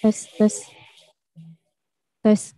Tes, tes. Tes.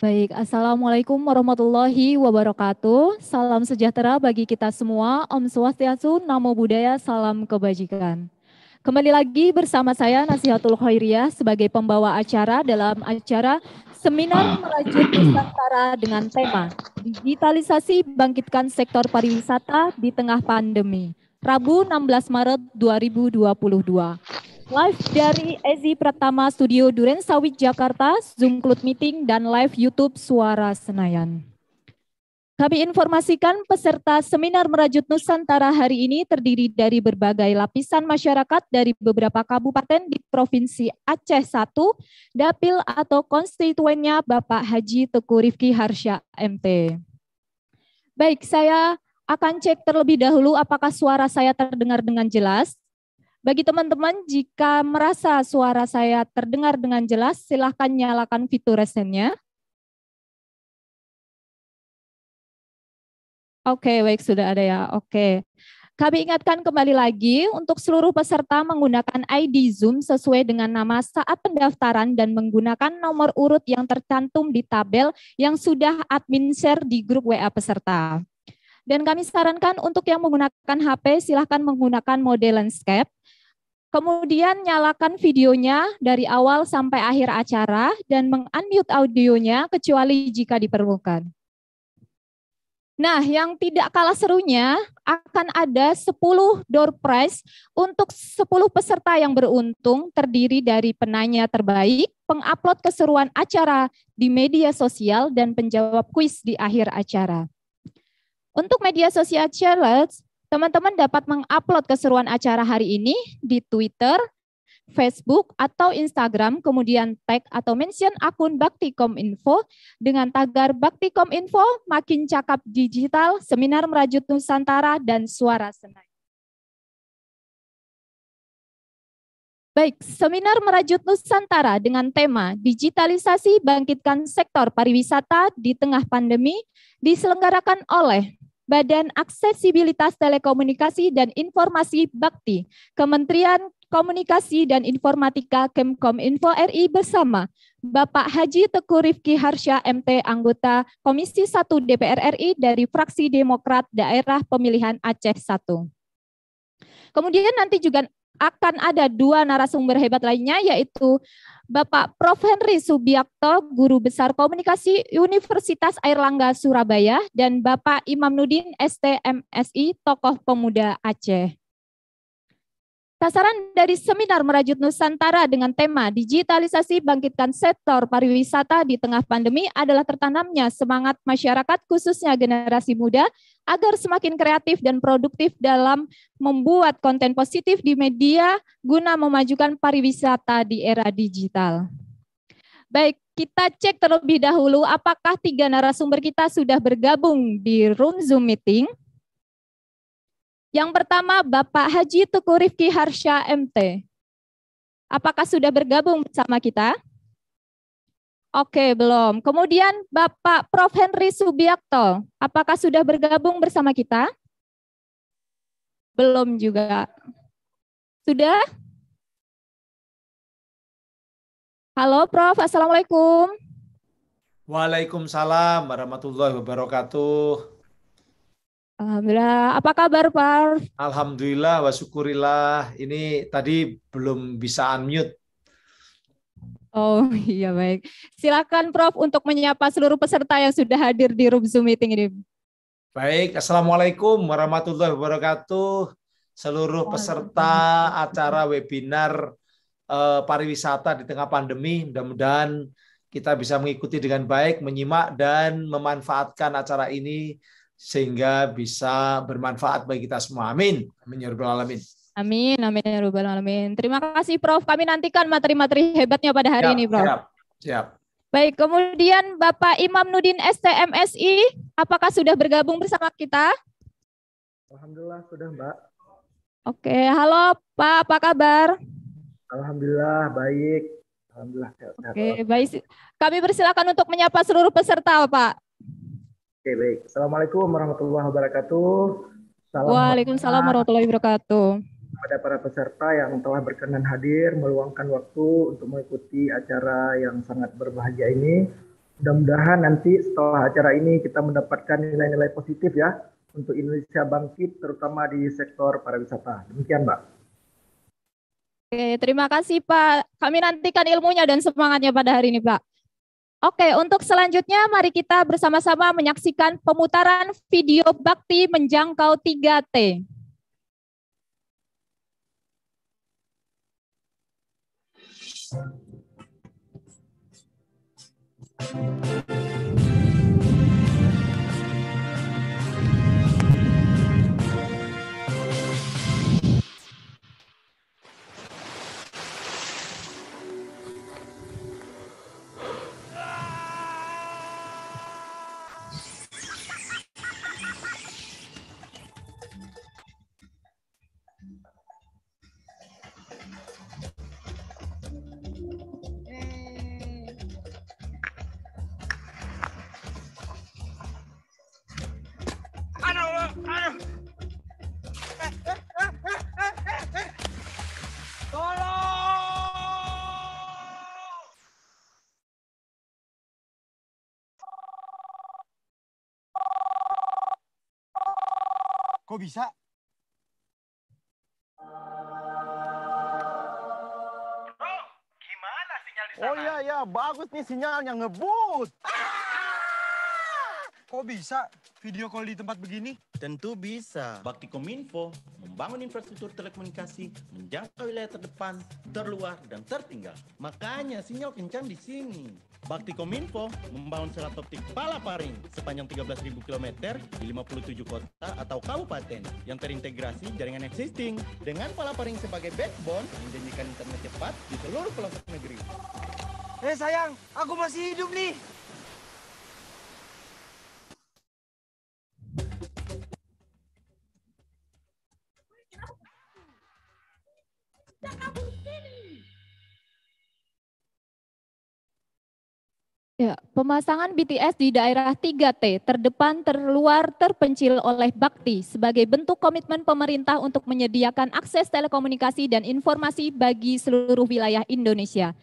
Baik, Assalamualaikum warahmatullahi wabarakatuh. Salam sejahtera bagi kita semua. Om Swastiastu, Namo Buddhaya, Salam Kebajikan. Kembali lagi bersama saya Nasihatul Khairiyah sebagai pembawa acara dalam acara Seminar Merajut Nusantara dengan tema Digitalisasi Bangkitkan Sektor Pariwisata di Tengah Pandemi. Rabu 16 Maret 2022. Live dari Ezi Pratama Studio Duren Sawit Jakarta, Zoom Cloud Meeting dan live YouTube Suara Senayan. Kami informasikan peserta seminar merajut Nusantara hari ini terdiri dari berbagai lapisan masyarakat dari beberapa kabupaten di Provinsi Aceh 1, Dapil atau konstituennya Bapak Haji Teku Rifki Harsya MT. Baik, saya akan cek terlebih dahulu apakah suara saya terdengar dengan jelas. Bagi teman-teman, jika merasa suara saya terdengar dengan jelas, silahkan nyalakan fitur resennya. Oke, baik sudah ada ya. Oke. Kami ingatkan kembali lagi untuk seluruh peserta menggunakan ID Zoom sesuai dengan nama saat pendaftaran dan menggunakan nomor urut yang tercantum di tabel yang sudah admin share di grup WA peserta. Dan kami sarankan untuk yang menggunakan HP silahkan menggunakan mode landscape. Kemudian nyalakan videonya dari awal sampai akhir acara dan meng-unmute audionya kecuali jika diperlukan. Nah, yang tidak kalah serunya akan ada 10 door prize untuk 10 peserta yang beruntung terdiri dari penanya terbaik, pengupload keseruan acara di media sosial, dan penjawab kuis di akhir acara. Untuk media sosial challenge teman-teman dapat mengupload keseruan acara hari ini di Twitter, Facebook, atau Instagram, kemudian tag atau mention akun Baktikom Info dengan tagar Baktikom Info, Makin Cakap Digital, Seminar Merajut Nusantara, dan Suara senang. Baik, seminar merajut Nusantara dengan tema digitalisasi bangkitkan sektor pariwisata di tengah pandemi diselenggarakan oleh Badan Aksesibilitas Telekomunikasi dan Informasi Bakti, Kementerian Komunikasi dan Informatika Kemkom Info RI bersama Bapak Haji Teku Rifki Harsya MT anggota Komisi 1 DPR RI dari fraksi Demokrat Daerah Pemilihan Aceh 1. Kemudian nanti juga akan ada dua narasumber hebat lainnya yaitu Bapak Prof. Henry Subiakto, Guru Besar Komunikasi Universitas Airlangga Surabaya dan Bapak Imam Nudin STMSI, tokoh pemuda Aceh. Sasaran dari seminar Merajut Nusantara dengan tema digitalisasi bangkitkan sektor pariwisata di tengah pandemi adalah tertanamnya semangat masyarakat khususnya generasi muda agar semakin kreatif dan produktif dalam membuat konten positif di media guna memajukan pariwisata di era digital. Baik, kita cek terlebih dahulu apakah tiga narasumber kita sudah bergabung di room Zoom meeting. Yang pertama, Bapak Haji Tuku Rifki Harsha MT. Apakah sudah bergabung bersama kita? Oke, belum. Kemudian Bapak Prof. Henry Subiakto, apakah sudah bergabung bersama kita? Belum juga. Sudah? Halo Prof, Assalamualaikum. Waalaikumsalam warahmatullahi wabarakatuh. Alhamdulillah. Apa kabar, Pak? Alhamdulillah wa syukurillah. Ini tadi belum bisa unmute. Oh iya baik. Silakan Prof untuk menyapa seluruh peserta yang sudah hadir di room Zoom meeting ini. Baik, Assalamualaikum warahmatullahi wabarakatuh. Seluruh peserta acara webinar eh, pariwisata di tengah pandemi, mudah-mudahan kita bisa mengikuti dengan baik, menyimak dan memanfaatkan acara ini sehingga bisa bermanfaat bagi kita semua. Amin. Amin ya rabbal alamin. Amin, amin ya rabbal alamin. Terima kasih Prof. Kami nantikan materi-materi hebatnya pada hari siap, ini, Prof. Siap. Siap. Baik, kemudian Bapak Imam Nudin STMSI, apakah sudah bergabung bersama kita? Alhamdulillah sudah, Mbak. Oke, halo Pak, apa kabar? Alhamdulillah baik. Alhamdulillah Oke, baik. Kami persilakan untuk menyapa seluruh peserta, Pak. Oke baik. Assalamualaikum warahmatullahi wabarakatuh. Salam Waalaikumsalam warahmatullahi wabarakatuh. Kepada para peserta yang telah berkenan hadir meluangkan waktu untuk mengikuti acara yang sangat berbahagia ini. Mudah-mudahan nanti setelah acara ini kita mendapatkan nilai-nilai positif ya untuk Indonesia bangkit terutama di sektor pariwisata. Demikian, Mbak. Oke, terima kasih Pak. Kami nantikan ilmunya dan semangatnya pada hari ini, Pak. Oke, untuk selanjutnya mari kita bersama-sama menyaksikan pemutaran video bakti menjangkau 3T. Thank you. bisa. Bro, gimana sinyal di oh sana? Oh iya iya, bagus nih sinyalnya ngebut. Ah! Kok bisa video call di tempat begini? Tentu bisa. Bakti Kominfo membangun infrastruktur telekomunikasi menjangkau wilayah terdepan, terluar, dan tertinggal. Makanya sinyal kencang di sini. Bakti Kominfo membangun serat optik Palaparing sepanjang 13.000 km di 57 kota atau kabupaten yang terintegrasi jaringan existing. Dengan Palaparing sebagai backbone, menjanjikan internet cepat di seluruh pelosok negeri. Eh hey sayang, aku masih hidup nih. pemasangan BTS di daerah 3T, terdepan, terluar, terpencil oleh Bakti sebagai bentuk komitmen pemerintah untuk menyediakan akses telekomunikasi dan informasi bagi seluruh wilayah Indonesia.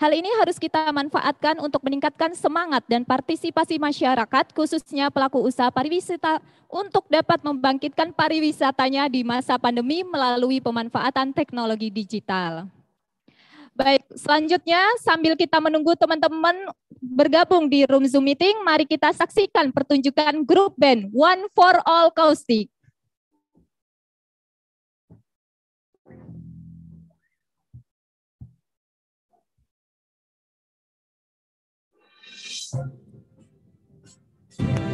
Hal ini harus kita manfaatkan untuk meningkatkan semangat dan partisipasi masyarakat, khususnya pelaku usaha pariwisata, untuk dapat membangkitkan pariwisatanya di masa pandemi melalui pemanfaatan teknologi digital. Baik, selanjutnya sambil kita menunggu teman-teman bergabung di Room Zoom Meeting, mari kita saksikan pertunjukan grup band One for All Caustic. Thank you.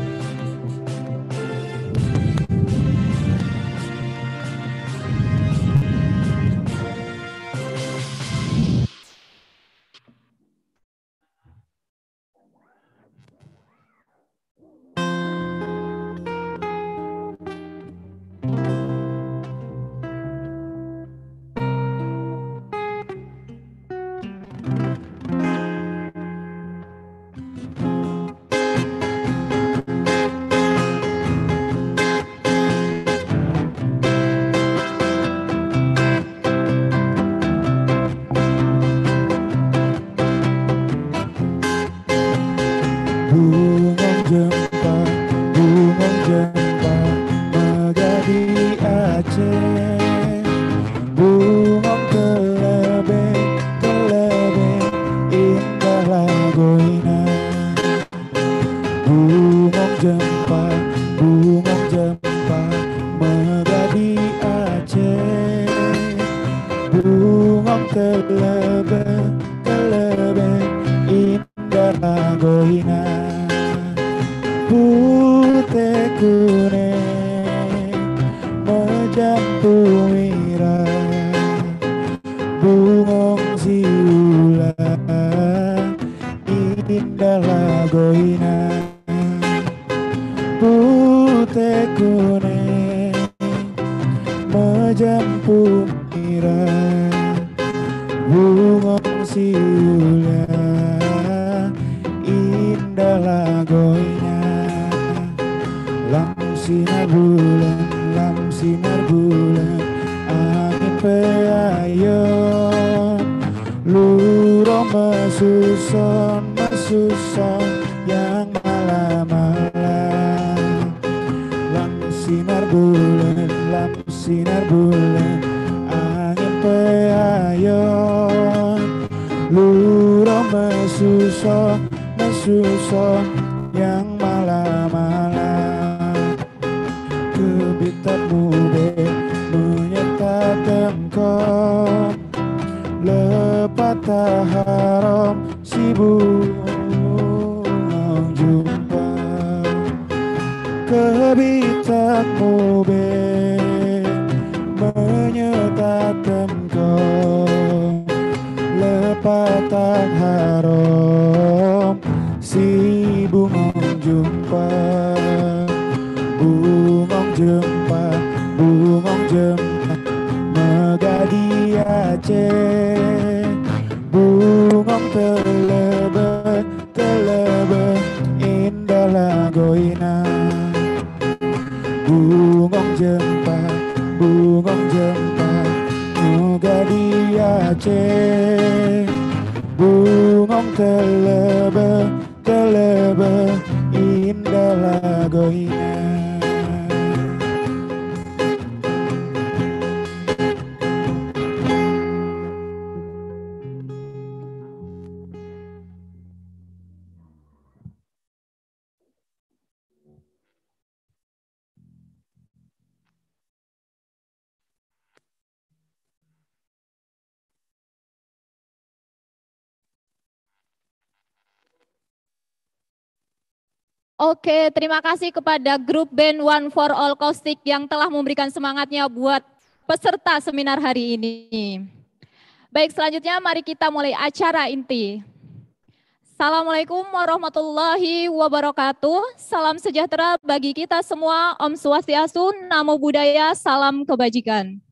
Oke, terima kasih kepada grup band One for All Caustic yang telah memberikan semangatnya buat peserta seminar hari ini. Baik, selanjutnya mari kita mulai acara inti. Assalamualaikum warahmatullahi wabarakatuh. Salam sejahtera bagi kita semua. Om Swastiastu, Namo Buddhaya, Salam Kebajikan.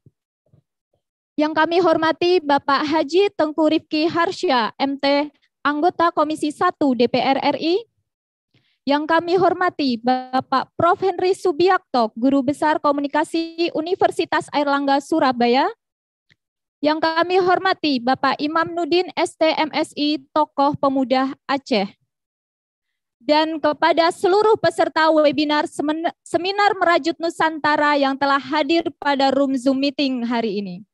Yang kami hormati Bapak Haji Tengku Rifki Harsya, MT, anggota Komisi 1 DPR RI, yang kami hormati Bapak Prof. Henry Subiakto, Guru Besar Komunikasi Universitas Airlangga Surabaya. Yang kami hormati Bapak Imam Nudin STMSI, tokoh pemuda Aceh. Dan kepada seluruh peserta webinar Seminar Merajut Nusantara yang telah hadir pada Room Zoom Meeting hari ini.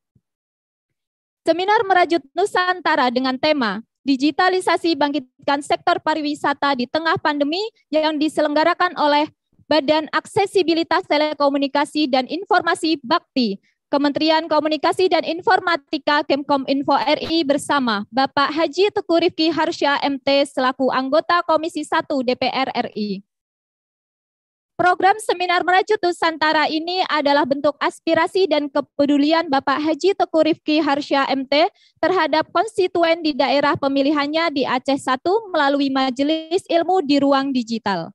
Seminar Merajut Nusantara dengan tema digitalisasi bangkitkan sektor pariwisata di tengah pandemi yang diselenggarakan oleh Badan Aksesibilitas Telekomunikasi dan Informasi Bakti, Kementerian Komunikasi dan Informatika Kemkom Info RI bersama Bapak Haji Teguh Rifki Harsya MT selaku anggota Komisi 1 DPR RI. Program Seminar Merajut Nusantara ini adalah bentuk aspirasi dan kepedulian Bapak Haji Teku Rifki Harsya MT terhadap konstituen di daerah pemilihannya di Aceh 1 melalui Majelis Ilmu di Ruang Digital.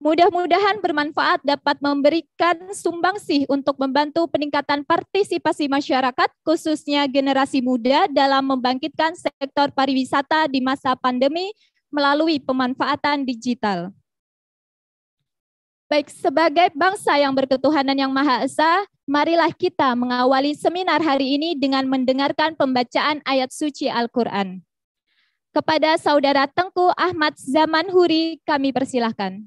Mudah-mudahan bermanfaat dapat memberikan sumbangsih untuk membantu peningkatan partisipasi masyarakat, khususnya generasi muda dalam membangkitkan sektor pariwisata di masa pandemi melalui pemanfaatan digital. Baik, sebagai bangsa yang berketuhanan yang Maha Esa, marilah kita mengawali seminar hari ini dengan mendengarkan pembacaan ayat suci Al-Quran. Kepada Saudara Tengku Ahmad Zaman Huri, kami persilahkan.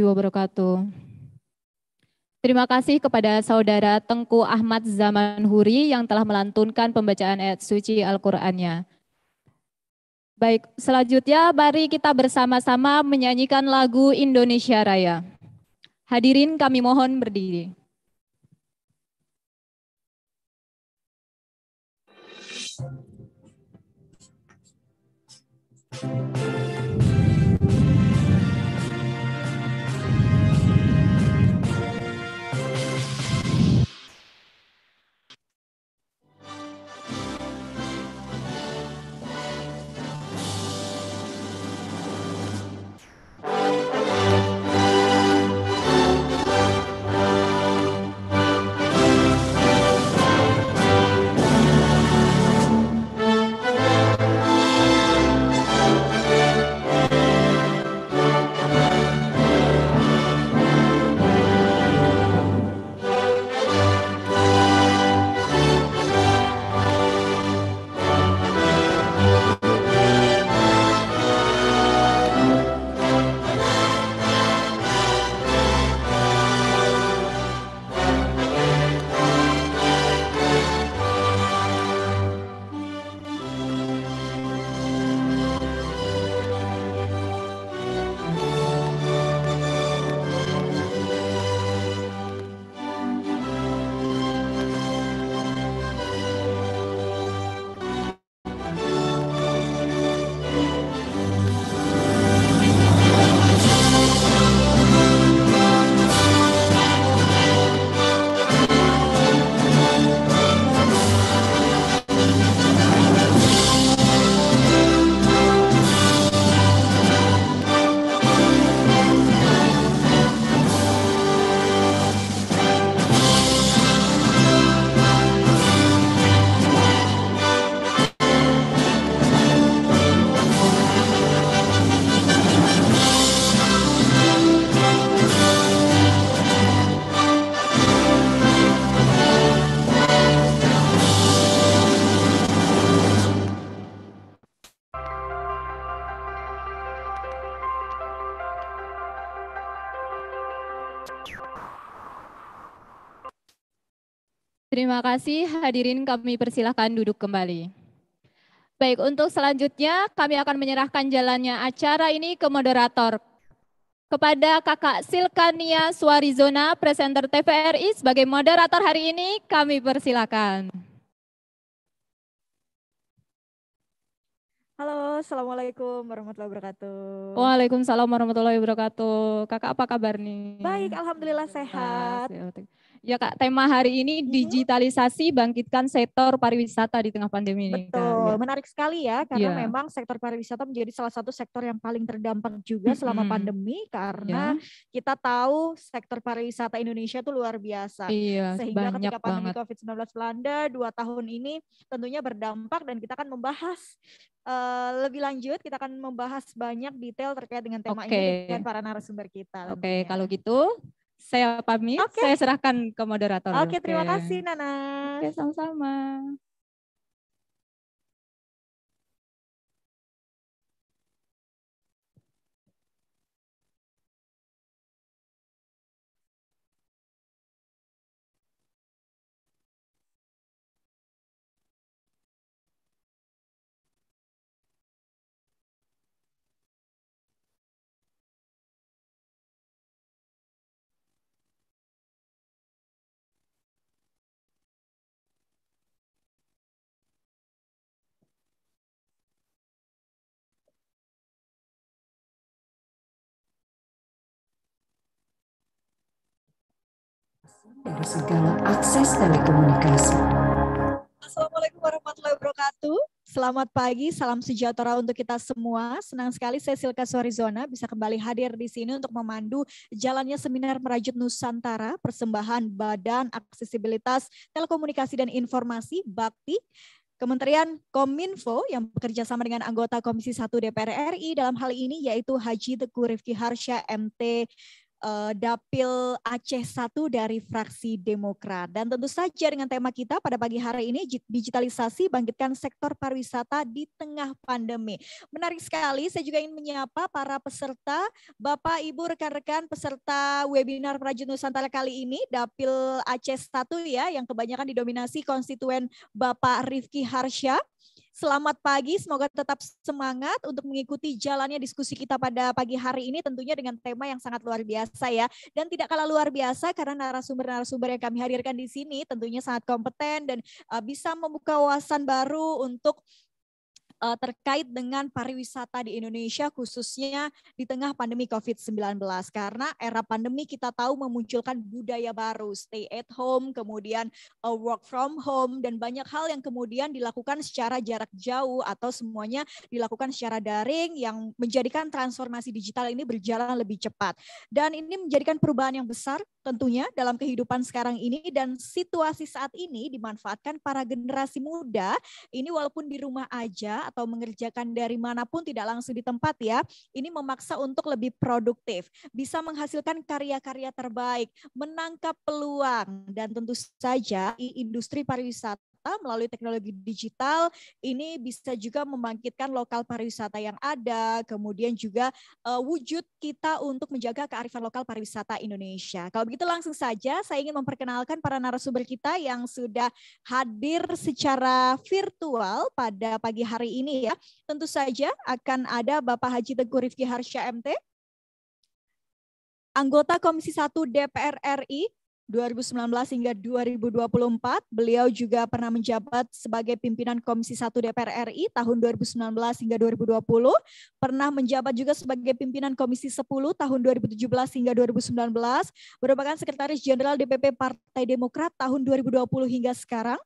warahmatullahi wabarakatuh. Terima kasih kepada Saudara Tengku Ahmad Zaman Huri yang telah melantunkan pembacaan ayat suci Al-Qur'annya. Baik, selanjutnya mari kita bersama-sama menyanyikan lagu Indonesia Raya. Hadirin kami mohon berdiri. Thank you. Terima kasih hadirin kami persilahkan duduk kembali. Baik, untuk selanjutnya kami akan menyerahkan jalannya acara ini ke moderator. Kepada Kakak Silkania Suarizona, presenter TVRI sebagai moderator hari ini, kami persilakan. Halo, Assalamualaikum warahmatullahi wabarakatuh. Waalaikumsalam warahmatullahi wabarakatuh. Kakak apa kabar nih? Baik, Alhamdulillah sehat. sehat. Ya Kak, tema hari ini mm-hmm. digitalisasi bangkitkan sektor pariwisata di tengah pandemi ini. Betul, ya. menarik sekali ya karena ya. memang sektor pariwisata menjadi salah satu sektor yang paling terdampak juga selama hmm. pandemi karena ya. kita tahu sektor pariwisata Indonesia itu luar biasa. Iya, Sehingga ketika pandemi COVID-19 melanda dua tahun ini tentunya berdampak dan kita akan membahas uh, lebih lanjut kita akan membahas banyak detail terkait dengan tema okay. ini dengan para narasumber kita. Oke, okay, kalau gitu saya pamit, okay. saya serahkan ke moderator. Oke, okay, terima okay. kasih Nana. Oke, okay, sama-sama. dari segala akses telekomunikasi. Assalamualaikum warahmatullahi wabarakatuh. Selamat pagi, salam sejahtera untuk kita semua. Senang sekali saya Silka Suarizona bisa kembali hadir di sini untuk memandu jalannya seminar Merajut Nusantara, persembahan Badan Aksesibilitas Telekomunikasi dan Informasi, Bakti, Kementerian Kominfo yang bekerja sama dengan anggota Komisi 1 DPR RI dalam hal ini yaitu Haji Teguh Rifki Harsha MT Eh, dapil Aceh 1 dari fraksi Demokrat. Dan tentu saja dengan tema kita pada pagi hari ini digitalisasi bangkitkan sektor pariwisata di tengah pandemi. Menarik sekali, saya juga ingin menyapa para peserta, Bapak Ibu rekan-rekan peserta webinar Prajurit Nusantara kali ini Dapil Aceh 1 ya yang kebanyakan didominasi konstituen Bapak Rifki Harsha. Selamat pagi, semoga tetap semangat untuk mengikuti jalannya diskusi kita pada pagi hari ini tentunya dengan tema yang sangat luar biasa ya. Dan tidak kalah luar biasa karena narasumber-narasumber yang kami hadirkan di sini tentunya sangat kompeten dan eh, bisa membuka wawasan baru untuk uh, terkait dengan pariwisata di Indonesia khususnya di tengah pandemi COVID-19 karena era pandemi kita tahu memunculkan budaya baru stay at home kemudian uh, work from home dan banyak hal yang kemudian dilakukan secara jarak jauh atau semuanya dilakukan secara daring yang menjadikan transformasi digital ini berjalan lebih cepat dan ini menjadikan perubahan yang besar tentunya dalam kehidupan sekarang ini dan situasi saat ini dimanfaatkan para generasi muda ini walaupun di rumah aja atau mengerjakan dari manapun tidak langsung di tempat ya, ini memaksa untuk lebih produktif, bisa menghasilkan karya-karya terbaik, menangkap peluang dan tentu saja industri pariwisata wisata melalui teknologi digital ini bisa juga membangkitkan lokal pariwisata yang ada, kemudian juga uh, wujud kita untuk menjaga kearifan lokal pariwisata Indonesia. Kalau begitu langsung saja saya ingin memperkenalkan para narasumber kita yang sudah hadir secara virtual pada pagi hari ini ya. Tentu saja akan ada Bapak Haji Teguh Rifki Harsya MT, anggota Komisi 1 DPR RI, 2019 hingga 2024. Beliau juga pernah menjabat sebagai pimpinan Komisi 1 DPR RI tahun 2019 hingga 2020, pernah menjabat juga sebagai pimpinan Komisi 10 tahun 2017 hingga 2019, merupakan Sekretaris Jenderal DPP Partai Demokrat tahun 2020 hingga sekarang.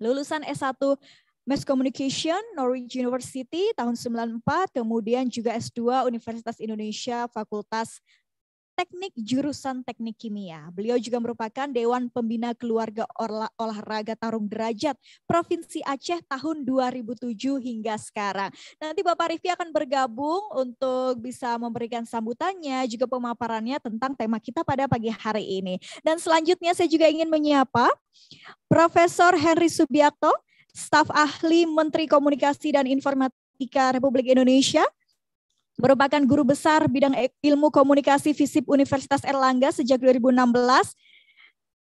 Lulusan S1 Mass Communication, Norwich University tahun 94, kemudian juga S2 Universitas Indonesia Fakultas teknik jurusan teknik kimia. Beliau juga merupakan Dewan Pembina Keluarga Olahraga Tarung Derajat Provinsi Aceh tahun 2007 hingga sekarang. Nanti Bapak Rifki akan bergabung untuk bisa memberikan sambutannya juga pemaparannya tentang tema kita pada pagi hari ini. Dan selanjutnya saya juga ingin menyapa Profesor Henry Subiakto, staf ahli Menteri Komunikasi dan Informatika Republik Indonesia merupakan guru besar bidang e- ilmu komunikasi FISIP Universitas Erlangga sejak 2016,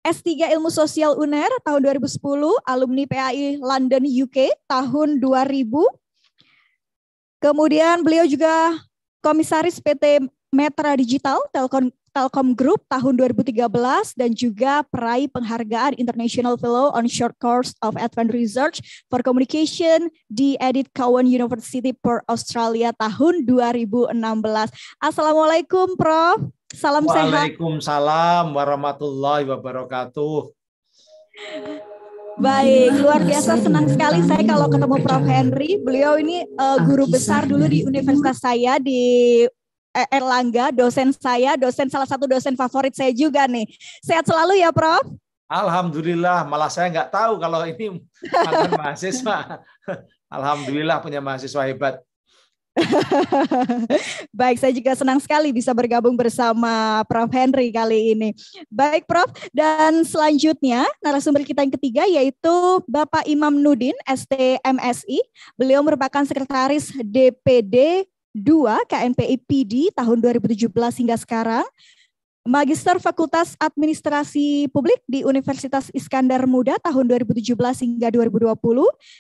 S3 Ilmu Sosial UNER tahun 2010, alumni PAI London UK tahun 2000. Kemudian beliau juga komisaris PT Metra Digital Telkom Telkom Group tahun 2013 dan juga peraih penghargaan International Fellow on Short Course of Advanced Research for Communication di Edith Cowan University per Australia tahun 2016. Assalamualaikum Prof. Salam sehat. Waalaikumsalam warahmatullahi wabarakatuh. Baik, luar biasa senang sekali saya kalau ketemu Prof. Henry. Beliau ini uh, guru besar dulu di universitas saya di Eh, Erlangga, dosen saya, dosen salah satu dosen favorit saya juga nih. Sehat selalu ya, Prof. Alhamdulillah, malah saya nggak tahu kalau ini mahasiswa. Alhamdulillah punya mahasiswa hebat. Baik, saya juga senang sekali bisa bergabung bersama Prof. Henry kali ini. Baik, Prof. Dan selanjutnya narasumber kita yang ketiga yaitu Bapak Imam Nudin, STMSI. Beliau merupakan Sekretaris DPD 2 KNPI PD tahun 2017 hingga sekarang, Magister Fakultas Administrasi Publik di Universitas Iskandar Muda tahun 2017 hingga 2020,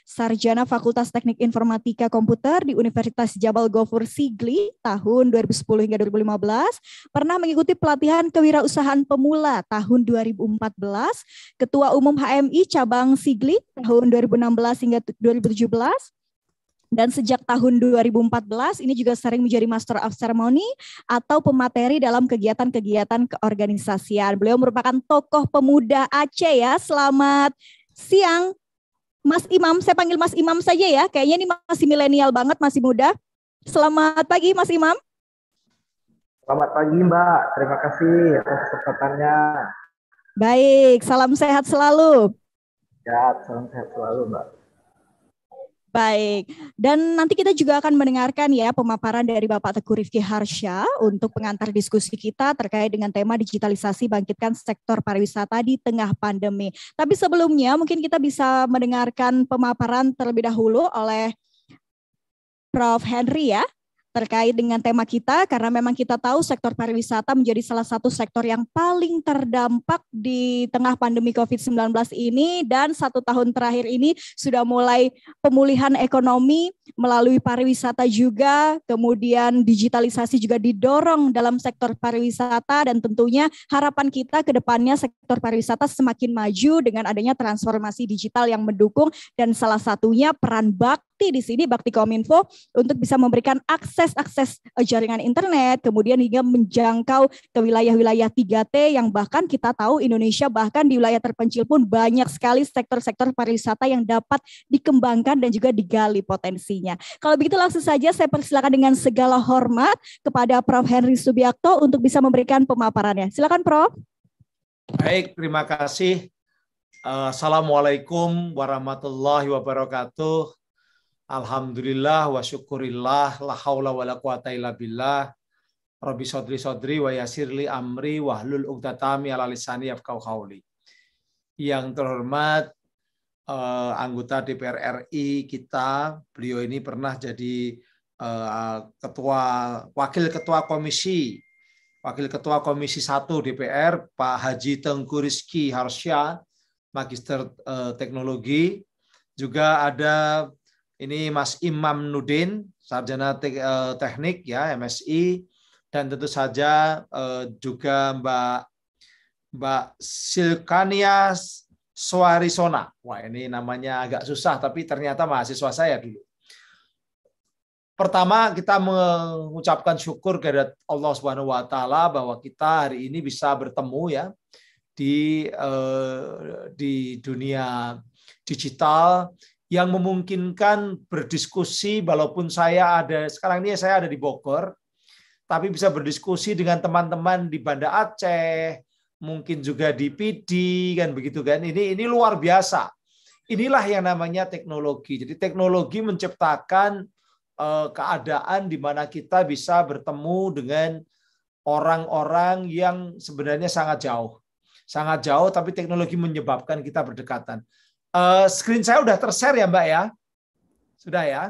Sarjana Fakultas Teknik Informatika Komputer di Universitas Jabal Gofur Sigli tahun 2010 hingga 2015, pernah mengikuti pelatihan kewirausahaan pemula tahun 2014, Ketua Umum HMI Cabang Sigli tahun 2016 hingga 2017, dan sejak tahun 2014 ini juga sering menjadi Master of Ceremony atau pemateri dalam kegiatan-kegiatan keorganisasian. Beliau merupakan tokoh pemuda Aceh ya. Selamat siang Mas Imam, saya panggil Mas Imam saja ya. Kayaknya ini masih milenial banget, masih muda. Selamat pagi Mas Imam. Selamat pagi Mbak, terima kasih atas kesempatannya. Baik, salam sehat selalu. Sehat, salam sehat selalu Mbak. Baik, dan nanti kita juga akan mendengarkan ya pemaparan dari Bapak Teguh Rifki Harsya untuk pengantar diskusi kita terkait dengan tema digitalisasi bangkitkan sektor pariwisata di tengah pandemi. Tapi sebelumnya mungkin kita bisa mendengarkan pemaparan terlebih dahulu oleh Prof. Henry ya terkait dengan tema kita karena memang kita tahu sektor pariwisata menjadi salah satu sektor yang paling terdampak di tengah pandemi COVID-19 ini dan satu tahun terakhir ini sudah mulai pemulihan ekonomi melalui pariwisata juga, kemudian digitalisasi juga didorong dalam sektor pariwisata dan tentunya harapan kita ke depannya sektor pariwisata semakin maju dengan adanya transformasi digital yang mendukung dan salah satunya peran bak bakti di sini, bakti kominfo untuk bisa memberikan akses-akses eh, jaringan internet, kemudian hingga menjangkau ke wilayah-wilayah 3T yang bahkan kita tahu Indonesia bahkan di wilayah terpencil pun banyak sekali sektor-sektor pariwisata yang dapat dikembangkan dan juga digali potensinya. Kalau begitu langsung saja saya persilakan dengan segala hormat kepada Prof. Henry Subiakto untuk bisa memberikan pemaparannya. Silakan Prof. Baik, terima kasih. Eh, Assalamualaikum warahmatullahi wabarakatuh. Alhamdulillah wa syukurillah la haula wa la quwata illa billah. Rabbi sodri sodri wa yasirli amri wa hlul uqtatami ala lisani yafqahu qawli. Yang terhormat eh, anggota DPR RI kita, beliau ini pernah jadi eh, ketua wakil ketua komisi Wakil Ketua Komisi 1 DPR Pak Haji Tengku Rizki Harsya, Magister eh, Teknologi. Juga ada ini Mas Imam Nudin, sarjana eh, teknik ya MSI dan tentu saja eh, juga Mbak Mbak Silkania Suarisona Wah, ini namanya agak susah tapi ternyata mahasiswa saya dulu. Pertama, kita mengucapkan syukur kepada Allah Subhanahu wa taala bahwa kita hari ini bisa bertemu ya di eh, di dunia digital yang memungkinkan berdiskusi walaupun saya ada sekarang ini ya saya ada di Bogor tapi bisa berdiskusi dengan teman-teman di Banda Aceh, mungkin juga di PD kan begitu kan. Ini ini luar biasa. Inilah yang namanya teknologi. Jadi teknologi menciptakan eh, keadaan di mana kita bisa bertemu dengan orang-orang yang sebenarnya sangat jauh. Sangat jauh tapi teknologi menyebabkan kita berdekatan. Eh, screen saya udah tershare ya Mbak ya? Sudah ya?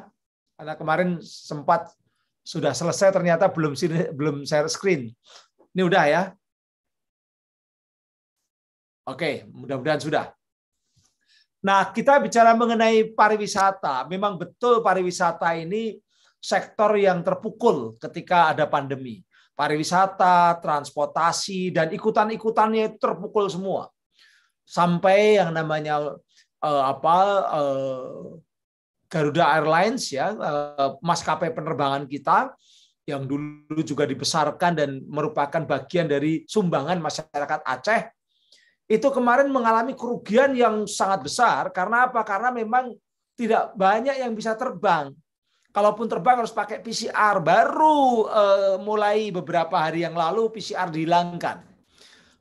Karena kemarin sempat sudah selesai ternyata belum belum share screen. Ini udah ya? Oke, mudah-mudahan sudah. Nah, kita bicara mengenai pariwisata. Memang betul pariwisata ini sektor yang terpukul ketika ada pandemi. Pariwisata, transportasi, dan ikutan-ikutannya terpukul semua. Sampai yang namanya uh, apa uh, Garuda Airlines ya uh, maskapai penerbangan kita yang dulu juga dibesarkan dan merupakan bagian dari sumbangan masyarakat Aceh itu kemarin mengalami kerugian yang sangat besar karena apa? Karena memang tidak banyak yang bisa terbang. Kalaupun terbang harus pakai PCR baru uh, mulai beberapa hari yang lalu PCR dihilangkan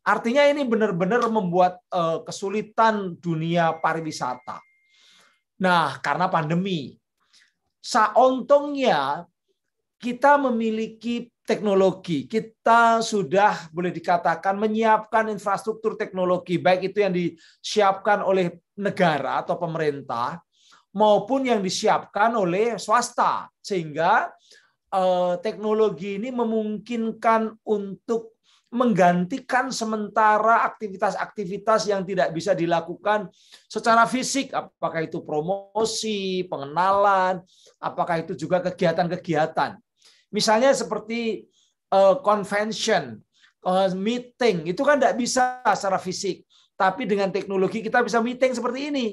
Artinya ini benar-benar membuat uh, kesulitan dunia pariwisata. Nah, karena pandemi. Seuntungnya kita memiliki teknologi. Kita sudah boleh dikatakan menyiapkan infrastruktur teknologi, baik itu yang disiapkan oleh negara atau pemerintah maupun yang disiapkan oleh swasta. Sehingga eh, teknologi ini memungkinkan untuk menggantikan sementara aktivitas-aktivitas yang tidak bisa dilakukan secara fisik, apakah itu promosi, pengenalan, apakah itu juga kegiatan-kegiatan. Misalnya seperti uh, convention, uh, meeting, itu kan tidak bisa secara fisik, tapi dengan teknologi kita bisa meeting seperti ini,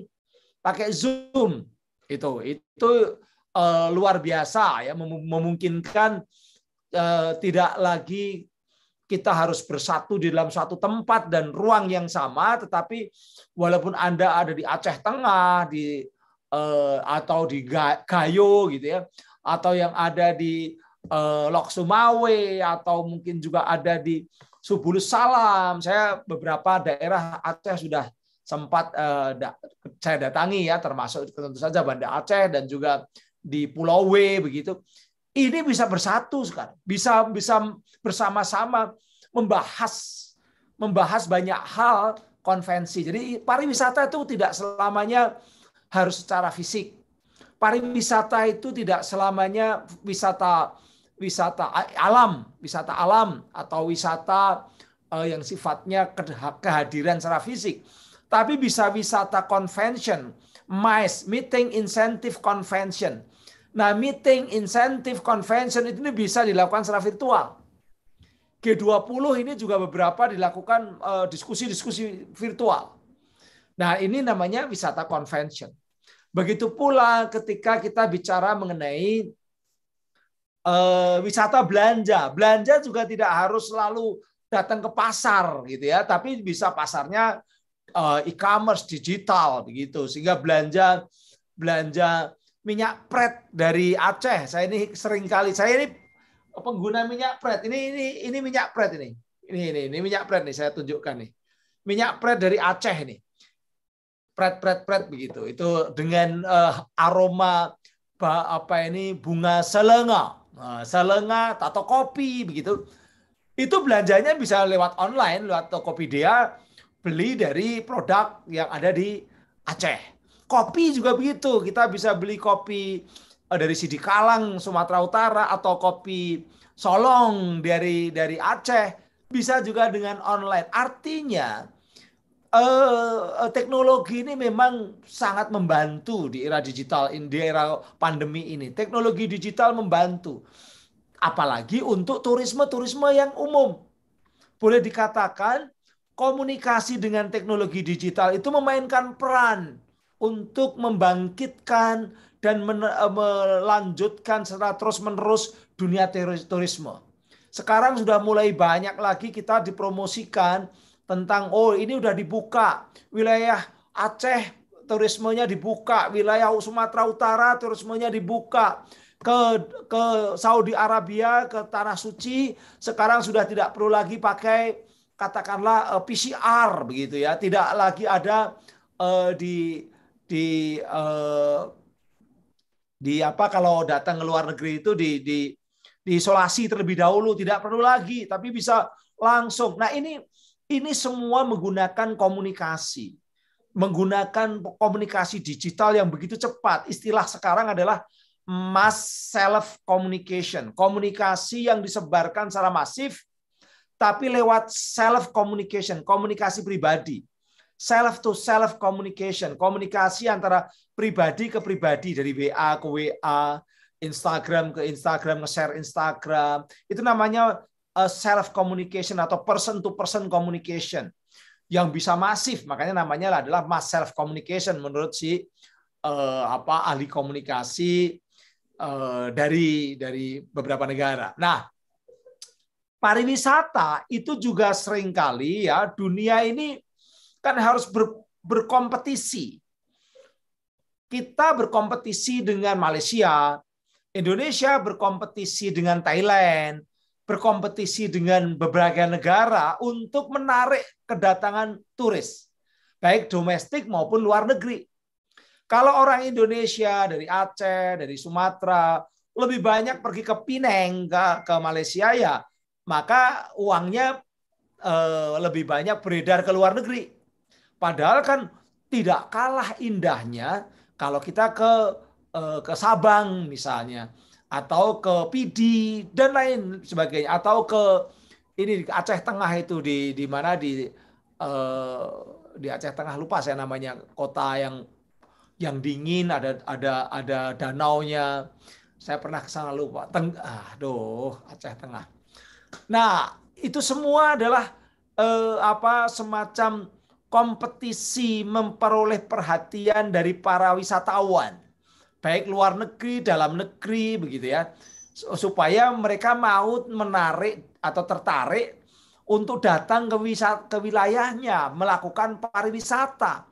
pakai Zoom. Itu itu uh, luar biasa ya memungkinkan tidak lagi kita harus bersatu di dalam satu tempat dan ruang yang sama tetapi walaupun Anda ada di Aceh Tengah di eh, atau di Gayo gitu ya atau yang ada di eh, Lok Sumawe atau mungkin juga ada di Subulus Salam saya beberapa daerah Aceh sudah sempat eh, saya datangi ya termasuk tentu saja Banda Aceh dan juga di Pulau W begitu ini bisa bersatu sekarang, bisa bisa bersama-sama membahas membahas banyak hal konvensi. Jadi pariwisata itu tidak selamanya harus secara fisik. Pariwisata itu tidak selamanya wisata wisata alam, wisata alam atau wisata eh, yang sifatnya kehadiran secara fisik. Tapi bisa wisata convention, MICE, Meeting Incentive Convention. Nah, meeting incentive convention itu bisa dilakukan secara virtual G20 ini juga beberapa dilakukan eh, diskusi-diskusi virtual. Nah, ini namanya wisata convention. Begitu pula ketika kita bicara mengenai eh, wisata belanja. Belanja juga tidak harus selalu datang ke pasar gitu ya, tapi bisa pasarnya eh, e-commerce digital begitu. Sehingga belanja belanja minyak pret dari Aceh. Saya ini sering kali saya ini pengguna minyak pret. Ini ini ini minyak pret ini. Ini ini ini minyak pret nih saya tunjukkan nih. Minyak pret dari Aceh nih. Pret pret pret begitu. Itu dengan uh, aroma apa ini bunga selenga. Nah, selenga atau kopi begitu. Itu belanjanya bisa lewat online, lewat Tokopedia, beli dari produk yang ada di Aceh. Kopi juga begitu. Kita bisa beli kopi Eh, dari Kalang Sumatera Utara atau kopi Solong dari dari Aceh bisa juga dengan online. Artinya eh, eh teknologi ini memang sangat membantu di era digital di era pandemi ini. Teknologi digital membantu apalagi untuk turisme-turisme yang umum. Boleh dikatakan komunikasi dengan teknologi digital itu memainkan peran untuk membangkitkan dan eh, melanjutkan secara terus-menerus dunia terorisme. Sekarang sudah mulai banyak lagi kita dipromosikan tentang oh ini sudah dibuka wilayah Aceh turismenya dibuka, wilayah Sumatera Utara turismenya dibuka, ke ke Saudi Arabia ke tanah suci sekarang sudah tidak perlu lagi pakai katakanlah eh, PCR begitu ya tidak lagi ada uh, di di uh, di apa kalau datang ke luar negeri itu di, di diisolasi terlebih dahulu tidak perlu lagi tapi bisa langsung. Nah ini ini semua menggunakan komunikasi, menggunakan komunikasi digital yang begitu cepat. Istilah sekarang adalah mass self communication, komunikasi yang disebarkan secara masif tapi lewat self communication, komunikasi pribadi self to self communication, komunikasi antara pribadi ke pribadi dari WA ke WA, Instagram ke Instagram, nge-share Instagram. Itu namanya eh, self communication atau person to person communication yang bisa masif. Makanya namanya adalah mass self communication menurut si eh, apa ahli komunikasi eh, dari dari beberapa negara. Nah, pariwisata itu juga seringkali ya dunia ini kan harus ber, berkompetisi. Kita berkompetisi dengan Malaysia, Indonesia berkompetisi dengan Thailand, berkompetisi dengan beberapa negara untuk menarik kedatangan turis, baik domestik maupun luar negeri. Kalau orang Indonesia dari Aceh, dari Sumatera, lebih banyak pergi ke Pineng, ke, ke Malaysia ya, maka uangnya eh, lebih banyak beredar ke luar negeri. Padahal kan tidak kalah indahnya kalau kita ke eh, ke Sabang misalnya atau ke Pidi dan lain sebagainya atau ke ini ke Aceh Tengah itu di di mana di eh, di Aceh Tengah lupa saya namanya kota yang yang dingin ada ada ada danau nya saya pernah ke sana lupa Teng aduh Aceh Tengah nah itu semua adalah eh, apa semacam kompetisi memperoleh perhatian dari para wisatawan, baik luar negeri, dalam negeri, begitu ya, supaya mereka mau menarik atau tertarik untuk datang ke, wisata, ke wilayahnya, melakukan pariwisata.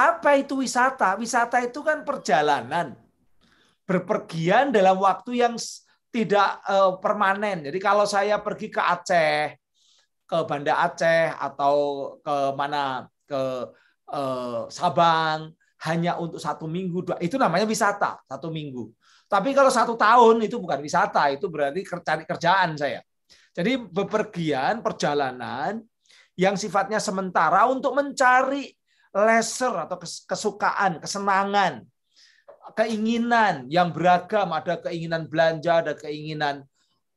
Apa itu wisata? Wisata itu kan perjalanan, berpergian dalam waktu yang tidak uh, permanen. Jadi kalau saya pergi ke Aceh, ke Banda Aceh atau ke mana ke eh, Sabang hanya untuk satu minggu dua itu namanya wisata satu minggu tapi kalau satu tahun itu bukan wisata itu berarti cari kerjaan saya jadi bepergian perjalanan yang sifatnya sementara untuk mencari leisure atau kesukaan, kesenangan, keinginan yang beragam. Ada keinginan belanja, ada keinginan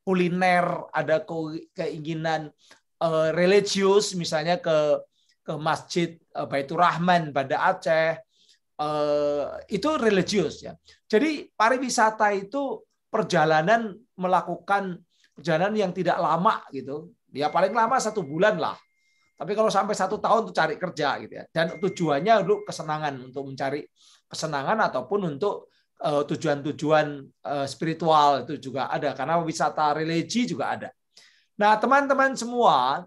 kuliner, ada keinginan Eh, religius misalnya ke ke masjid eh, Baitur Rahman pada Aceh eh, itu religius ya. Jadi pariwisata itu perjalanan melakukan perjalanan yang tidak lama gitu. Ya paling lama satu bulan lah. Tapi kalau sampai satu tahun tuh cari kerja gitu ya. Dan tujuannya untuk kesenangan, untuk mencari kesenangan ataupun untuk tujuan-tujuan spiritual itu juga ada karena wisata religi juga ada Nah, teman-teman semua,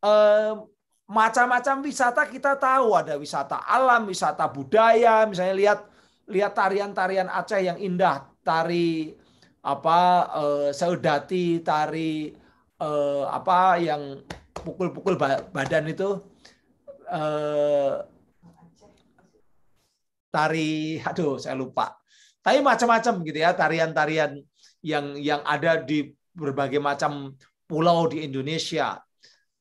eh, macam-macam wisata kita tahu ada wisata alam, wisata budaya, misalnya lihat lihat tarian-tarian Aceh yang indah, tari apa eh, seudati, tari eh, apa yang pukul-pukul badan itu eh, tari aduh saya lupa. Tapi macam-macam gitu ya tarian-tarian yang yang ada di berbagai macam pulau di Indonesia.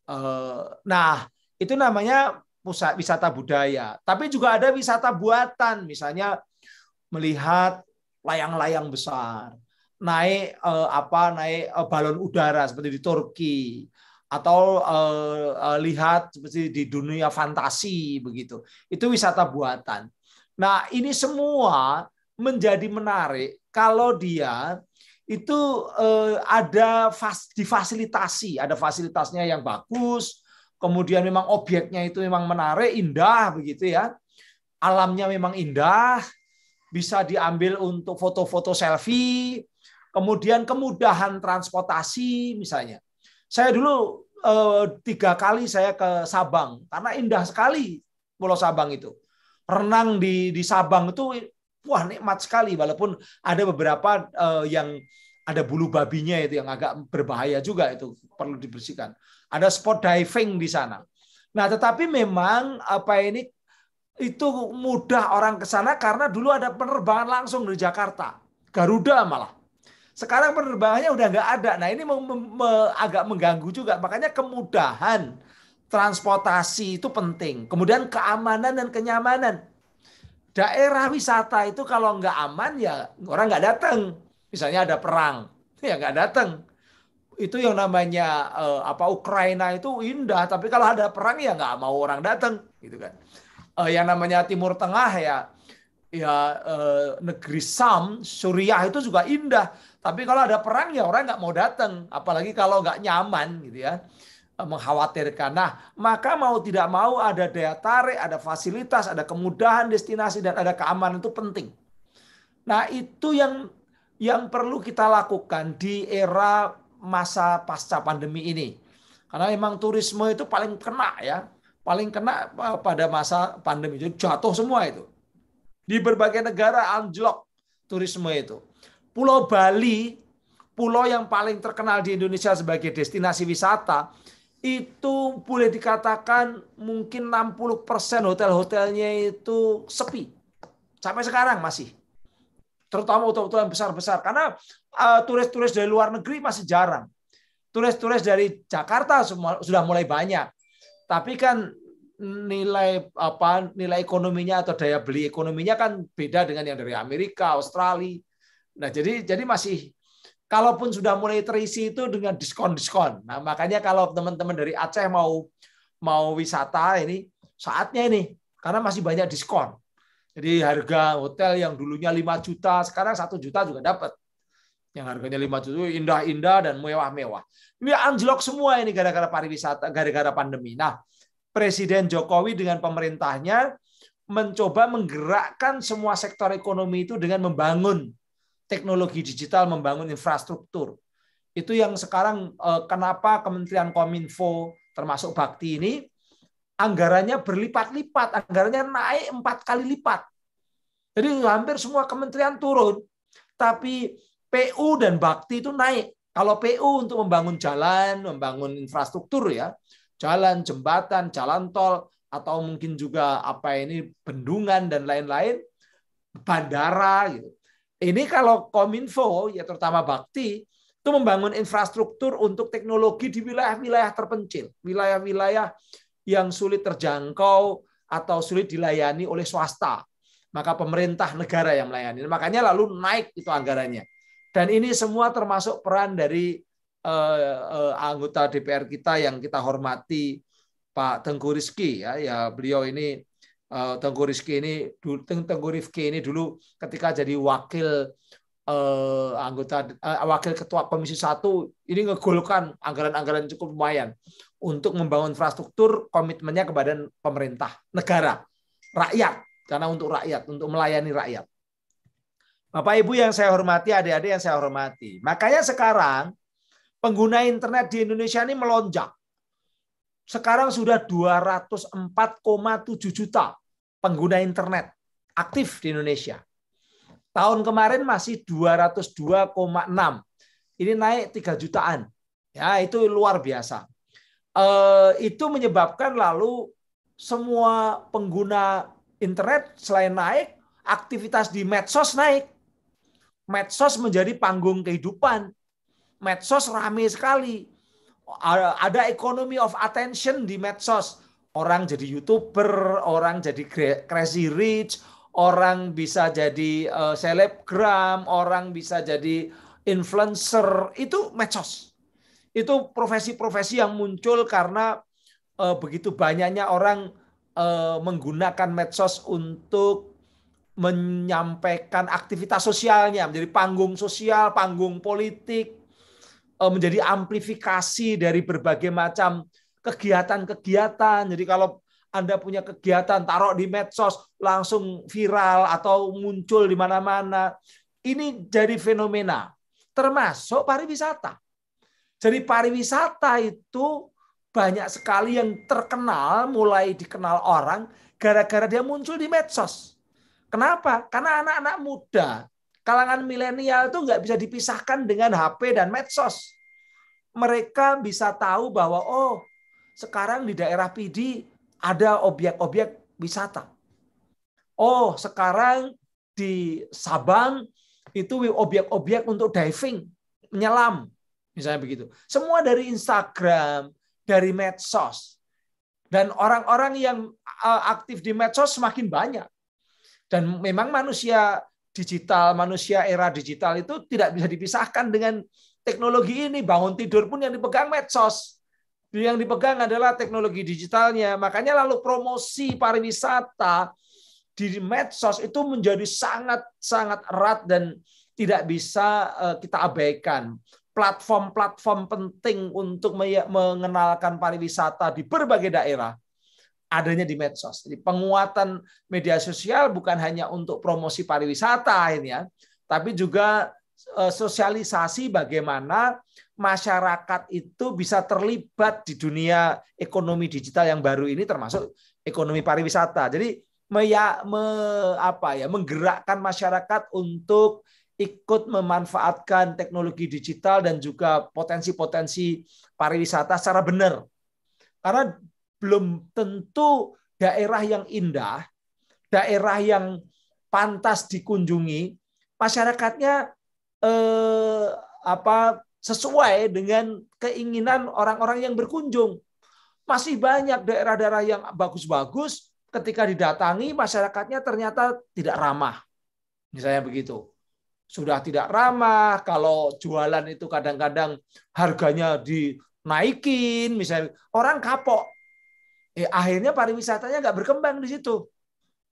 Eh, nah, itu namanya pusat wisata budaya. Tapi juga ada wisata buatan, misalnya melihat layang-layang besar, naik eh, apa naik eh, balon udara seperti di Turki atau lihat seperti di dunia fantasi begitu. Itu wisata buatan. Nah, ini semua menjadi menarik kalau dia itu eh, ada fas, difasilitasi, ada fasilitasnya yang bagus, kemudian memang obyeknya itu memang menarik, indah begitu ya. Alamnya memang indah, bisa diambil untuk foto-foto selfie, kemudian kemudahan transportasi misalnya. Saya dulu eh, tiga kali saya ke Sabang karena indah sekali Pulau Sabang itu. Renang di di Sabang itu wah nikmat sekali walaupun ada beberapa uh, yang ada bulu babinya itu yang agak berbahaya juga itu perlu dibersihkan. Ada spot diving di sana. Nah, tetapi memang apa ini itu mudah orang ke sana karena dulu ada penerbangan langsung dari Jakarta. Garuda malah. Sekarang penerbangannya udah nggak ada. Nah, ini mem- mem- agak mengganggu juga. Makanya kemudahan transportasi itu penting. Kemudian keamanan dan kenyamanan daerah wisata itu kalau nggak aman ya orang nggak datang. Misalnya ada perang, ya nggak datang. Itu yang namanya uh, apa Ukraina itu indah, tapi kalau ada perang ya nggak mau orang datang, gitu kan. Eh, yang namanya Timur Tengah ya ya eh, negeri Sam, Suriah itu juga indah, tapi kalau ada perang ya orang nggak mau datang, apalagi kalau nggak nyaman gitu ya mengkhawatirkan. Nah, maka mau tidak mau ada daya tarik, ada fasilitas, ada kemudahan destinasi dan ada keamanan itu penting. Nah, itu yang yang perlu kita lakukan di era masa pasca pandemi ini. Karena memang turisme itu paling kena ya, paling kena eh, pada masa pandemi. itu jatuh semua itu. Di berbagai negara anjlok turisme itu. Pulau Bali, pulau yang paling terkenal di Indonesia sebagai destinasi wisata, itu boleh dikatakan mungkin 60% hotel-hotelnya itu sepi. Sampai sekarang masih. Terutama hotel-hotel yang besar-besar. Karena turis eh, turis-turis dari luar negeri masih jarang. Turis-turis dari Jakarta semua, sudah mulai banyak. Tapi kan nilai apa nilai ekonominya atau daya beli ekonominya kan beda dengan yang dari Amerika, Australia. Nah, jadi jadi masih kalaupun sudah mulai terisi itu dengan diskon-diskon. Nah, makanya kalau teman-teman dari Aceh mau mau wisata ini saatnya ini karena masih banyak diskon. Jadi harga hotel yang dulunya 5 juta sekarang satu juta juga dapat. Yang harganya 5 juta indah-indah dan mewah-mewah. Ini anjlok semua ini gara-gara pariwisata, gara-gara pandemi. Nah, Presiden Jokowi dengan pemerintahnya mencoba menggerakkan semua sektor ekonomi itu dengan membangun teknologi digital membangun infrastruktur. Itu yang sekarang eh, kenapa Kementerian Kominfo termasuk Bakti ini anggarannya berlipat-lipat, anggarannya naik empat kali lipat. Jadi hampir semua kementerian turun, tapi PU dan Bakti itu naik. Kalau PU untuk membangun jalan, membangun infrastruktur ya, jalan, jembatan, jalan tol, atau mungkin juga apa ini bendungan dan lain-lain, bandara gitu. Ini kalau Kominfo, ya terutama Bakti, itu membangun infrastruktur untuk teknologi di wilayah-wilayah terpencil, wilayah-wilayah yang sulit terjangkau atau sulit dilayani oleh swasta. Maka pemerintah negara yang melayani. Makanya lalu naik itu anggarannya. Dan ini semua termasuk peran dari uh, uh, anggota DPR kita yang kita hormati Pak Tengku Rizky ya, ya beliau ini Eh, Tengku Rizki ini Tengku Rifki ini dulu ketika jadi wakil uh, anggota uh, wakil ketua komisi satu ini ngegolkan anggaran-anggaran cukup lumayan untuk membangun infrastruktur komitmennya kepada pemerintah negara rakyat karena untuk rakyat untuk melayani rakyat Bapak Ibu yang saya hormati adik-adik yang saya hormati makanya sekarang pengguna internet di Indonesia ini melonjak sekarang sudah 204,7 juta pengguna internet aktif di Indonesia. Tahun kemarin masih 202,6. Ini naik 3 jutaan. Ya, itu luar biasa. Eh, itu menyebabkan lalu semua pengguna internet selain naik, aktivitas di medsos naik. Medsos menjadi panggung kehidupan. Medsos ramai sekali. Ada ekonomi of attention di medsos orang jadi youtuber, orang jadi crazy rich, orang bisa jadi uh, selebgram, orang bisa jadi influencer, itu medsos. Itu profesi-profesi yang muncul karena uh, begitu banyaknya orang uh, menggunakan medsos untuk menyampaikan aktivitas sosialnya, menjadi panggung sosial, panggung politik, menjadi amplifikasi dari berbagai macam kegiatan-kegiatan. Jadi kalau Anda punya kegiatan, taruh di medsos, langsung viral atau muncul di mana-mana. Ini jadi fenomena, termasuk pariwisata. Jadi pariwisata itu banyak sekali yang terkenal, mulai dikenal orang, gara-gara dia muncul di medsos. Kenapa? Karena anak-anak muda, kalangan milenial itu nggak bisa dipisahkan dengan HP dan medsos. Mereka bisa tahu bahwa, oh sekarang di daerah PD ada obyek-obyek wisata. Oh, sekarang di Sabang itu obyek-obyek untuk diving, menyelam, misalnya begitu. Semua dari Instagram, dari medsos. Dan orang-orang yang eh, aktif di medsos semakin banyak. Dan memang manusia digital, manusia era digital itu tidak bisa dipisahkan dengan teknologi ini. Bangun tidur pun yang dipegang medsos yang dipegang adalah teknologi digitalnya. Makanya lalu promosi pariwisata di medsos itu menjadi sangat-sangat erat dan tidak bisa eh, kita abaikan. Platform-platform penting untuk mengenalkan pariwisata di berbagai daerah adanya di medsos. Jadi penguatan media sosial bukan hanya untuk promosi pariwisata ini ya, tapi juga Eh, sosialisasi bagaimana masyarakat itu bisa terlibat di dunia ekonomi digital yang baru ini termasuk ekonomi pariwisata. Jadi meya, me, apa ya menggerakkan masyarakat untuk ikut memanfaatkan teknologi digital dan juga potensi-potensi pariwisata secara benar. Karena belum tentu daerah yang indah, daerah yang pantas dikunjungi, masyarakatnya eh, apa sesuai dengan keinginan orang-orang yang berkunjung. Masih banyak daerah-daerah yang bagus-bagus ketika didatangi masyarakatnya ternyata tidak ramah. Misalnya begitu. Sudah tidak ramah, kalau jualan itu kadang-kadang harganya dinaikin, misalnya orang kapok. Eh, akhirnya pariwisatanya nggak berkembang di situ.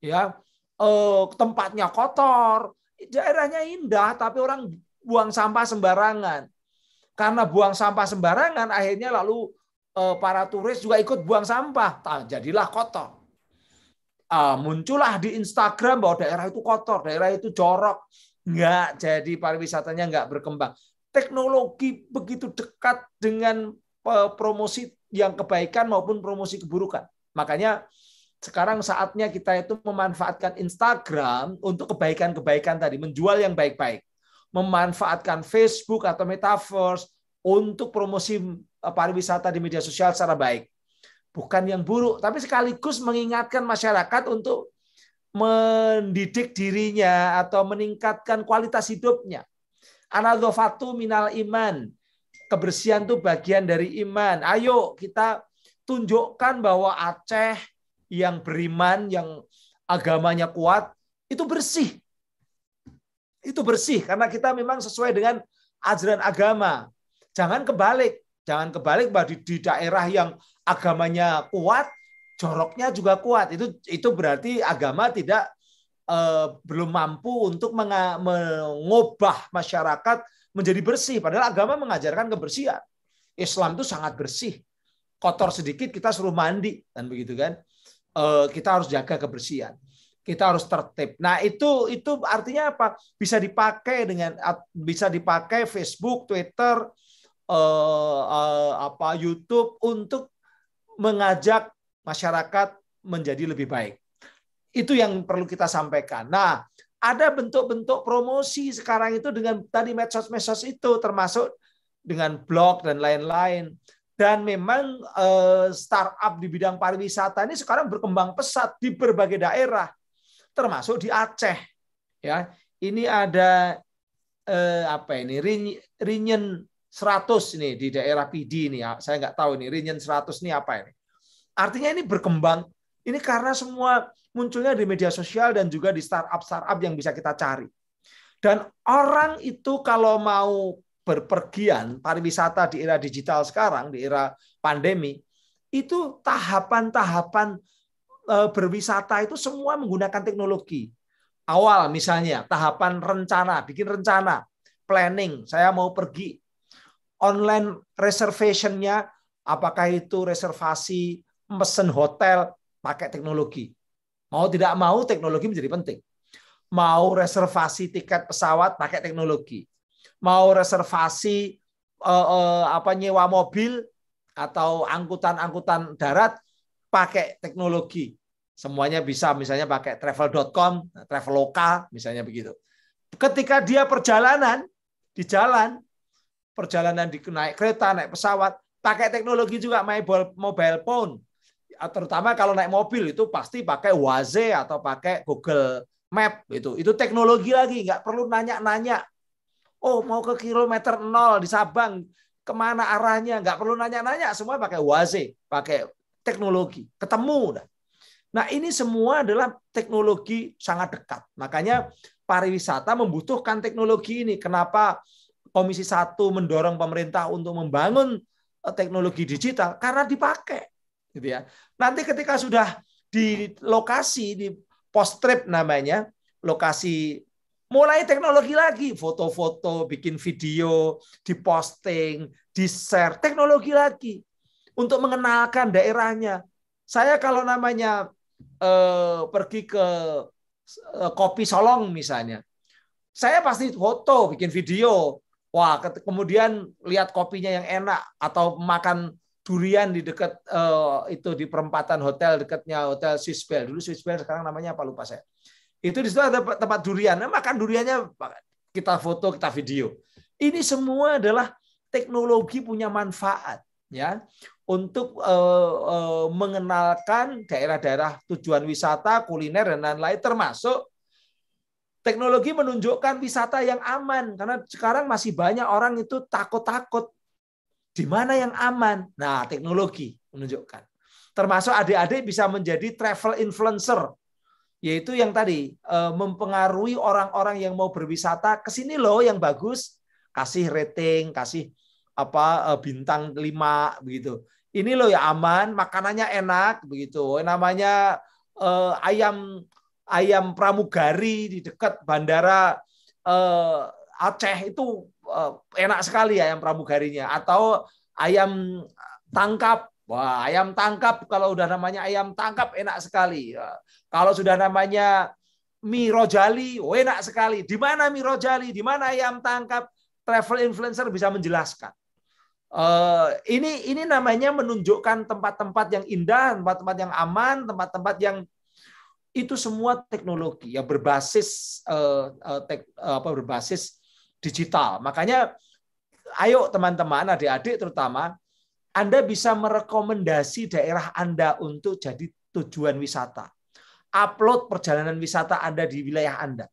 Ya, eh, tempatnya kotor, daerahnya indah, tapi orang buang sampah sembarangan. Karena buang sampah sembarangan, akhirnya lalu eh, para turis juga ikut buang sampah. jadilah kotor. Ah, muncullah di Instagram bahwa daerah itu kotor, daerah itu jorok. Nggak jadi pariwisatanya nggak berkembang. Teknologi begitu dekat dengan eh, promosi yang kebaikan maupun promosi keburukan. Makanya sekarang saatnya kita itu memanfaatkan Instagram untuk kebaikan-kebaikan tadi, menjual yang baik-baik. Memanfaatkan Facebook atau Metaverse untuk promosi eh, pariwisata di media sosial secara baik. Bukan yang buruk, tapi sekaligus mengingatkan masyarakat untuk mendidik dirinya atau meningkatkan kualitas hidupnya. Anadhofatu minal iman. Kebersihan itu bagian dari iman. Ayo kita tunjukkan bahwa Aceh yang beriman, yang agamanya kuat, itu bersih. Itu bersih karena kita memang sesuai dengan ajaran agama. Jangan kebalik. Jangan kebalik bahwa di, di daerah yang agamanya kuat, joroknya juga kuat. Itu itu berarti agama tidak eh, belum mampu untuk mengubah masyarakat menjadi bersih. Padahal agama mengajarkan kebersihan. Islam itu sangat bersih. Kotor sedikit kita suruh mandi dan begitu kan. Eh, kita harus jaga kebersihan kita harus tertib. Nah, itu itu artinya apa? Bisa dipakai dengan bisa dipakai Facebook, Twitter, eh, eh, apa YouTube untuk mengajak masyarakat menjadi lebih baik. Itu yang perlu kita sampaikan. Nah, ada bentuk-bentuk promosi sekarang itu dengan tadi medsos-medsos itu termasuk dengan blog dan lain-lain dan memang eh, startup di bidang pariwisata ini sekarang berkembang pesat di berbagai daerah termasuk di Aceh ya ini ada eh, apa ini Rinyen 100 ini di daerah PD ini ya, saya nggak tahu ini Rinyen 100 ini apa ini artinya ini berkembang ini karena semua munculnya di media sosial dan juga di startup startup yang bisa kita cari dan orang itu kalau mau berpergian pariwisata di era digital sekarang, di era pandemi, itu tahapan-tahapan e, berwisata itu semua menggunakan teknologi. Awal misalnya tahapan rencana, bikin rencana, planning, saya mau pergi. Online reservationnya, apakah itu reservasi, mesen hmm. hotel, pakai teknologi. Mau tidak mau teknologi menjadi penting. Mau reservasi tiket pesawat pakai teknologi mau reservasi eh, uh, apa nyewa mobil atau angkutan-angkutan darat pakai teknologi. Semuanya bisa misalnya pakai travel.com, lokal misalnya begitu. Ketika dia perjalanan di jalan, perjalanan di naik kereta, naik pesawat, pakai teknologi juga mobile phone. Ya, terutama kalau naik mobil itu pasti pakai Waze atau pakai Google Map itu. Itu teknologi lagi, nggak perlu nanya-nanya Oh mau ke kilometer nol di Sabang, kemana arahnya? Gak perlu nanya-nanya, semua pakai waze, pakai teknologi, ketemu. udah. Nah ini semua adalah teknologi sangat dekat. Makanya pariwisata membutuhkan teknologi ini. Kenapa Komisi satu mendorong pemerintah untuk membangun eh, teknologi digital? Karena dipakai. Gitu ya. Nanti ketika sudah di lokasi, di post trip namanya, lokasi mulai teknologi lagi, foto-foto, bikin video, diposting, di-share, teknologi lagi untuk mengenalkan daerahnya. Saya kalau namanya eh, pergi ke eh, Kopi Solong misalnya, saya pasti foto, bikin video. Wah, kemudian lihat kopinya yang enak atau makan durian di dekat eh, itu di perempatan hotel dekatnya hotel Swiss Bell. Dulu Swiss Bell sekarang namanya apa lupa saya. Itu di situ ada tempat durian. Nah, makan duriannya kita foto, kita video. Ini semua adalah teknologi punya manfaat ya untuk uh, uh, mengenalkan daerah-daerah tujuan wisata, kuliner dan lain-lain termasuk teknologi menunjukkan wisata yang aman karena sekarang masih banyak orang itu takut-takut di mana yang aman. Nah, teknologi menunjukkan. Termasuk adik-adik bisa menjadi travel influencer yaitu yang tadi eh, mempengaruhi orang-orang yang mau berwisata ke sini loh yang bagus kasih rating kasih apa eh, bintang lima begitu ini loh ya aman makanannya enak begitu namanya eh, ayam ayam pramugari di dekat bandara eh, Aceh itu eh, enak sekali ya ayam pramugarinya atau ayam tangkap Wah, ayam tangkap kalau sudah namanya ayam tangkap enak sekali. Ya. Kalau sudah namanya mie rojali, oh enak sekali. Di mana mie rojali? Di mana ayam tangkap? Travel influencer bisa menjelaskan. Eh, ini ini namanya menunjukkan tempat-tempat yang indah, tempat-tempat yang aman, tempat-tempat yang itu semua teknologi yang berbasis eh, eh, tek, apa berbasis digital. Makanya ayo teman-teman adik-adik terutama anda bisa merekomendasi daerah Anda untuk jadi tujuan wisata. Upload perjalanan wisata Anda di wilayah Anda.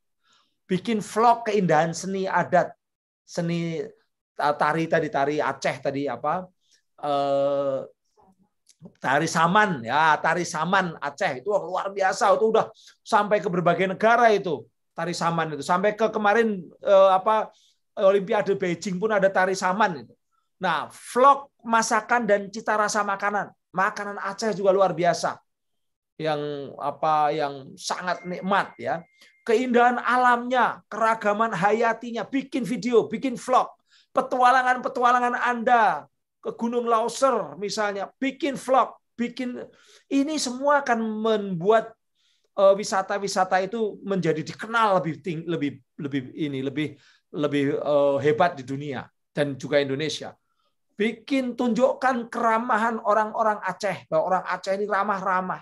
Bikin vlog keindahan seni adat, seni tari tadi tari Aceh tadi apa? Eh, tari saman ya, tari saman Aceh itu luar biasa itu udah sampai ke berbagai negara itu. Tari saman itu sampai ke kemarin eh, apa Olimpiade Beijing pun ada tari saman itu. Nah, vlog masakan dan cita rasa makanan. Makanan Aceh juga luar biasa. Yang apa yang sangat nikmat ya. Keindahan alamnya, keragaman hayatinya, bikin video, bikin vlog, petualangan-petualangan Anda ke Gunung Lauser misalnya, bikin vlog, bikin ini semua akan membuat eh, wisata-wisata itu menjadi dikenal lebih tinggi, lebih lebih ini lebih lebih eh, hebat di dunia dan juga Indonesia bikin tunjukkan keramahan orang-orang Aceh bahwa orang Aceh ini ramah-ramah.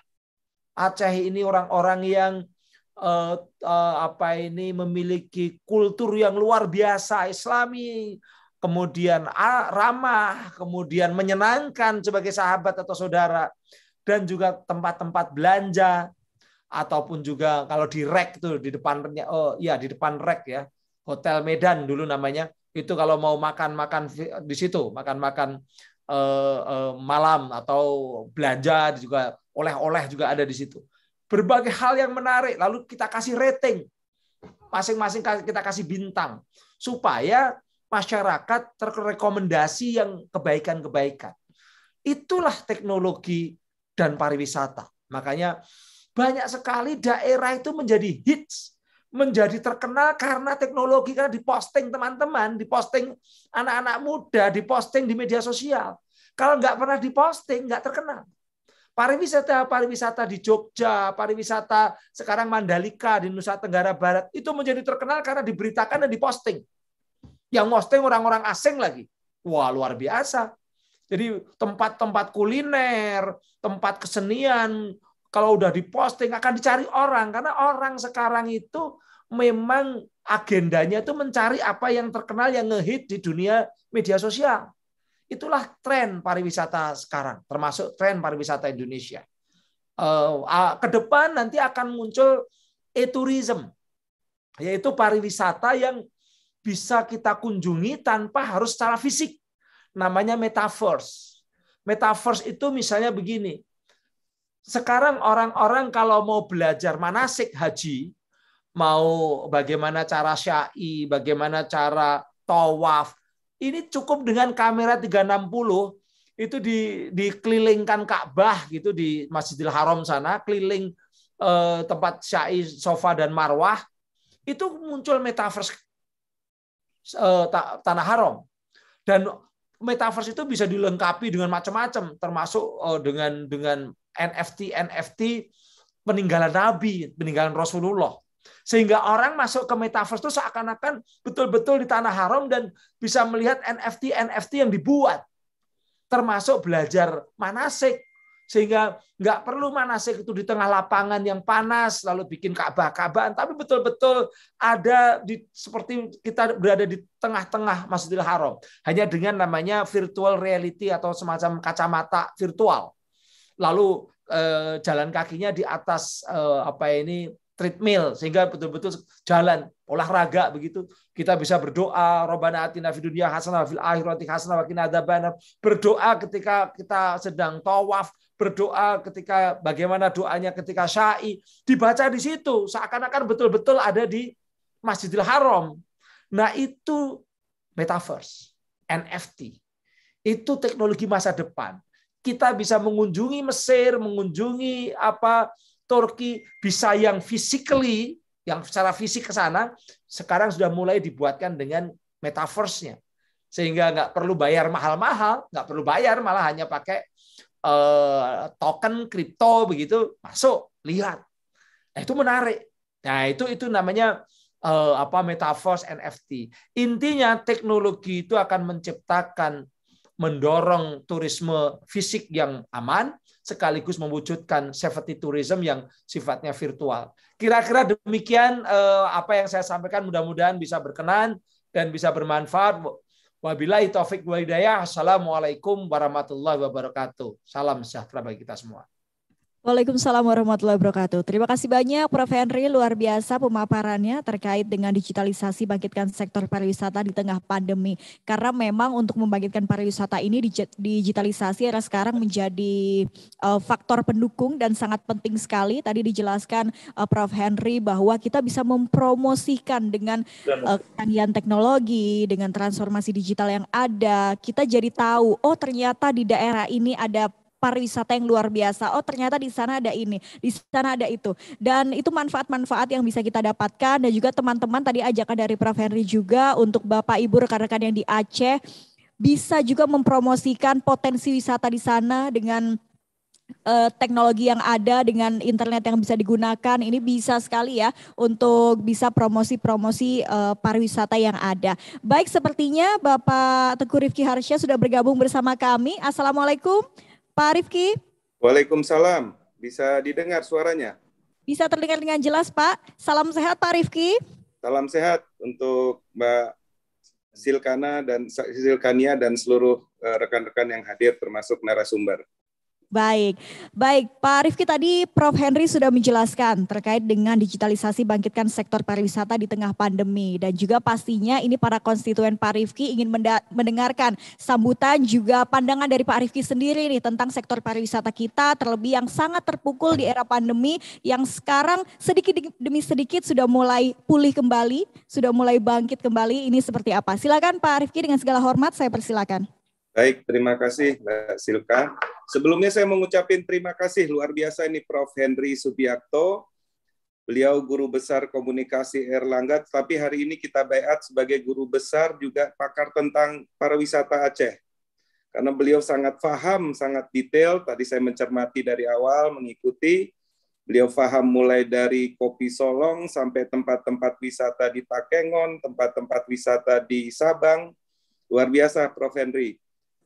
Aceh ini orang-orang yang eh, eh, apa ini memiliki kultur yang luar biasa Islami, kemudian ramah, kemudian menyenangkan sebagai sahabat atau saudara dan juga tempat-tempat belanja ataupun juga kalau di rek tuh di depan oh ya di depan rek ya hotel Medan dulu namanya itu kalau mau makan-makan di situ, makan-makan eh, eh, malam atau belanja juga oleh-oleh juga ada di situ. Berbagai hal yang menarik, lalu kita kasih rating, masing-masing kita kasih bintang, supaya masyarakat terrekomendasi yang kebaikan-kebaikan. Itulah teknologi dan pariwisata. Makanya banyak sekali daerah itu menjadi hits menjadi terkenal karena teknologi karena diposting teman-teman, diposting anak-anak muda, diposting di media sosial. Kalau nggak pernah diposting, nggak terkenal. Pariwisata, pariwisata di Jogja, pariwisata sekarang Mandalika di Nusa Tenggara Barat itu menjadi terkenal karena diberitakan dan diposting. Yang posting orang-orang asing lagi. Wah luar biasa. Jadi tempat-tempat kuliner, tempat kesenian, kalau udah diposting akan dicari orang karena orang sekarang itu memang agendanya itu mencari apa yang terkenal yang ngehit di dunia media sosial. Itulah tren pariwisata sekarang, termasuk tren pariwisata Indonesia. Eh, ke depan nanti akan muncul e-tourism, yaitu pariwisata yang bisa kita kunjungi tanpa harus secara fisik. Namanya metaverse. Metaverse itu misalnya begini. Sekarang orang-orang kalau mau belajar manasik haji, mau bagaimana cara syai, bagaimana cara tawaf. Ini cukup dengan kamera 360 itu di dikelilingkan Ka'bah gitu di Masjidil Haram sana, keliling eh, tempat syai, sofa dan marwah. Itu muncul metaverse eh, tanah haram. Dan metaverse itu bisa dilengkapi dengan macam-macam termasuk eh, dengan dengan NFT NFT peninggalan Nabi, peninggalan Rasulullah sehingga orang masuk ke metaverse itu seakan-akan betul-betul di tanah haram dan bisa melihat NFT-NFT yang dibuat. Termasuk belajar manasik. Sehingga nggak perlu manasik itu di tengah lapangan yang panas, lalu bikin kaabah kaabahan Tapi betul-betul ada di seperti kita berada di tengah-tengah Masjidil Haram. Hanya dengan namanya virtual reality atau semacam kacamata virtual. Lalu eh, jalan kakinya di atas eh, apa ini treadmill sehingga betul-betul jalan olahraga begitu kita bisa berdoa robbana atina fid dunya hasanah fil akhirati hasanah wa qina adzabannar berdoa ketika kita sedang tawaf berdoa ketika bagaimana doanya ketika syai dibaca di situ seakan-akan betul-betul ada di Masjidil Haram nah itu metaverse NFT itu teknologi masa depan kita bisa mengunjungi Mesir mengunjungi apa Turki bisa yang physically, yang secara fisik ke sana, sekarang sudah mulai dibuatkan dengan metaverse-nya. Sehingga nggak perlu bayar mahal-mahal, nggak perlu bayar, malah hanya pakai eh, token kripto begitu, masuk, lihat. Nah, itu menarik. Nah, itu itu namanya eh, apa metaverse NFT. Intinya teknologi itu akan menciptakan mendorong turisme fisik yang aman, sekaligus mewujudkan safety tourism yang sifatnya virtual. Kira-kira demikian eh, apa yang saya sampaikan mudah-mudahan bisa berkenan dan bisa bermanfaat. Wabillahi taufik walhidayah. Assalamualaikum warahmatullahi wabarakatuh. Salam sejahtera bagi kita semua. Waalaikumsalam warahmatullahi wabarakatuh. Terima kasih banyak Prof. Henry, luar biasa pemaparannya terkait dengan digitalisasi bangkitkan sektor pariwisata di tengah pandemi. Karena memang untuk membangkitkan pariwisata ini digitalisasi era sekarang menjadi uh, faktor pendukung dan sangat penting sekali. Tadi dijelaskan uh, Prof. Henry bahwa kita bisa mempromosikan dengan uh, teknologi, dengan transformasi digital yang ada. Kita jadi tahu, oh ternyata di daerah ini ada pariwisata yang luar biasa. Oh, ternyata di sana ada ini, di sana ada itu. Dan itu manfaat-manfaat yang bisa kita dapatkan dan juga teman-teman tadi ajakan dari Prof Henry juga untuk Bapak Ibu rekan-rekan yang di Aceh bisa juga mempromosikan potensi wisata di sana dengan uh, teknologi yang ada dengan internet yang bisa digunakan ini bisa sekali ya untuk bisa promosi-promosi uh, pariwisata yang ada. Baik sepertinya Bapak Teguh Rifki Harsya sudah bergabung bersama kami. Assalamualaikum. Pak Rifki. Waalaikumsalam. Bisa didengar suaranya? Bisa terdengar dengan jelas, Pak. Salam sehat, Pak Rifki. Salam sehat untuk Mbak Silkana dan Silkania dan seluruh eh, rekan-rekan yang hadir termasuk narasumber. Baik, baik Pak Rifki tadi Prof. Henry sudah menjelaskan terkait dengan digitalisasi bangkitkan sektor pariwisata di tengah pandemi dan juga pastinya ini para konstituen Pak Rifki ingin mendengarkan sambutan juga pandangan dari Pak Rifki sendiri nih tentang sektor pariwisata kita terlebih yang sangat terpukul di era pandemi yang sekarang sedikit demi sedikit sudah mulai pulih kembali, sudah mulai bangkit kembali. Ini seperti apa? Silakan Pak Rifki dengan segala hormat saya persilakan. Baik, terima kasih Mbak Silka. Sebelumnya saya mengucapkan terima kasih luar biasa ini Prof. Henry Subiakto. Beliau guru besar komunikasi Erlangga, tapi hari ini kita bayat sebagai guru besar juga pakar tentang pariwisata Aceh. Karena beliau sangat paham, sangat detail. Tadi saya mencermati dari awal, mengikuti. Beliau paham mulai dari Kopi Solong sampai tempat-tempat wisata di Takengon, tempat-tempat wisata di Sabang. Luar biasa, Prof. Henry.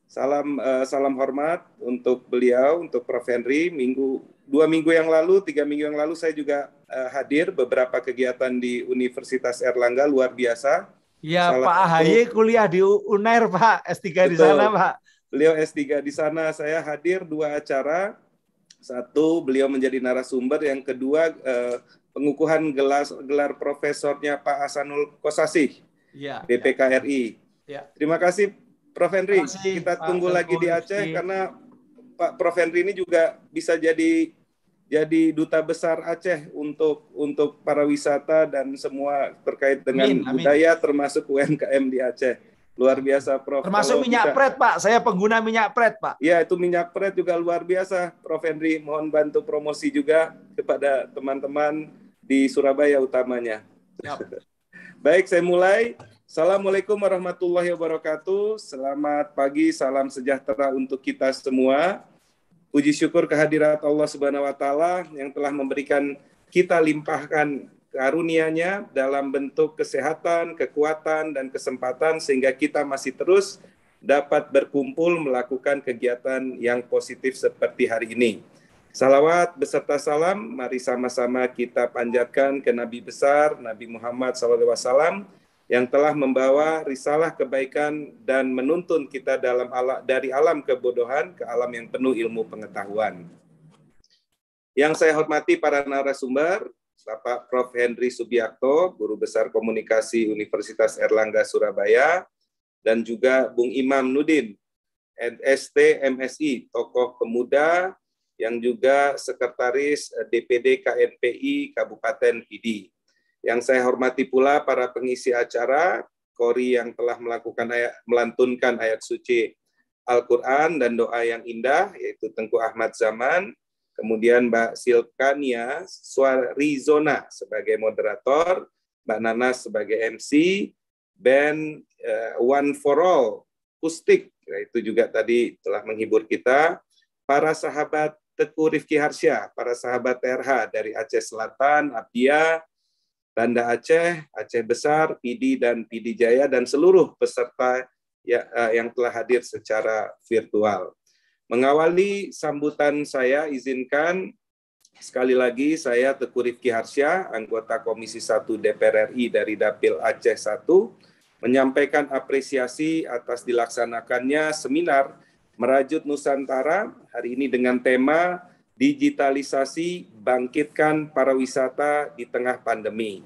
Salam uh, salam hormat untuk beliau, untuk Prof Henry. Minggu dua minggu yang lalu, tiga minggu yang lalu saya juga uh, hadir beberapa kegiatan di Universitas Erlangga luar biasa. Ya Salah Pak Ahaye kuliah di Unair Pak, S3 betul. di sana Pak. Beliau S3 di sana, saya hadir dua acara. Satu, beliau menjadi narasumber. Yang kedua, eh, pengukuhan gelas, gelar profesornya Pak Hasanul Kosasih, ya, DPKRI. Ya. Terima kasih Prof Henry, kasih, kita Pak tunggu lagi di Aceh karena Pak Prof Henry ini juga bisa jadi jadi duta besar Aceh untuk untuk para wisata dan semua terkait dengan amin, amin. budaya termasuk UMKM di Aceh. Luar biasa, Prof. Termasuk Kalau minyak kita, pret, Pak. Saya pengguna minyak pret, Pak. Ya, itu minyak pret juga luar biasa, Prof. Henry. Mohon bantu promosi juga kepada teman-teman di Surabaya utamanya. Yep. Baik, saya mulai. Assalamualaikum warahmatullahi wabarakatuh. Selamat pagi, salam sejahtera untuk kita semua. Puji syukur kehadirat Allah Subhanahu wa taala yang telah memberikan kita limpahkan karunia-Nya dalam bentuk kesehatan, kekuatan dan kesempatan sehingga kita masih terus dapat berkumpul melakukan kegiatan yang positif seperti hari ini. Salawat beserta salam, mari sama-sama kita panjatkan ke Nabi besar Nabi Muhammad SAW yang telah membawa risalah kebaikan dan menuntun kita dalam ala, dari alam kebodohan ke alam yang penuh ilmu pengetahuan. Yang saya hormati para narasumber, Bapak Prof. Henry Subiakto, Guru Besar Komunikasi Universitas Erlangga Surabaya, dan juga Bung Imam Nudin, NST MSI, tokoh pemuda yang juga Sekretaris DPD KNPI Kabupaten Pidi. Yang saya hormati pula para pengisi acara, Kori yang telah melakukan ayat, melantunkan ayat suci Al-Quran dan doa yang indah, yaitu Tengku Ahmad Zaman, kemudian Mbak Silkania Suarizona sebagai moderator, Mbak Nana sebagai MC, band uh, eh, One for All, Kustik, itu juga tadi telah menghibur kita, para sahabat Teku Rifki Harsya, para sahabat TRH dari Aceh Selatan, Abia, Banda Aceh, Aceh Besar, PD dan PD Jaya dan seluruh peserta ya, eh, yang telah hadir secara virtual. Mengawali sambutan saya, izinkan sekali lagi saya Teguh Rifki Harsya, anggota Komisi 1 DPR RI dari Dapil Aceh 1, menyampaikan apresiasi atas dilaksanakannya seminar Merajut Nusantara hari ini dengan tema digitalisasi bangkitkan pariwisata di tengah pandemi.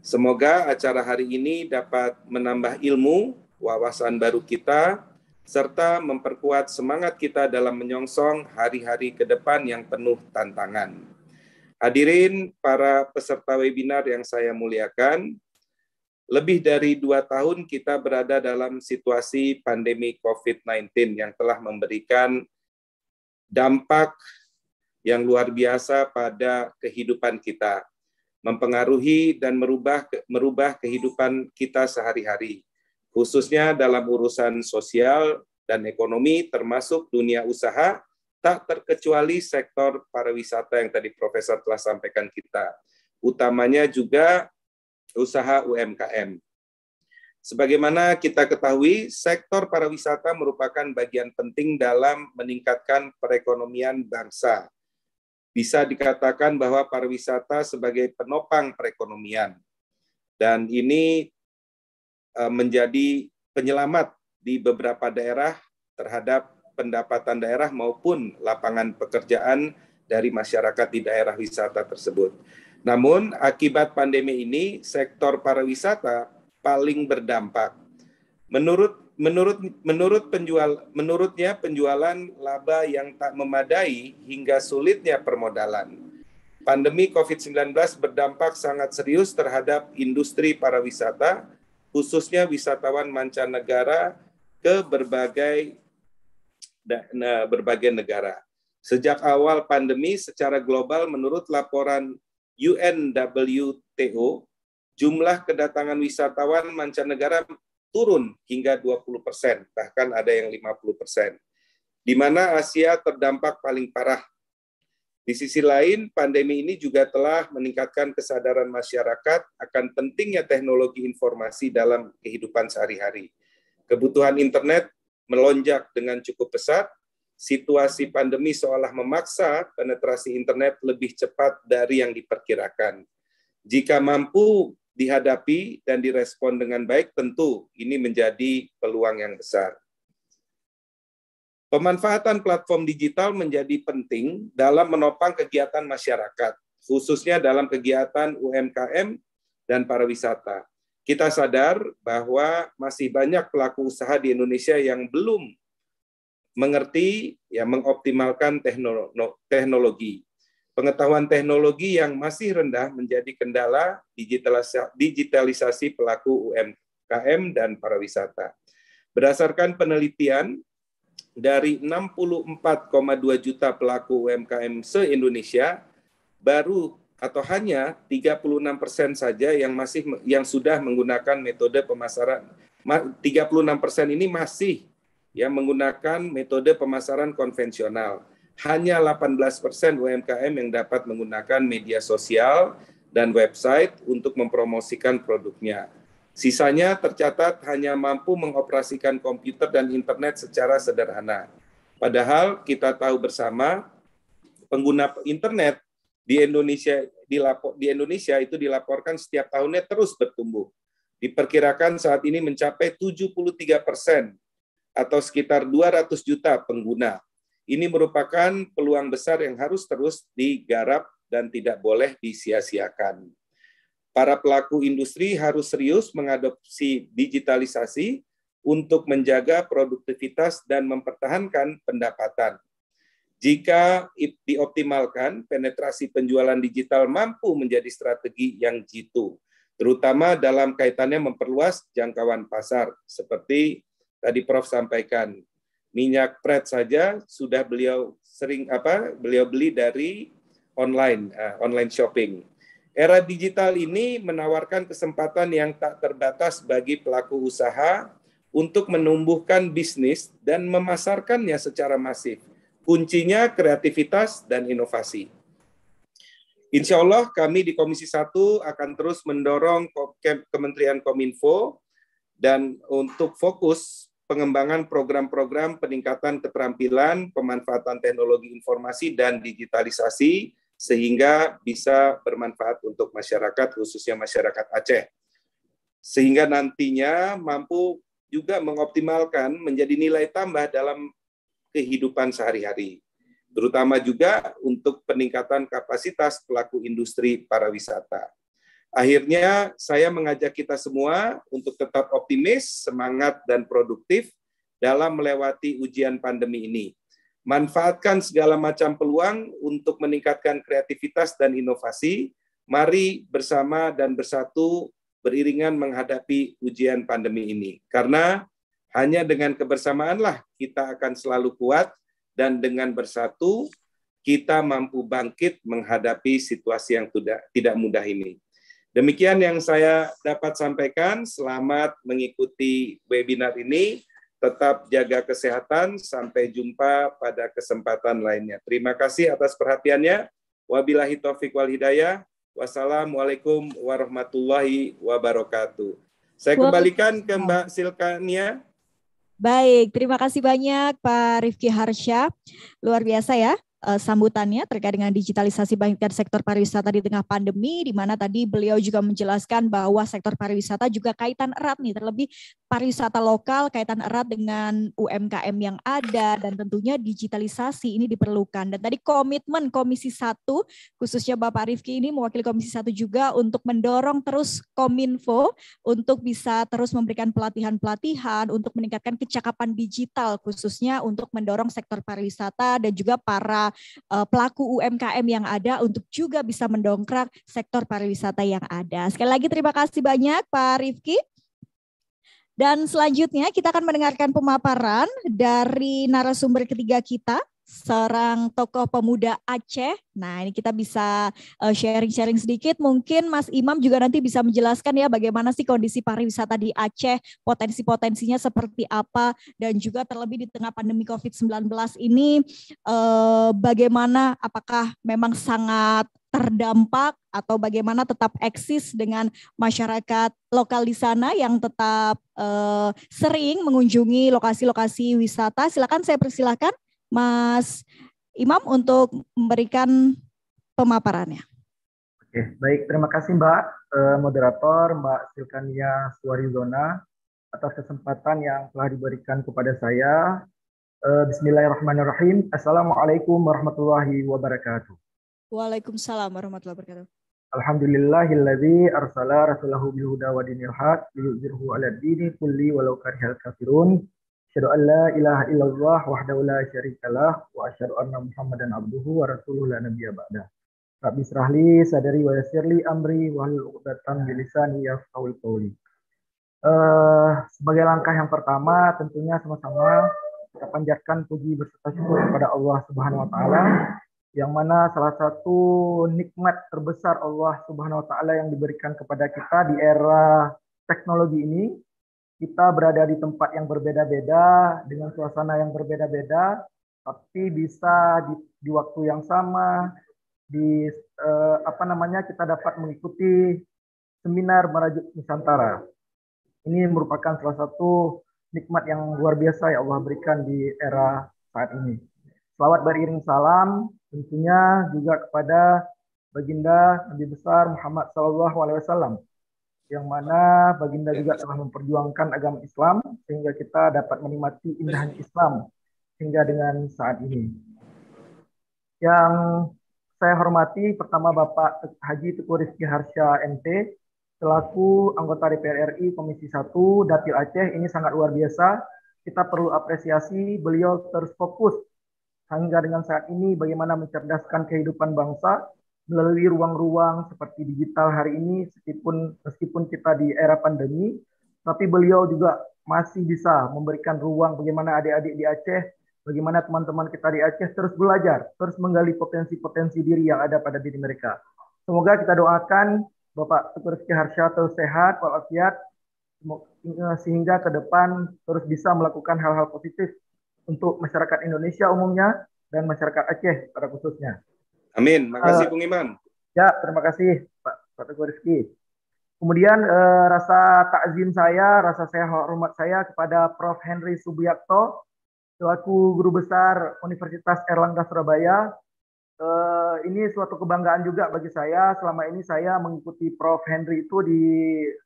Semoga acara hari ini dapat menambah ilmu, wawasan baru kita, serta memperkuat semangat kita dalam menyongsong hari-hari ke depan yang penuh tantangan. Hadirin para peserta webinar yang saya muliakan, lebih dari dua tahun kita berada dalam situasi pandemi COVID-19 yang telah memberikan dampak yang luar biasa pada kehidupan kita, mempengaruhi dan merubah merubah kehidupan kita sehari-hari, khususnya dalam urusan sosial dan ekonomi termasuk dunia usaha tak terkecuali sektor pariwisata yang tadi profesor telah sampaikan kita. Utamanya juga usaha UMKM. Sebagaimana kita ketahui, sektor pariwisata merupakan bagian penting dalam meningkatkan perekonomian bangsa bisa dikatakan bahwa pariwisata sebagai penopang perekonomian. Dan ini e, menjadi penyelamat di beberapa daerah terhadap pendapatan daerah maupun lapangan pekerjaan dari masyarakat di daerah wisata tersebut. Namun, akibat pandemi ini, sektor pariwisata paling berdampak. Menurut menurut menurut penjual menurutnya penjualan laba yang tak memadai hingga sulitnya permodalan. Pandemi COVID-19 berdampak sangat serius terhadap industri pariwisata, khususnya wisatawan mancanegara ke berbagai berbagai negara. Sejak awal pandemi secara global menurut laporan UNWTO, jumlah kedatangan wisatawan mancanegara turun hingga 20 persen, bahkan ada yang 50 persen. Di mana Asia terdampak paling parah. Di sisi lain, pandemi ini juga telah meningkatkan kesadaran masyarakat akan pentingnya teknologi informasi dalam kehidupan sehari-hari. Kebutuhan internet melonjak dengan cukup pesat, situasi pandemi seolah memaksa penetrasi internet lebih cepat dari yang diperkirakan. Jika mampu dihadapi dan direspon dengan baik, tentu ini menjadi peluang yang besar. Pemanfaatan platform digital menjadi penting dalam menopang kegiatan masyarakat, khususnya dalam kegiatan UMKM dan pariwisata. Kita sadar bahwa masih banyak pelaku usaha di Indonesia yang belum mengerti ya mengoptimalkan teknologi. Pengetahuan teknologi yang masih rendah menjadi kendala digitalisasi pelaku UMKM dan pariwisata. Berdasarkan penelitian, dari 64,2 juta pelaku UMKM se-Indonesia, baru atau hanya 36 persen saja yang masih yang sudah menggunakan metode pemasaran 36 persen ini masih yang menggunakan metode pemasaran konvensional hanya 18% UMKM yang dapat menggunakan media sosial dan website untuk mempromosikan produknya. Sisanya tercatat hanya mampu mengoperasikan komputer dan internet secara sederhana. Padahal kita tahu bersama pengguna internet di Indonesia dilapor, di Indonesia itu dilaporkan setiap tahunnya terus bertumbuh. Diperkirakan saat ini mencapai 73 persen atau sekitar 200 juta pengguna ini merupakan peluang besar yang harus terus digarap dan tidak boleh disia-siakan. Para pelaku industri harus serius mengadopsi digitalisasi untuk menjaga produktivitas dan mempertahankan pendapatan. Jika dioptimalkan, penetrasi penjualan digital mampu menjadi strategi yang jitu, terutama dalam kaitannya memperluas jangkauan pasar, seperti tadi Prof sampaikan minyak pret saja sudah beliau sering apa beliau beli dari online uh, online shopping. Era digital ini menawarkan kesempatan yang tak terbatas bagi pelaku usaha untuk menumbuhkan bisnis dan memasarkannya secara masif. Kuncinya kreativitas dan inovasi. Insya Allah kami di Komisi 1 akan terus mendorong Kementerian Kominfo dan untuk fokus pengembangan program-program peningkatan keterampilan, pemanfaatan teknologi informasi dan digitalisasi sehingga bisa bermanfaat untuk masyarakat khususnya masyarakat Aceh. Sehingga nantinya mampu juga mengoptimalkan menjadi nilai tambah dalam kehidupan sehari-hari. Terutama juga untuk peningkatan kapasitas pelaku industri pariwisata. Akhirnya saya mengajak kita semua untuk tetap optimis, semangat, dan produktif dalam melewati ujian pandemi ini. Manfaatkan segala macam peluang untuk meningkatkan kreativitas dan inovasi. Mari bersama dan bersatu beriringan menghadapi ujian pandemi ini. Karena hanya dengan kebersamaanlah kita akan selalu kuat dan dengan bersatu kita mampu bangkit menghadapi situasi yang tidak mudah ini. Demikian yang saya dapat sampaikan. Selamat mengikuti webinar ini. Tetap jaga kesehatan. Sampai jumpa pada kesempatan lainnya. Terima kasih atas perhatiannya. Wabillahi taufiq wal hidayah. Wassalamualaikum warahmatullahi wabarakatuh. Saya kembalikan ke Mbak Silkania. Baik, terima kasih banyak Pak Rifki Harsya. Luar biasa ya uh, sambutannya terkait dengan digitalisasi bangkitkan sektor pariwisata di tengah pandemi, di mana tadi beliau juga menjelaskan bahwa sektor pariwisata juga kaitan erat nih, terlebih pariwisata lokal kaitan erat dengan UMKM yang ada dan tentunya digitalisasi ini diperlukan. Dan tadi komitmen Komisi Satu khususnya Bapak Rifki ini mewakili Komisi Satu juga untuk mendorong terus Kominfo untuk bisa terus memberikan pelatihan-pelatihan untuk meningkatkan kecakapan digital khususnya untuk mendorong sektor pariwisata dan juga para uh, pelaku UMKM yang ada untuk juga bisa mendongkrak sektor pariwisata yang ada. Sekali lagi terima kasih banyak Pak Rifki. Dan selanjutnya kita akan mendengarkan pemaparan dari narasumber ketiga kita seorang tokoh pemuda Aceh. Nah, ini kita bisa eh, sharing-sharing sedikit. Mungkin Mas Imam juga nanti bisa menjelaskan ya bagaimana sih kondisi pariwisata di Aceh, potensi-potensinya seperti apa, dan juga terlebih di tengah pandemi COVID-19 ini, eh, bagaimana apakah memang sangat terdampak atau bagaimana tetap eksis dengan masyarakat lokal di sana yang tetap uh, sering mengunjungi lokasi-lokasi wisata. Silakan saya persilahkan. Mas Imam untuk memberikan pemaparannya. Oke, baik. Terima kasih Mbak eh, moderator, Mbak Silkania Suarizona atas kesempatan yang telah diberikan kepada saya. Eh, Bismillahirrahmanirrahim. Assalamualaikum warahmatullahi wabarakatuh. Waalaikumsalam warahmatullahi wabarakatuh. Alhamdulillahilladzi arsala rasulahu bil huda wa dinil haq liyuzhirahu dini kulli walau karihal kafirun asyhadu an la ilaha illallah wahdahu la syarikalah wa asyhadu anna muhammadan abduhu wa rasuluhu la nabiyya ba'da. Rabbi israhli لي wa yassirli amri wa hlul عقدة min lisani yafqahu qawli Uh, sebagai langkah yang pertama tentunya sama-sama kita panjatkan puji berserta syukur kepada Allah Subhanahu wa taala yang mana salah satu nikmat terbesar Allah Subhanahu wa taala yang diberikan kepada kita di era teknologi ini kita berada di tempat yang berbeda-beda dengan suasana yang berbeda-beda tapi bisa di, di waktu yang sama di eh, apa namanya kita dapat mengikuti seminar merajut nusantara ini merupakan salah satu nikmat yang luar biasa yang Allah berikan di era saat ini Selamat beriring salam tentunya juga kepada baginda Nabi besar Muhammad Sallallahu Alaihi Wasallam yang mana Baginda juga telah memperjuangkan agama Islam sehingga kita dapat menikmati indahnya Islam hingga dengan saat ini. Yang saya hormati pertama Bapak Haji Teguh Rizki Harsya MT selaku anggota DPR RI Komisi 1 Dapil Aceh ini sangat luar biasa. Kita perlu apresiasi beliau terus fokus hingga dengan saat ini bagaimana mencerdaskan kehidupan bangsa melalui ruang-ruang seperti digital hari ini meskipun meskipun kita di era pandemi tapi beliau juga masih bisa memberikan ruang bagaimana adik-adik di Aceh bagaimana teman-teman kita di Aceh terus belajar terus menggali potensi-potensi diri yang ada pada diri mereka semoga kita doakan Bapak Tukur Rizky Harsha terus sehat walafiat eh, sehingga ke depan terus bisa melakukan hal-hal positif untuk masyarakat Indonesia umumnya dan masyarakat Aceh pada khususnya. Amin. Eh, Makasih uh, Bung Iman. Ya, terima kasih Pak Pak Teguh Rizky. Kemudian uh, rasa takzim saya, rasa saya hormat saya kepada Prof. Henry Subiakto, selaku guru besar Universitas Erlangga Surabaya. Uh, ini suatu kebanggaan juga bagi saya. Selama ini saya mengikuti Prof. Henry itu di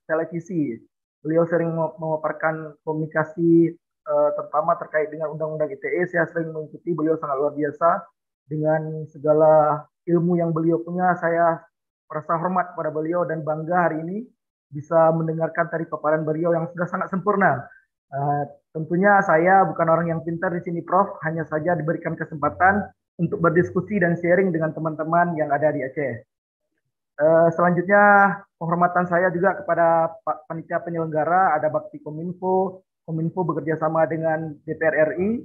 televisi. Beliau sering memaparkan komunikasi uh, terutama terkait dengan Undang-Undang ITE. Saya sering mengikuti, beliau sangat luar biasa dengan segala ilmu yang beliau punya, saya merasa hormat kepada beliau dan bangga hari ini bisa mendengarkan tadi paparan beliau yang sudah sangat sempurna. Uh, tentunya saya bukan orang yang pintar di sini, Prof. Hanya saja diberikan kesempatan untuk berdiskusi dan sharing dengan teman-teman yang ada di Aceh. Uh, selanjutnya, penghormatan saya juga kepada Pak Panitia Penyelenggara, ada Bakti Kominfo. Kominfo bekerja sama dengan DPR RI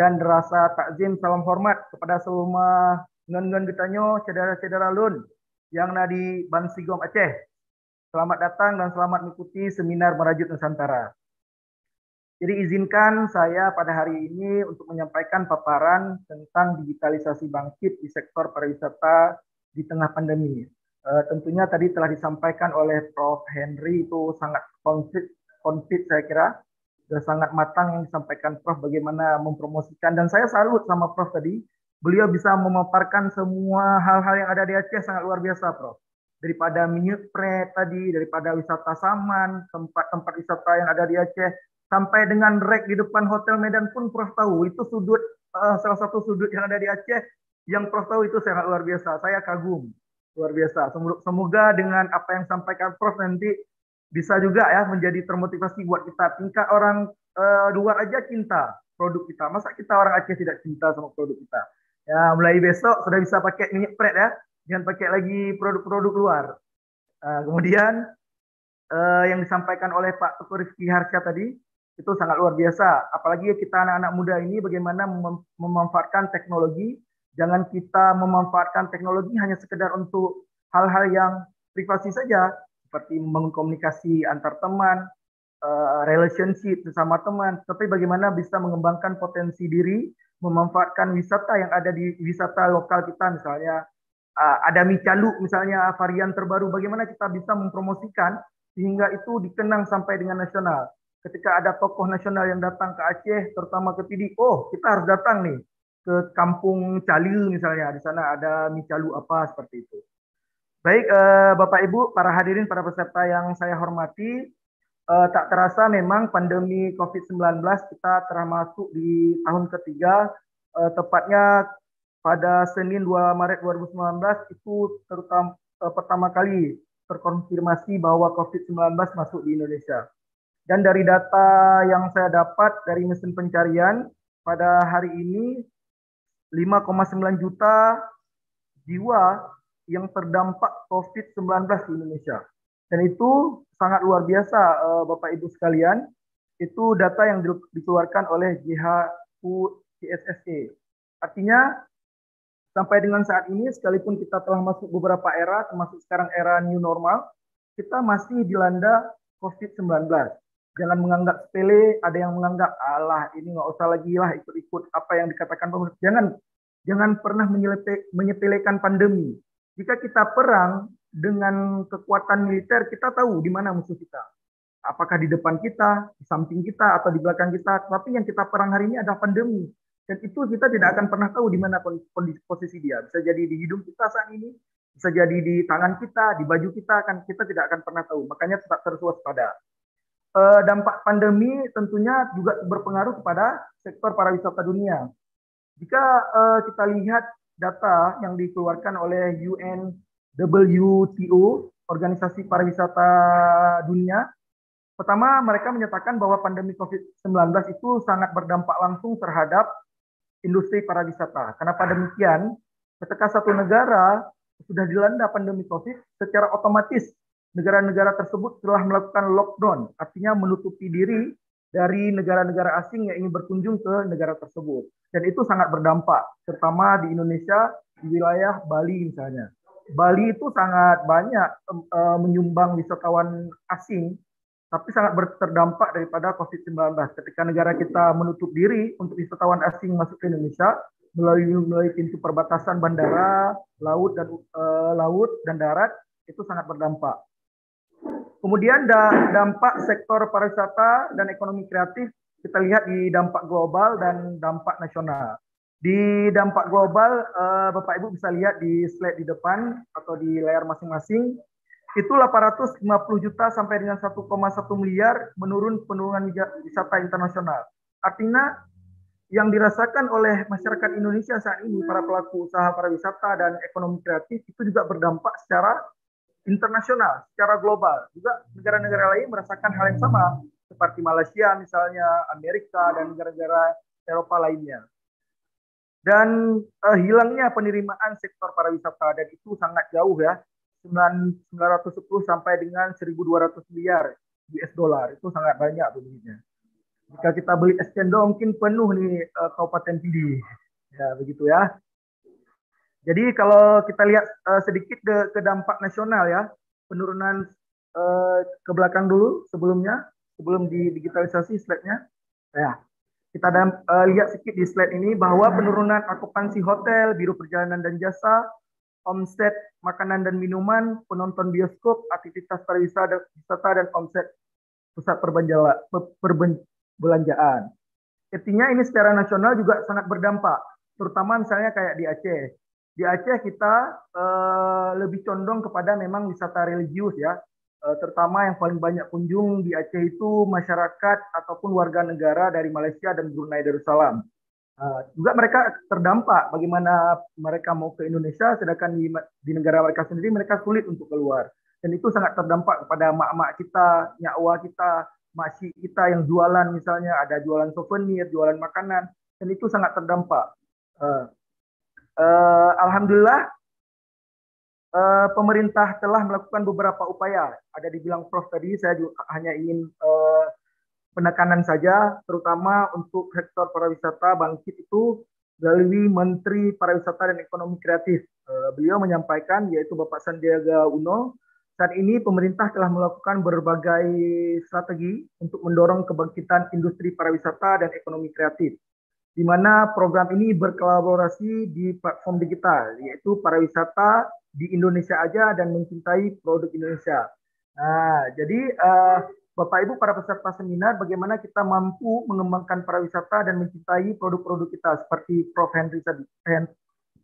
dan rasa takzim salam hormat kepada semua ngon-ngon getanyo cedera-cedera lun yang nadi bansi gom Aceh. Selamat datang dan selamat mengikuti seminar merajut Nusantara. Jadi izinkan saya pada hari ini untuk menyampaikan paparan tentang digitalisasi bangkit di sektor pariwisata di tengah pandemi. E, tentunya tadi telah disampaikan oleh Prof. Henry itu sangat konflik, konflik saya kira sudah sangat matang yang disampaikan Prof bagaimana mempromosikan dan saya salut sama Prof tadi beliau bisa memaparkan semua hal-hal yang ada di Aceh sangat luar biasa Prof daripada pre tadi daripada wisata saman tempat-tempat wisata yang ada di Aceh sampai dengan rek di depan hotel Medan pun Prof tahu itu sudut uh, salah satu sudut yang ada di Aceh yang Prof tahu itu sangat luar biasa saya kagum luar biasa semoga dengan apa yang sampaikan Prof nanti bisa juga ya menjadi termotivasi buat kita tingkat orang uh, luar aja cinta produk kita masa kita orang Aceh tidak cinta sama produk kita ya mulai besok sudah bisa pakai minyak pret ya jangan pakai lagi produk-produk luar uh, kemudian uh, yang disampaikan oleh Pak Teguh Rizky Harsya tadi itu sangat luar biasa apalagi kita anak-anak muda ini bagaimana mem memanfaatkan teknologi jangan kita memanfaatkan teknologi hanya sekedar untuk hal-hal yang privasi saja seperti membangun komunikasi antar teman, eh, relationship sesama teman, tapi bagaimana bisa mengembangkan potensi diri, memanfaatkan wisata yang ada di wisata lokal kita misalnya uh, ada calu misalnya varian terbaru, bagaimana kita bisa mempromosikan sehingga itu dikenang sampai dengan nasional. Ketika ada tokoh nasional yang datang ke Aceh, terutama ke Pidi, oh kita harus datang nih ke kampung Calil misalnya, di sana ada mie calu apa seperti itu. Baik, eh, Bapak Ibu, para hadirin, para peserta yang saya hormati, eh, tak terasa memang pandemi COVID-19 kita telah masuk di tahun ketiga, eh, tepatnya pada Senin 2 Maret 2019 itu terutama, eh, pertama kali terkonfirmasi bahwa COVID-19 masuk di Indonesia. Dan dari data yang saya dapat dari mesin pencarian, pada hari ini 5,9 juta jiwa yang terdampak COVID-19 di Indonesia. Dan itu sangat luar biasa, eh, Bapak Ibu sekalian. Itu data yang dikeluarkan oleh JHU/CSSE. Artinya, sampai dengan saat ini, sekalipun kita telah masuk beberapa era, termasuk sekarang era new normal, kita masih dilanda COVID-19. Jangan menganggap sepele, ada yang menganggap, alah ini nggak usah lagi lah ikut-ikut apa yang dikatakan pemerintah. Jangan jangan pernah menyepelekan pandemi. Jika kita perang dengan kekuatan militer, kita tahu di mana musuh kita. Apakah di depan kita, di samping kita, atau di belakang kita. Tapi yang kita perang hari ini adalah pandemi. Dan itu kita tidak akan pernah tahu di mana kondisi posisi dia. Bisa jadi di hidung kita saat ini, bisa jadi di tangan kita, di baju kita, kan kita tidak akan pernah tahu. Makanya tetap terus waspada. E, dampak pandemi tentunya juga berpengaruh kepada sektor pariwisata dunia. Jika e, kita lihat data yang dikeluarkan oleh UNWTO, Organisasi Pariwisata Dunia. Pertama, mereka menyatakan bahwa pandemi COVID-19 itu sangat berdampak langsung terhadap industri pariwisata. Kenapa demikian? Ketika satu negara sudah dilanda pandemi COVID, secara otomatis negara-negara tersebut telah melakukan lockdown, artinya menutupi diri dari negara-negara asing yang ingin berkunjung ke negara tersebut. Dan itu sangat berdampak, terutama di Indonesia, di wilayah Bali misalnya. Bali itu sangat banyak uh, menyumbang wisatawan asing, tapi sangat terdampak daripada COVID-19. Ketika negara kita menutup diri untuk wisatawan asing masuk ke Indonesia melalui melalui pintu perbatasan bandara, laut dan uh, laut dan darat itu sangat berdampak. Kemudian dampak sektor pariwisata dan ekonomi kreatif kita lihat di dampak global dan dampak nasional. Di dampak global, eh, Bapak Ibu bisa lihat di slide di depan atau di layar masing-masing, itu 850 juta sampai dengan 1,1 miliar menurun penurunan wisata internasional. Artinya yang dirasakan oleh masyarakat Indonesia saat ini, para pelaku usaha pariwisata dan ekonomi kreatif itu juga berdampak secara internasional, secara global. Juga negara-negara lain merasakan hal yang sama, seperti Malaysia misalnya, Amerika, dan negara-negara Eropa lainnya. Dan uh, hilangnya penerimaan sektor pariwisata dan itu sangat jauh ya, 910 sampai dengan 1.200 miliar US dollar itu sangat banyak tentunya. Jika kita beli es cendol mungkin penuh nih uh, Kabupaten Pidi. Ya begitu ya. Jadi kalau kita lihat uh, sedikit ke, ke dampak nasional ya, penurunan uh, ke belakang dulu sebelumnya, sebelum di digitalisasi slide-nya. Ya. Kita dan, uh, eh, lihat sedikit di slide ini bahwa penurunan akupansi hotel, biru perjalanan dan jasa, omset makanan dan minuman, penonton bioskop, aktivitas pariwisata dan omset pusat perbelanjaan. Artinya ini secara nasional juga sangat berdampak, terutama misalnya kayak di Aceh di Aceh kita uh, lebih condong kepada memang wisata religius ya, uh, terutama yang paling banyak kunjung di Aceh itu masyarakat ataupun warga negara dari Malaysia dan Brunei Darussalam. Uh, juga mereka terdampak bagaimana mereka mau ke Indonesia, sedangkan di, di negara mereka sendiri mereka sulit untuk keluar. Dan itu sangat terdampak kepada mak-mak kita, nyawa kita, masih kita yang jualan misalnya, ada jualan souvenir, jualan makanan, dan itu sangat terdampak. Uh, Uh, Alhamdulillah uh, pemerintah telah melakukan beberapa upaya. Ada dibilang Prof tadi, saya juga hanya ingin uh, penekanan saja, terutama untuk sektor pariwisata bangkit itu melalui Menteri Pariwisata dan Ekonomi Kreatif. Uh, beliau menyampaikan, yaitu Bapak Sandiaga Uno, saat ini pemerintah telah melakukan berbagai strategi untuk mendorong kebangkitan industri pariwisata dan ekonomi kreatif di mana program ini berkolaborasi di platform digital, yaitu pariwisata di Indonesia aja dan mencintai produk Indonesia. Nah, jadi uh, Bapak Ibu para peserta seminar, bagaimana kita mampu mengembangkan pariwisata dan mencintai produk-produk kita seperti Prof Henry tadi.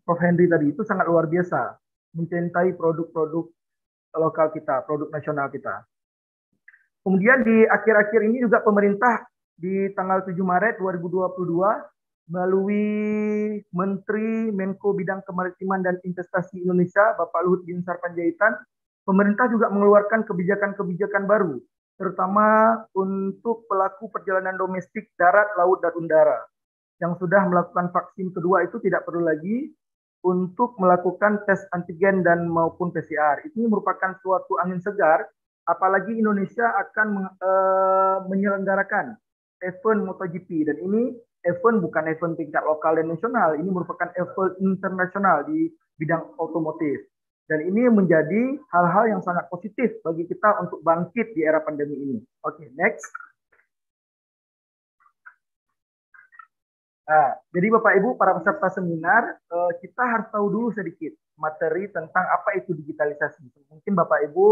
Prof Henry tadi itu sangat luar biasa mencintai produk-produk lokal kita, produk nasional kita. Kemudian di akhir-akhir ini juga pemerintah di tanggal 7 Maret 2022 melalui Menteri Menko Bidang Kemaritiman dan Investasi Indonesia, Bapak Luhut Binsar Sarpanjaitan, pemerintah juga mengeluarkan kebijakan-kebijakan baru, terutama untuk pelaku perjalanan domestik darat, laut, dan udara. Yang sudah melakukan vaksin kedua itu tidak perlu lagi untuk melakukan tes antigen dan maupun PCR. Ini merupakan suatu angin segar, apalagi Indonesia akan e, menyelenggarakan event MotoGP dan ini event bukan event tingkat lokal dan nasional, ini merupakan event internasional di bidang otomotif. Dan ini menjadi hal-hal yang sangat positif bagi kita untuk bangkit di era pandemi ini. Oke, okay, next. Nah, jadi Bapak Ibu para peserta seminar, eh, kita harus tahu dulu sedikit materi tentang apa itu digitalisasi. Mungkin Bapak Ibu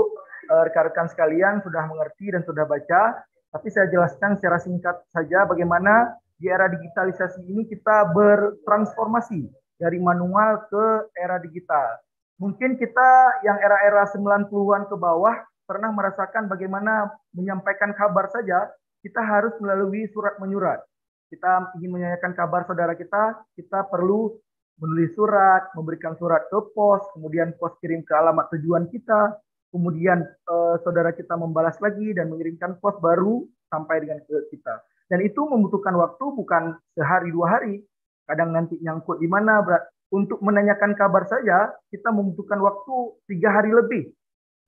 eh, rekan-rekan sekalian sudah mengerti dan sudah baca, tapi saya jelaskan secara singkat saja bagaimana di era digitalisasi ini kita bertransformasi dari manual ke era digital. Mungkin kita yang era-era 90-an ke bawah pernah merasakan bagaimana menyampaikan kabar saja kita harus melalui surat menyurat. Kita ingin menyampaikan kabar saudara kita, kita perlu menulis surat, memberikan surat ke pos, kemudian pos kirim ke alamat tujuan kita, kemudian eh, saudara kita membalas lagi dan mengirimkan pos baru sampai dengan ke kita. Dan itu membutuhkan waktu bukan sehari dua hari. Kadang nanti nyangkut di mana. Untuk menanyakan kabar saja, kita membutuhkan waktu tiga hari lebih.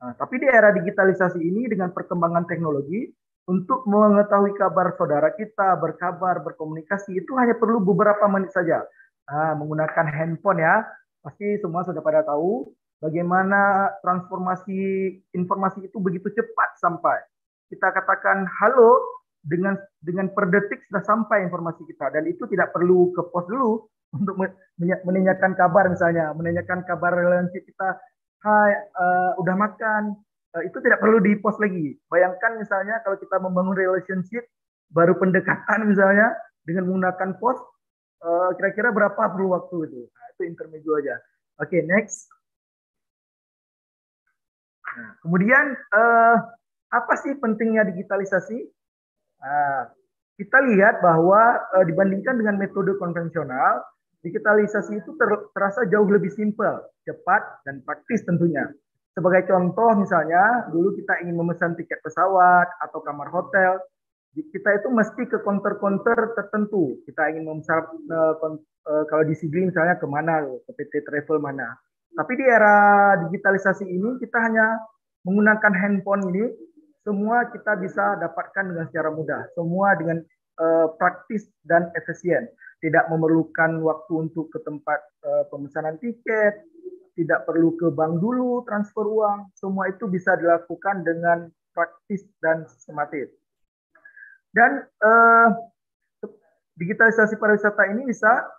Nah, tapi di era digitalisasi ini dengan perkembangan teknologi, untuk mengetahui kabar saudara kita, berkabar, berkomunikasi, itu hanya perlu beberapa menit saja. Nah, menggunakan handphone ya, pasti semua sudah pada tahu bagaimana transformasi informasi itu begitu cepat sampai. Kita katakan halo, dengan dengan per detik sudah sampai informasi kita dan itu tidak perlu ke pos dulu untuk menanyakan kabar misalnya menanyakan kabar relevansi kita hai uh, udah makan eh, itu tidak perlu di pos lagi bayangkan misalnya kalau kita membangun relationship baru pendekatan misalnya dengan menggunakan pos eh, kira-kira berapa perlu waktu itu nah, itu intermezzo aja oke okay, next nah, kemudian apa sih pentingnya digitalisasi Nah, kita lihat bahwa e, dibandingkan dengan metode konvensional, digitalisasi itu ter, terasa jauh lebih simpel, cepat, dan praktis tentunya. Sebagai contoh misalnya, dulu kita ingin memesan tiket pesawat atau kamar hotel, kita itu mesti ke konter-konter tertentu. Kita ingin memesan e, kon, e, kalau di Sigli misalnya kemana, ke PT Travel mana. Tapi di era digitalisasi ini kita hanya menggunakan handphone ini semua kita bisa dapatkan dengan secara mudah, semua dengan uh, praktis dan efisien. Tidak memerlukan waktu untuk ke tempat uh, pemesanan tiket, tidak perlu ke bank dulu transfer uang, semua itu bisa dilakukan dengan praktis dan sistematis. Dan uh, digitalisasi pariwisata ini bisa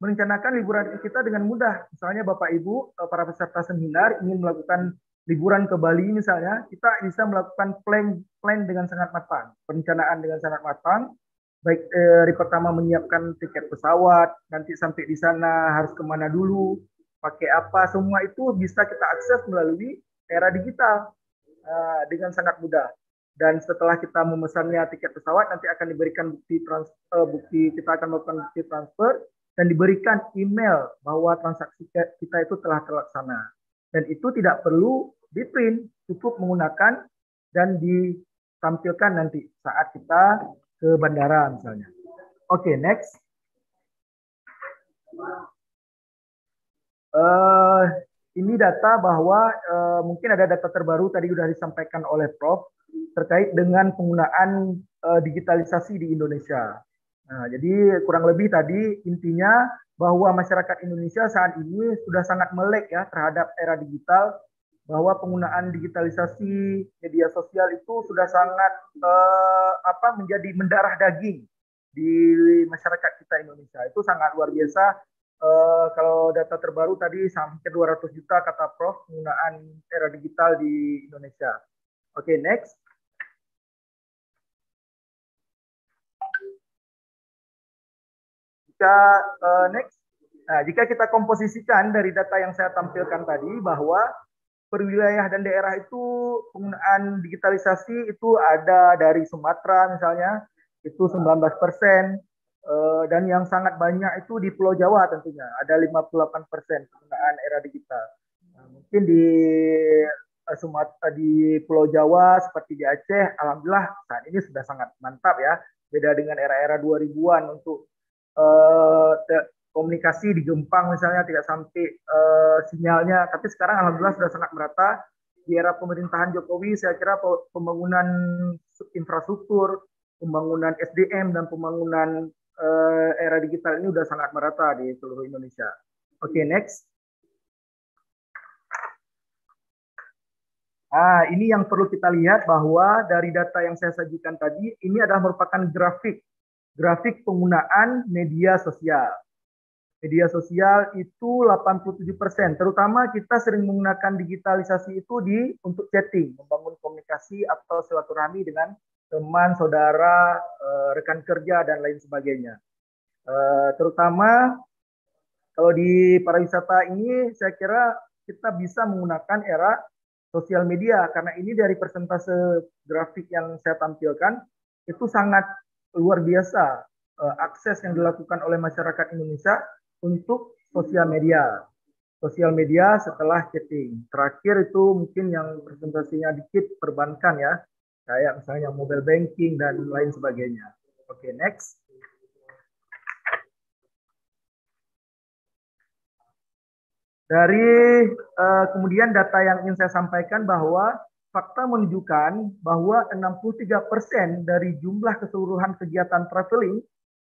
merencanakan liburan kita dengan mudah. Misalnya Bapak Ibu para peserta seminar ingin melakukan liburan ke Bali misalnya, kita bisa melakukan plan plan dengan sangat matang, perencanaan dengan sangat matang. Baik dari eh, pertama menyiapkan tiket pesawat, nanti sampai di sana harus kemana dulu, pakai apa, semua itu bisa kita akses melalui era digital eh, dengan sangat mudah. Dan setelah kita memesannya tiket pesawat, nanti akan diberikan bukti transfer, eh, bukti kita akan melakukan bukti transfer dan diberikan email bahwa transaksi kita itu telah terlaksana dan itu tidak perlu di print cukup menggunakan dan ditampilkan nanti saat kita ke bandara misalnya. Oke, okay, next. Uh, ini data bahwa uh, mungkin ada data terbaru tadi sudah disampaikan oleh Prof terkait dengan penggunaan uh, digitalisasi di Indonesia. Nah, jadi kurang lebih tadi intinya bahwa masyarakat Indonesia saat ini sudah sangat melek ya terhadap era digital bahwa penggunaan digitalisasi media sosial itu sudah sangat eh, apa menjadi mendarah daging di masyarakat kita Indonesia itu sangat luar biasa eh, kalau data terbaru tadi sampai 200 juta kata Prof penggunaan era digital di Indonesia oke okay, next jika eh, next, nah, jika kita komposisikan dari data yang saya tampilkan tadi bahwa perwilayah dan daerah itu penggunaan digitalisasi itu ada dari Sumatera misalnya itu 19 persen eh, dan yang sangat banyak itu di Pulau Jawa tentunya ada 58 persen penggunaan era digital nah, mungkin di eh, Sumatera eh, di Pulau Jawa seperti di Aceh alhamdulillah saat ini sudah sangat mantap ya beda dengan era-era 2000-an untuk komunikasi di Gempang misalnya tidak sampai uh, sinyalnya. Tapi sekarang alhamdulillah sudah sangat merata. Di era pemerintahan Jokowi, saya kira pembangunan infrastruktur, pembangunan SDM dan pembangunan uh, era digital ini sudah sangat merata di seluruh Indonesia. Oke, okay, next. Ah, ini yang perlu kita lihat bahwa dari data yang saya sajikan tadi, ini adalah merupakan grafik grafik penggunaan media sosial media sosial itu 87%. Terutama kita sering menggunakan digitalisasi itu di untuk chatting, membangun komunikasi atau silaturahmi dengan teman, saudara, eh, rekan kerja dan lain sebagainya. Eh, terutama kalau di pariwisata ini saya kira kita bisa menggunakan era sosial media karena ini dari persentase grafik yang saya tampilkan itu sangat luar biasa eh, akses yang dilakukan oleh masyarakat Indonesia untuk sosial media. Sosial media setelah chatting. Terakhir itu mungkin yang presentasinya dikit perbankan ya. Kayak misalnya mobile banking dan lain sebagainya. Oke, okay, next. Dari uh, kemudian data yang ingin saya sampaikan bahwa fakta menunjukkan bahwa 63% dari jumlah keseluruhan kegiatan traveling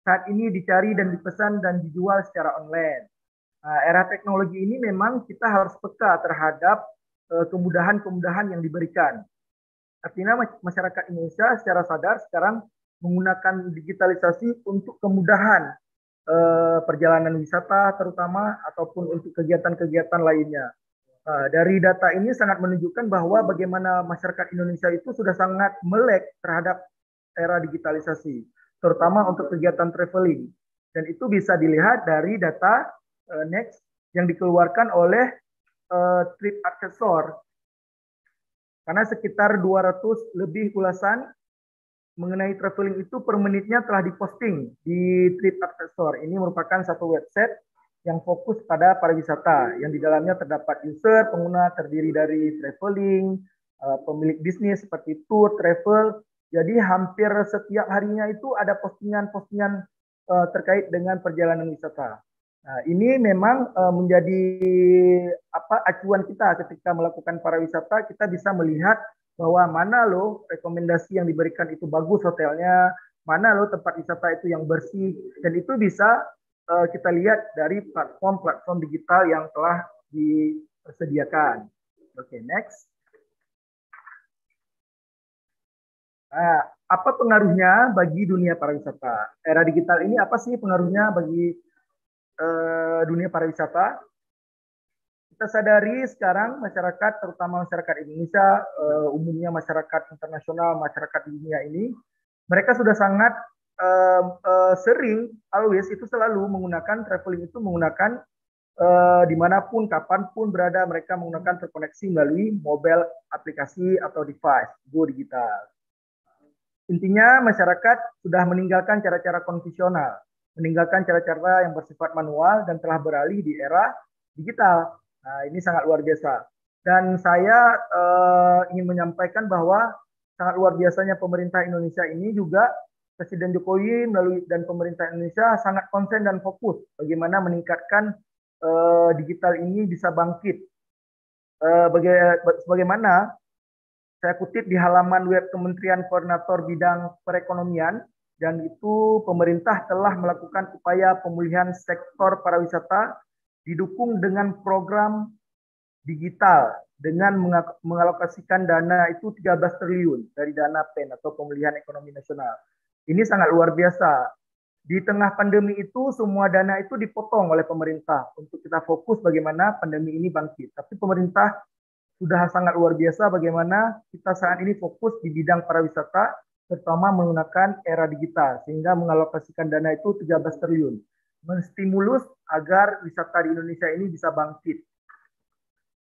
saat ini dicari dan dipesan dan dijual secara online. Nah, era teknologi ini memang kita harus peka terhadap eh, kemudahan-kemudahan yang diberikan. Artinya masyarakat Indonesia secara sadar sekarang menggunakan digitalisasi untuk kemudahan eh, perjalanan wisata terutama ataupun untuk kegiatan-kegiatan lainnya. Nah, dari data ini sangat menunjukkan bahwa bagaimana masyarakat Indonesia itu sudah sangat melek terhadap era digitalisasi terutama untuk kegiatan traveling. Dan itu bisa dilihat dari data uh, next yang dikeluarkan oleh uh, Trip Accessor. Karena sekitar 200 lebih ulasan mengenai traveling itu per menitnya telah diposting di Trip Accessor. Ini merupakan satu website yang fokus pada pariwisata, yang di dalamnya terdapat user, pengguna terdiri dari traveling, eh, pemilik bisnis seperti tour, travel, jadi hampir setiap harinya itu ada postingan-postingan uh, terkait dengan perjalanan wisata. Nah, ini memang uh, menjadi apa acuan kita ketika melakukan pariwisata, kita bisa melihat bahwa mana loh rekomendasi yang diberikan itu bagus hotelnya, mana loh tempat wisata itu yang bersih dan itu bisa uh, kita lihat dari platform-platform digital yang telah disediakan. Oke, okay, next. Nah, apa pengaruhnya bagi dunia pariwisata? Era digital ini apa sih pengaruhnya bagi eh, dunia pariwisata? Kita sadari sekarang masyarakat, terutama masyarakat Indonesia, eh, umumnya masyarakat internasional, masyarakat dunia ini, mereka sudah sangat eh, eh, sering, always itu selalu menggunakan traveling itu menggunakan eh, dimanapun, kapanpun berada, mereka menggunakan terkoneksi melalui mobile aplikasi atau device, go digital. Intinya masyarakat sudah meninggalkan cara-cara konvensional, meninggalkan cara-cara yang bersifat manual dan telah beralih di era digital. Nah, ini sangat luar biasa. Dan saya eh, ingin menyampaikan bahwa sangat luar biasanya pemerintah Indonesia ini juga Presiden Jokowi melalui dan pemerintah Indonesia sangat konsen dan fokus bagaimana meningkatkan eh, digital ini bisa bangkit. Eh, baga bagaimana saya kutip di halaman web Kementerian Koordinator Bidang Perekonomian dan itu pemerintah telah melakukan upaya pemulihan sektor pariwisata didukung dengan program digital dengan mengalokasikan dana itu 13 triliun dari dana PEN atau pemulihan ekonomi nasional. Ini sangat luar biasa. Di tengah pandemi itu semua dana itu dipotong oleh pemerintah untuk kita fokus bagaimana pandemi ini bangkit. Tapi pemerintah sudah sangat luar biasa bagaimana kita saat ini fokus di bidang pariwisata pertama menggunakan era digital sehingga mengalokasikan dana itu 13 triliun menstimulus agar wisata di Indonesia ini bisa bangkit.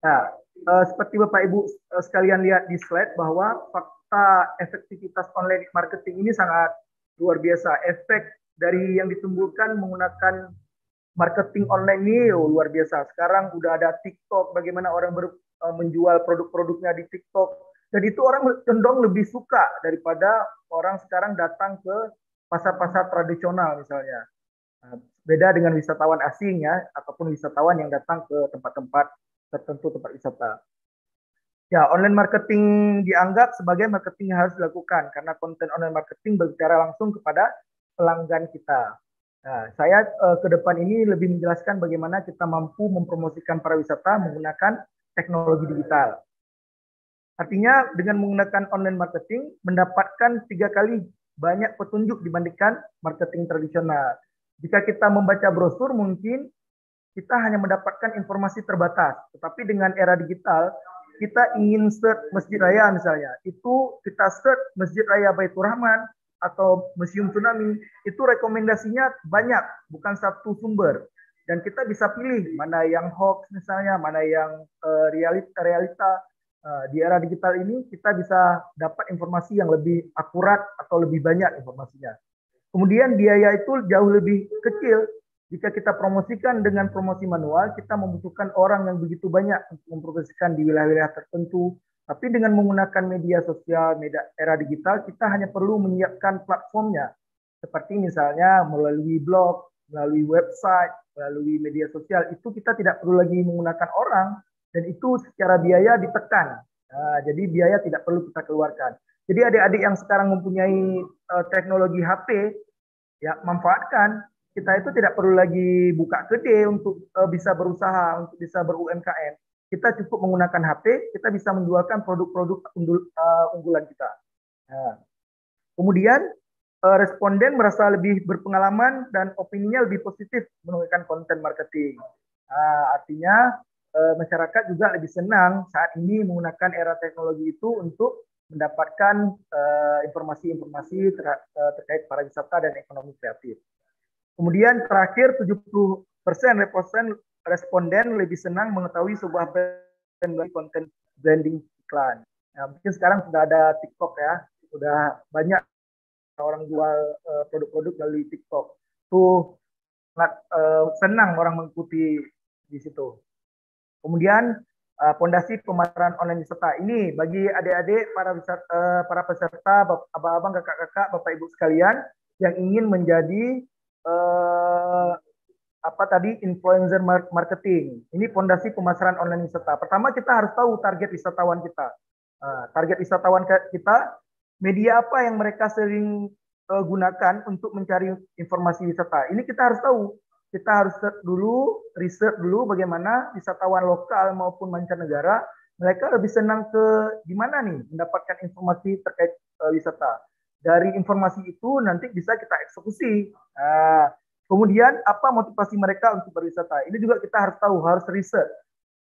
Nah, eh, seperti Bapak Ibu eh, sekalian lihat di slide bahwa fakta efektivitas online marketing ini sangat luar biasa. Efek dari yang ditumbuhkan menggunakan marketing online ini oh, luar biasa. Sekarang udah ada TikTok, bagaimana orang ber, Eh, menjual produk-produknya di TikTok. Dan itu orang cenderung lebih suka daripada orang sekarang datang ke pasar-pasar tradisional misalnya. Nah, beda dengan wisatawan asing ya, ataupun wisatawan yang datang ke tempat-tempat tertentu tempat wisata. Ya, online marketing dianggap sebagai marketing yang harus dilakukan karena konten online marketing berbicara langsung kepada pelanggan kita. Nah, saya eh, ke depan ini lebih menjelaskan bagaimana kita mampu mempromosikan para wisata menggunakan teknologi digital. Artinya dengan menggunakan online marketing mendapatkan tiga kali banyak petunjuk dibandingkan marketing tradisional. Jika kita membaca brosur mungkin kita hanya mendapatkan informasi terbatas. Tetapi dengan era digital, kita ingin search Masjid Raya misalnya, itu kita search Masjid Raya Baitur Rahman atau Museum Tsunami, itu rekomendasinya banyak, bukan satu sumber dan kita bisa pilih mana yang hoax misalnya, mana yang uh, realita realita uh, di era digital ini kita bisa dapat informasi yang lebih akurat atau lebih banyak informasinya. Kemudian biaya itu jauh lebih kecil jika kita promosikan dengan promosi manual, kita membutuhkan orang yang begitu banyak untuk mempromosikan di wilayah-wilayah tertentu. Tapi dengan menggunakan media sosial, media era digital, kita hanya perlu menyiapkan platformnya. Seperti misalnya melalui blog, melalui website, melalui media sosial itu kita tidak perlu lagi menggunakan orang dan itu secara biaya ditekan. Nah, jadi biaya tidak perlu kita keluarkan. Jadi adik-adik yang sekarang mempunyai uh, teknologi HP ya manfaatkan. Kita itu tidak perlu lagi buka kedai untuk uh, bisa berusaha, untuk bisa berUMKM. Kita cukup menggunakan HP, kita bisa menjualkan produk-produk uh, unggulan kita. Nah. Kemudian Eh, responden merasa lebih berpengalaman dan opininya lebih positif menunjukkan konten marketing. Uh, artinya eh, masyarakat juga lebih senang saat ini menggunakan era teknologi itu untuk mendapatkan eh, informasi-informasi ter terkait pariwisata dan ekonomi kreatif. Kemudian terakhir 70% responden, responden lebih senang mengetahui sebuah brand konten branding iklan. Nah, mungkin sekarang sudah ada TikTok ya, sudah banyak orang jual produk eh, produk-produk dari TikTok tuh sangat uh, eh, senang orang mengikuti di situ. Kemudian pondasi eh, uh, pemasaran online wisata ini bagi adik-adik para wisata, uh, para peserta abang-abang kakak-kakak bapak ibu sekalian yang ingin menjadi uh, apa tadi influencer marketing ini fondasi pemasaran online wisata pertama kita harus tahu target wisatawan kita uh, target wisatawan kita media apa yang mereka sering uh, gunakan untuk mencari informasi wisata. Ini kita harus tahu. Kita harus dulu riset dulu bagaimana wisatawan lokal maupun mancanegara mereka lebih senang ke gimana nih mendapatkan informasi terkait uh, wisata. Dari informasi itu nanti bisa kita eksekusi. Nah, kemudian apa motivasi mereka untuk berwisata? Ini juga kita harus tahu, harus riset.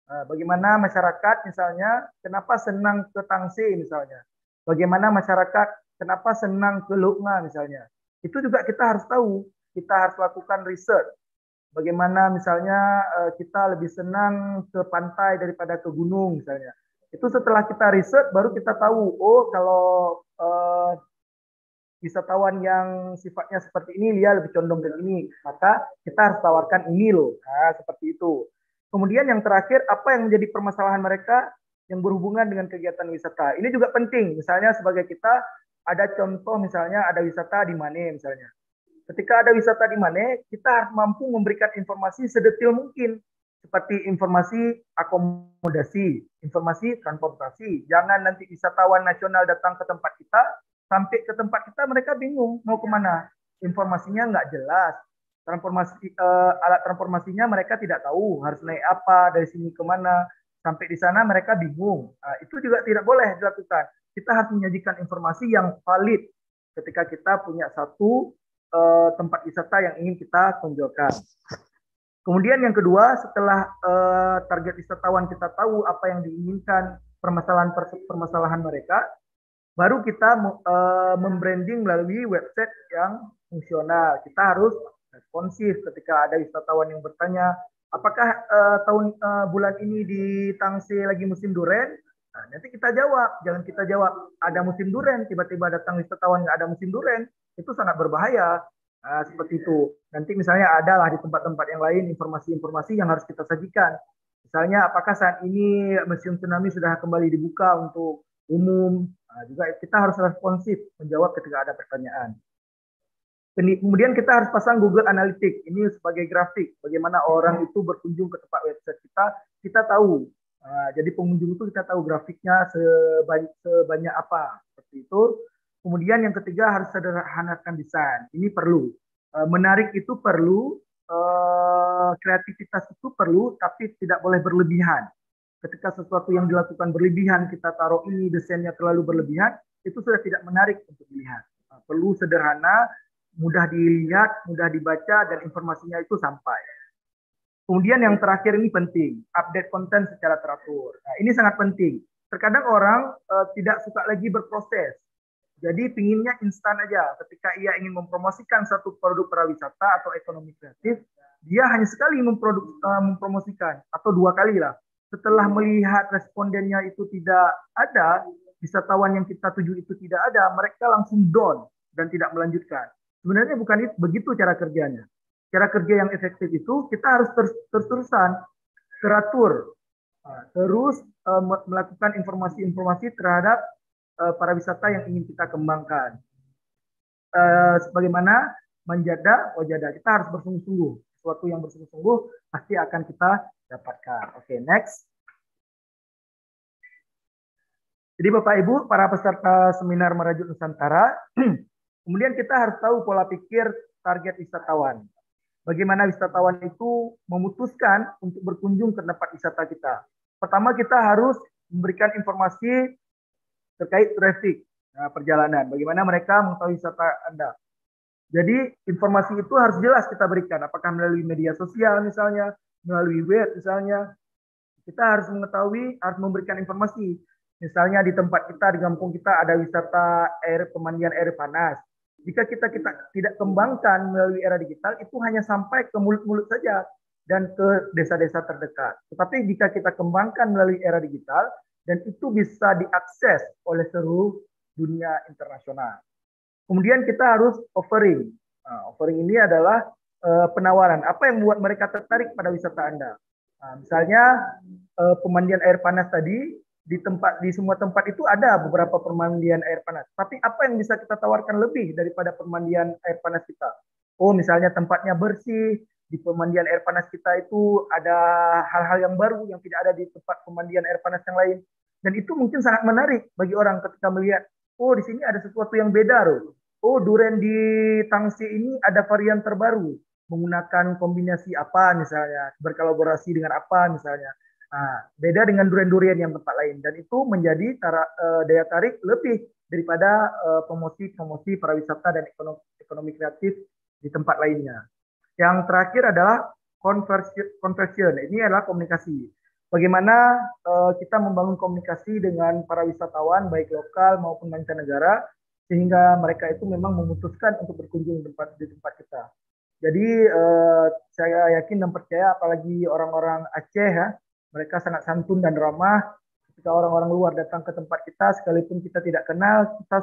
Nah, bagaimana masyarakat misalnya, kenapa senang ke Tangsi misalnya? Bagaimana masyarakat kenapa senang ke Lukna misalnya. Itu juga kita harus tahu, kita harus lakukan riset. Bagaimana misalnya eh, kita lebih senang ke pantai daripada ke gunung misalnya. Itu setelah kita riset baru kita tahu, oh kalau uh, wisatawan yang sifatnya seperti ini dia lebih condong ke ini maka kita harus tawarkan ini loh nah, seperti itu kemudian yang terakhir apa yang menjadi permasalahan mereka yang berhubungan dengan kegiatan wisata. Ini juga penting, misalnya sebagai kita ada contoh misalnya ada wisata di mana misalnya. Ketika ada wisata di mana, kita harus mampu memberikan informasi sedetil mungkin seperti informasi akomodasi, informasi transportasi. Jangan nanti wisatawan nasional datang ke tempat kita, sampai ke tempat kita mereka bingung mau kemana. Informasinya nggak jelas, transformasi uh, alat transformasinya mereka tidak tahu harus naik apa dari sini kemana sampai di sana mereka bingung. Nah, itu juga tidak boleh dilakukan. Kita harus menyajikan informasi yang valid ketika kita punya satu uh, tempat wisata yang ingin kita tonjolkan. Kemudian yang kedua, setelah uh, target wisatawan kita tahu apa yang diinginkan permasalahan permasalahan mereka, baru kita uh, membranding melalui website yang fungsional. Kita harus responsif ketika ada wisatawan yang bertanya, apakah uh, tahun uh, bulan ini di Tangsi lagi musim duren? Nah, nanti kita jawab, jangan kita jawab ada musim duren, tiba-tiba datang wisatawan nggak ada musim duren, itu sangat berbahaya. Nah, seperti itu. Nanti misalnya adalah di tempat-tempat yang lain informasi-informasi yang harus kita sajikan. Misalnya apakah saat ini mesin tsunami sudah kembali dibuka untuk umum? Nah, juga kita harus responsif menjawab ketika ada pertanyaan. Kemudian kita harus pasang Google Analytics ini sebagai grafik bagaimana orang itu berkunjung ke tempat website kita. Kita tahu. Ah, jadi pengunjung itu kita tahu grafiknya sebanyak, sebanyak apa seperti itu. Kemudian yang ketiga harus sederhanakan desain. Ini perlu. Ah, menarik itu perlu. Ah, kreativitas itu perlu, tapi tidak boleh berlebihan. Ketika sesuatu yang dilakukan berlebihan, kita taruh ini desainnya terlalu berlebihan, itu sudah tidak menarik untuk dilihat. Perlu sederhana, mudah dilihat, mudah dibaca, dan informasinya itu sampai. Kemudian yang terakhir ini penting, update konten secara teratur. Nah, ini sangat penting. Terkadang orang uh, tidak suka lagi berproses. Jadi pinginnya instan aja. Ketika ia ingin mempromosikan satu produk pariwisata atau ekonomi kreatif, dia hanya sekali memproduk, uh, mempromosikan atau dua kali lah. Setelah melihat respondennya itu tidak ada, wisatawan yang kita tuju itu tidak ada, mereka langsung down dan tidak melanjutkan. Sebenarnya bukan itu, begitu cara kerjanya. Cara kerja yang efektif itu kita harus terus-terusan, teratur, eh, terus eh, melakukan informasi-informasi terhadap eh, para wisata yang ingin kita kembangkan. sebagaimana menjada wajada kita harus bersungguh-sungguh. Sesuatu yang bersungguh-sungguh pasti akan kita dapatkan. Oke, okay, next. Jadi Bapak Ibu, para peserta seminar Merajut Nusantara, Kemudian kita harus tahu pola pikir target wisatawan. Bagaimana wisatawan itu memutuskan untuk berkunjung ke tempat wisata kita. Pertama kita harus memberikan informasi terkait traffic nah, perjalanan. Bagaimana mereka mengetahui wisata Anda. Jadi informasi itu harus jelas kita berikan. Apakah melalui media sosial misalnya, melalui web misalnya. Kita harus mengetahui, harus memberikan informasi. Misalnya di tempat kita, di kampung kita ada wisata air pemandian air panas. Jika kita kita tidak kembangkan melalui era digital, itu hanya sampai ke mulut-mulut saja dan ke desa-desa terdekat. Tetapi jika kita kembangkan melalui era digital, dan itu bisa diakses oleh seluruh dunia internasional. Kemudian kita harus offering. Nah, offering ini adalah uh, penawaran. Apa yang membuat mereka tertarik pada wisata Anda? Nah, misalnya uh, pemandian air panas tadi di tempat di semua tempat itu ada beberapa permandian air panas. Tapi apa yang bisa kita tawarkan lebih daripada permandian air panas kita? Oh, misalnya tempatnya bersih, di pemandian air panas kita itu ada hal-hal yang baru yang tidak ada di tempat pemandian air panas yang lain. Dan itu mungkin sangat menarik bagi orang ketika melihat, oh di sini ada sesuatu yang beda loh. Oh, durian di Tangsi ini ada varian terbaru menggunakan kombinasi apa misalnya, berkolaborasi dengan apa misalnya Nah, beda dengan durian-durian yang tempat lain dan itu menjadi tara, uh, eh, daya tarik lebih daripada uh, eh, promosi para wisata dan ekonomi, ekonomi kreatif di tempat lainnya. Yang terakhir adalah conversion. Ini adalah komunikasi. Bagaimana uh, kita membangun komunikasi dengan para wisatawan baik lokal maupun mancanegara sehingga mereka itu memang memutuskan untuk berkunjung di tempat, di tempat kita. Jadi uh, saya yakin dan percaya apalagi orang-orang Aceh ya mereka sangat santun dan ramah. Ketika orang-orang luar datang ke tempat kita, sekalipun kita tidak kenal, kita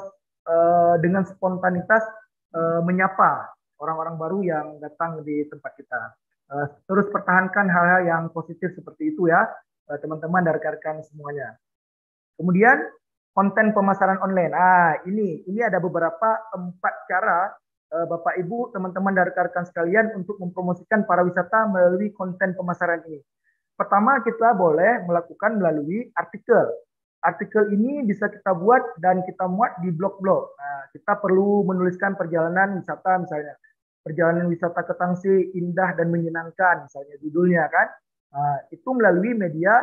uh, dengan spontanitas uh, menyapa orang-orang baru yang datang di tempat kita. Uh, terus pertahankan hal-hal yang positif seperti itu ya, teman-teman dan rekan-rekan semuanya. Kemudian konten pemasaran online. Ah, ini ini ada beberapa empat cara Bapak Ibu, teman-teman dan rekan-rekan sekalian untuk mempromosikan para wisata melalui konten pemasaran ini. Pertama, kita boleh melakukan melalui artikel. Artikel ini bisa kita buat dan kita muat di blog-blog. Nah, kita perlu menuliskan perjalanan wisata misalnya. Perjalanan wisata ke Tangsi indah dan menyenangkan misalnya judulnya kan. Nah, itu melalui media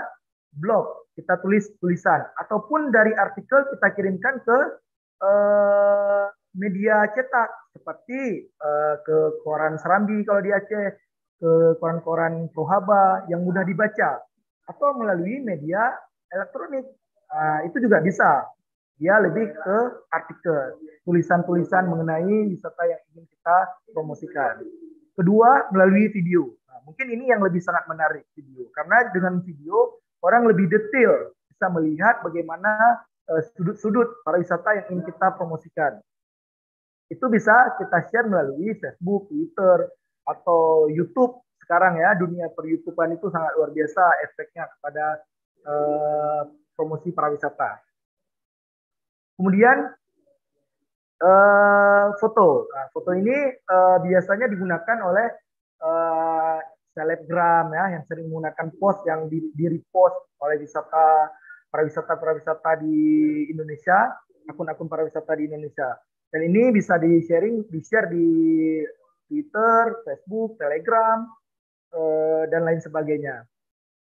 blog. Kita tulis tulisan ataupun dari artikel kita kirimkan ke eh, media cetak seperti eh, ke koran Serambi kalau di Aceh ke koran-koran prohaba yang mudah dibaca atau melalui media elektronik uh, itu juga bisa dia lebih ke artikel tulisan-tulisan mengenai wisata yang ingin kita promosikan kedua melalui video nah, mungkin ini yang lebih sangat menarik video karena dengan video orang lebih detail bisa melihat bagaimana eh, sudut-sudut uh, wisata yang ingin kita promosikan itu bisa kita share melalui Facebook, Twitter, atau YouTube sekarang ya dunia per YouTubean itu sangat luar biasa efeknya kepada eh, promosi pariwisata. Kemudian eh, foto, nah, foto ini eh, biasanya digunakan oleh eh, selebgram ya yang sering menggunakan post yang di, di repost oleh wisata pariwisata pariwisata di Indonesia akun-akun pariwisata di Indonesia dan ini bisa di sharing di share di Twitter, Facebook, Telegram, eh, dan lain sebagainya.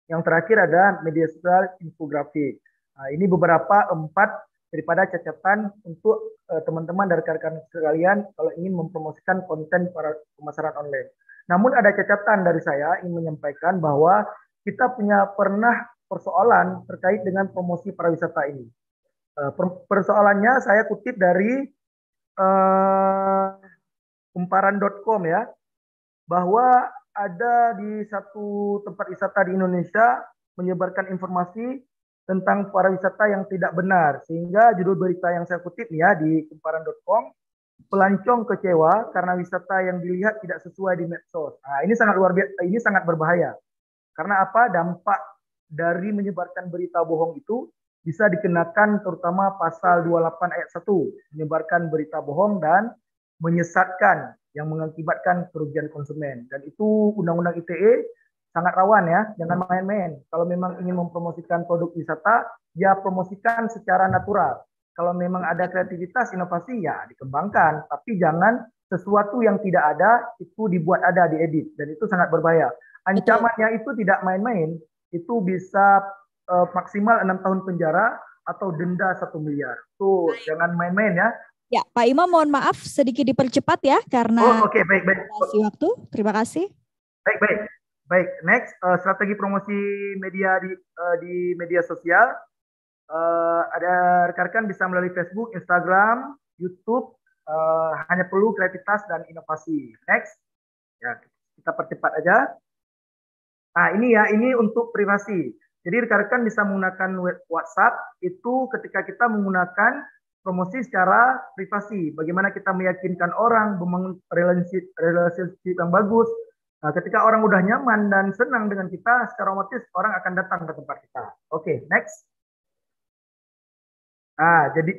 Yang terakhir ada media sosial infografik. Nah, ini beberapa empat daripada catatan untuk eh, teman-teman dari rekan-rekan sekalian kalau ingin mempromosikan konten para pemasaran online. Namun ada catatan dari saya yang menyampaikan bahwa kita punya pernah persoalan terkait dengan promosi pariwisata ini. Eh, persoalannya saya kutip dari uh, kumparan.com ya, bahwa ada di satu tempat wisata di Indonesia menyebarkan informasi tentang para wisata yang tidak benar. Sehingga judul berita yang saya kutip ya di kumparan.com, pelancong kecewa karena wisata yang dilihat tidak sesuai di medsos. Nah, ini sangat luar biasa, ini sangat berbahaya. Karena apa? Dampak dari menyebarkan berita bohong itu bisa dikenakan terutama pasal 28 ayat 1, menyebarkan berita bohong dan menyesatkan yang mengakibatkan kerugian konsumen. Dan itu undang-undang ITE sangat rawan ya, jangan hmm. main-main. Kalau memang ingin mempromosikan produk wisata, ya promosikan secara natural. Kalau memang ada kreativitas, inovasi ya dikembangkan, tapi jangan sesuatu yang tidak ada itu dibuat ada diedit dan itu sangat berbahaya. Ancamannya itu tidak main-main, itu bisa uh, maksimal enam tahun penjara atau denda satu miliar. Tuh, jangan main-main ya. Ya, Pak Imam mohon maaf sedikit dipercepat ya karena oh, okay, baik, baik. waktu. Terima kasih. Baik, baik. Baik, next uh, strategi promosi media di uh, di media sosial. Uh, ada rekan-rekan bisa melalui Facebook, Instagram, YouTube. Uh, hanya perlu kreativitas dan inovasi. Next, ya kita percepat aja. Nah ini ya, ini untuk privasi. Jadi rekan-rekan bisa menggunakan WhatsApp itu ketika kita menggunakan promosi secara privasi. Bagaimana kita meyakinkan orang membangun relasi relasi yang bagus. Nah, ketika orang udah nyaman dan senang dengan kita, secara otomatis orang akan datang ke tempat kita. Oke, okay, next. Ah, jadi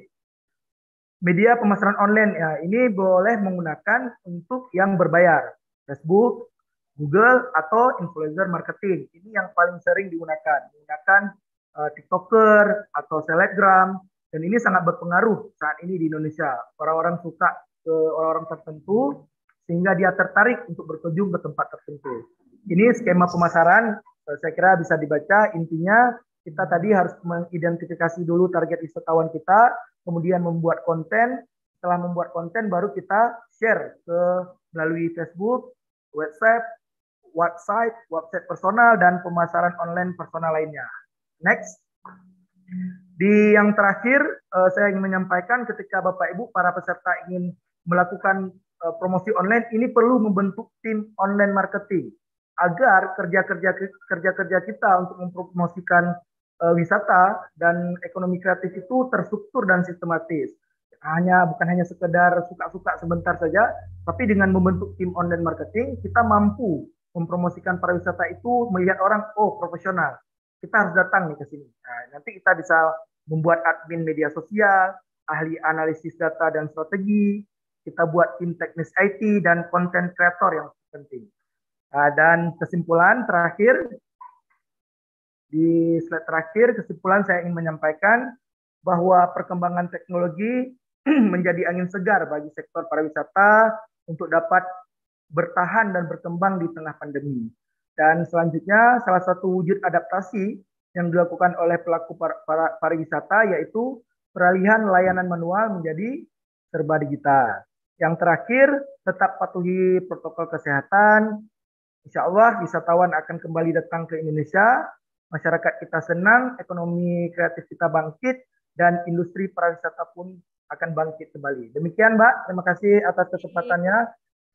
media pemasaran online ya, ini boleh menggunakan untuk yang berbayar, Facebook, Google atau influencer marketing. Ini yang paling sering digunakan, menggunakan uh, TikToker atau selebgram dan ini sangat berpengaruh saat ini di Indonesia. Orang-orang suka ke orang-orang tertentu sehingga dia tertarik untuk berkunjung ke tempat tertentu. Ini skema pemasaran eh, saya kira bisa dibaca intinya kita tadi harus mengidentifikasi dulu target wisatawan kita, kemudian membuat konten. Setelah membuat konten baru kita share ke melalui Facebook, WhatsApp, website, website personal dan pemasaran online personal lainnya. Next. Di yang terakhir, eh, saya ingin menyampaikan ketika Bapak Ibu para peserta ingin melakukan eh, promosi online, ini perlu membentuk tim online marketing agar kerja-kerja kerja-kerja kita untuk mempromosikan eh, wisata dan ekonomi kreatif itu terstruktur dan sistematis. Hanya bukan hanya sekedar suka-suka sebentar saja, tapi dengan membentuk tim online marketing kita mampu mempromosikan pariwisata itu melihat orang oh profesional kita harus datang nih ke sini. Nah, nanti kita bisa membuat admin media sosial, ahli analisis data dan strategi, kita buat tim teknis IT dan content creator yang penting. Nah, dan kesimpulan terakhir di slide terakhir kesimpulan saya ingin menyampaikan bahwa perkembangan teknologi menjadi angin segar bagi sektor pariwisata untuk dapat bertahan dan berkembang di tengah pandemi. Dan selanjutnya salah satu wujud adaptasi yang dilakukan oleh pelaku para, para, pariwisata yaitu peralihan layanan manual menjadi serba digital. Yang terakhir, tetap patuhi protokol kesehatan. Insya Allah wisatawan akan kembali datang ke Indonesia, masyarakat kita senang, ekonomi kreatif kita bangkit, dan industri pariwisata pun akan bangkit kembali. Demikian Mbak, terima kasih atas kesempatannya.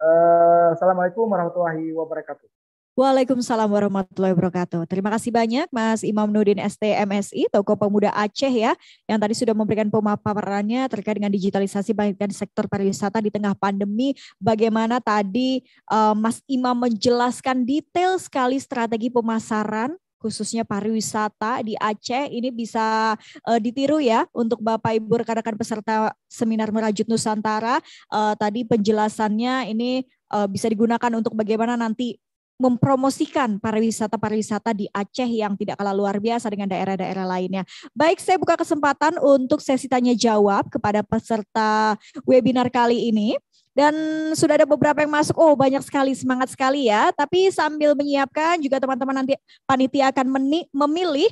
Uh, Assalamualaikum warahmatullahi wabarakatuh. Waalaikumsalam warahmatullahi wabarakatuh. Terima kasih banyak Mas Imam Nudin STMSI, Toko Pemuda Aceh ya, yang tadi sudah memberikan pemaparannya terkait dengan digitalisasi bagian sektor pariwisata di tengah pandemi. Bagaimana tadi uh, Mas Imam menjelaskan detail sekali strategi pemasaran khususnya pariwisata di Aceh ini bisa uh, ditiru ya untuk Bapak Ibu rekan-rekan peserta seminar merajut Nusantara. Uh, tadi penjelasannya ini uh, bisa digunakan untuk bagaimana nanti mempromosikan pariwisata-pariwisata di Aceh yang tidak kalah luar biasa dengan daerah-daerah lainnya. Baik, saya buka kesempatan untuk sesi tanya jawab kepada peserta webinar kali ini. Dan sudah ada beberapa yang masuk. Oh, banyak sekali, semangat sekali ya. Tapi sambil menyiapkan juga teman-teman nanti panitia akan meni, memilih